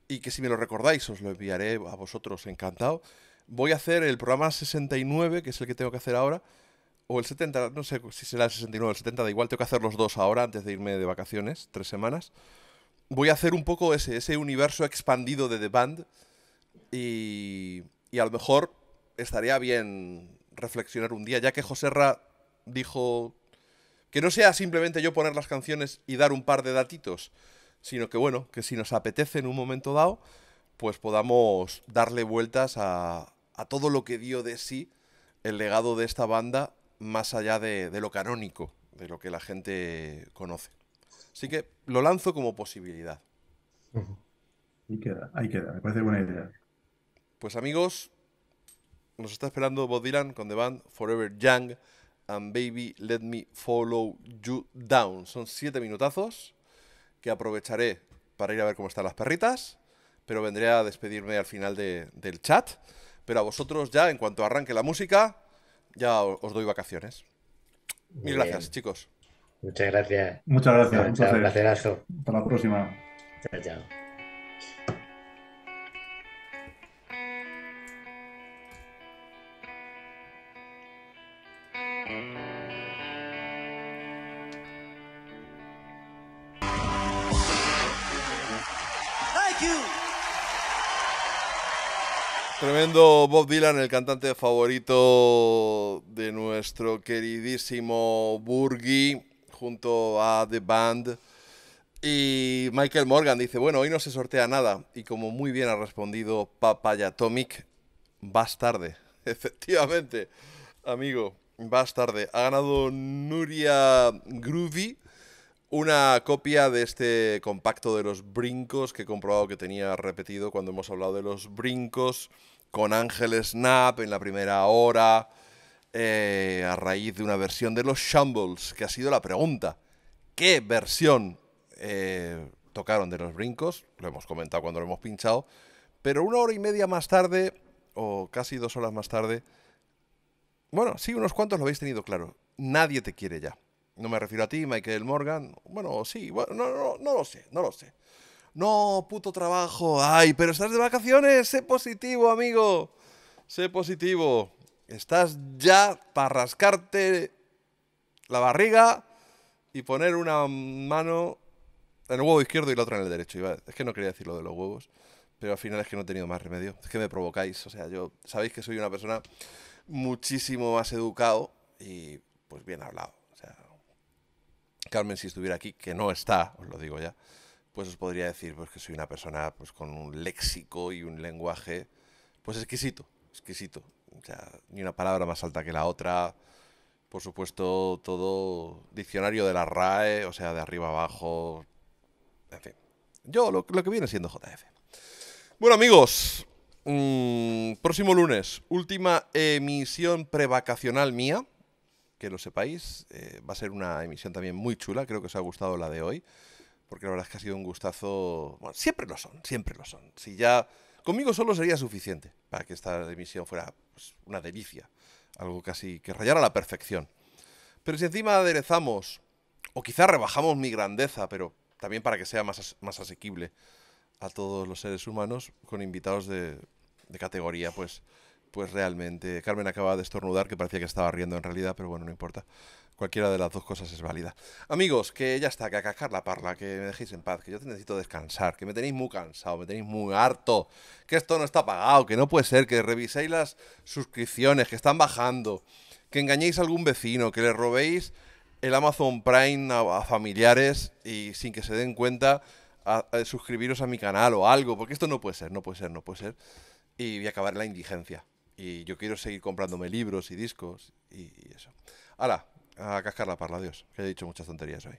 y que si me lo recordáis os lo enviaré a vosotros encantado, voy a hacer el programa 69, que es el que tengo que hacer ahora, o el 70, no sé si será el 69 o el 70, igual, tengo que hacer los dos ahora antes de irme de vacaciones, tres semanas. Voy a hacer un poco ese, ese universo expandido de The Band y, y a lo mejor estaría bien reflexionar un día, ya que José Ra dijo que no sea simplemente yo poner las canciones y dar un par de datitos, sino que bueno, que si nos apetece en un momento dado, pues podamos darle vueltas a, a todo lo que dio de sí el legado de esta banda más allá de, lo canónico, de lo que la gente conoce. Así que lo lanzo como posibilidad. Ahí queda, ahí queda, me parece buena idea. Pues amigos, nos está esperando Bob Dylan con The Band Forever Young and Baby Let Me Follow You Down. Son siete minutazos que aprovecharé para ir a ver cómo están las perritas, pero vendré a despedirme al final del chat. Pero a vosotros ya, en cuanto arranque la música, ya os doy vacaciones. Mil gracias, chicos. Muchas gracias. Muchas gracias. Un placerazo. Hasta la próxima. Chao, chao. Bob Dylan, el cantante favorito de nuestro queridísimo Burgi, junto a The Band. Y Michael Morgan dice, bueno, hoy no se sortea nada. Y como muy bien ha respondido Papayatomic, vas tarde. Efectivamente, amigo, vas tarde. Ha ganado Nuria Groovy una copia de este compacto de los brincos que he comprobado que tenía repetido cuando hemos hablado de los brincos con Ángel Snap en la primera hora, eh, a raíz de una versión de los Shambles, que ha sido la pregunta. ¿Qué versión eh, tocaron de los brincos? Lo hemos comentado cuando lo hemos pinchado. Pero una hora y media más tarde, o casi dos horas más tarde, bueno, sí, unos cuantos lo habéis tenido claro. Nadie te quiere ya. No me refiero a ti, Michael Morgan. Bueno, sí, no, no, no lo sé, no lo sé. No, puto trabajo. Ay, pero estás de vacaciones. Sé positivo, amigo. Sé positivo. Estás ya para rascarte la barriga y poner una mano en el huevo izquierdo y la otra en el derecho. Es que no quería decir lo de los huevos, pero al final es que no he tenido más remedio. Es que me provocáis. O sea, yo sabéis que soy una persona muchísimo más educado y pues bien hablado. O sea, Carmen, si estuviera aquí, que no está, os lo digo ya pues os podría decir pues, que soy una persona pues, con un léxico y un lenguaje pues exquisito, exquisito. ni una palabra más alta que la otra. Por supuesto, todo diccionario de la RAE, o sea, de arriba abajo. En fin, yo lo, que viene siendo JF. Bueno, amigos, mm, próximo lunes, última emisión prevacacional mía. Que lo sepáis, eh, va a ser una emisión también muy chula. Creo que os ha gustado la de hoy porque la verdad es que ha sido un gustazo. siempre lo son, siempre lo son. Si ya conmigo solo sería suficiente para que esta emisión fuera pues, una delicia, algo casi que rayara a la perfección. Pero si encima aderezamos, o quizá rebajamos mi grandeza, pero también para que sea más, más asequible a todos los seres humanos, con invitados de, categoría, pues pues realmente. Carmen acaba de estornudar, que parecía que estaba riendo en realidad, pero bueno, no importa. Cualquiera de las dos cosas es válida. Amigos, que ya está, que a cascar la parla, que me dejéis en paz, que yo necesito descansar, que me tenéis muy cansado, me tenéis muy harto, que esto no está pagado, que no puede ser, que reviséis las suscripciones, que están bajando, que engañéis a algún vecino, que le robéis el Amazon Prime a, familiares y sin que se den cuenta suscribiros a mi canal o algo, porque esto no puede ser, no puede ser, no puede ser. Y voy a acabar la indigencia. Y yo quiero seguir comprándome libros y discos y, eso. ¡Hala! a cascar la parla, Dios, Que he dicho muchas tonterías hoy.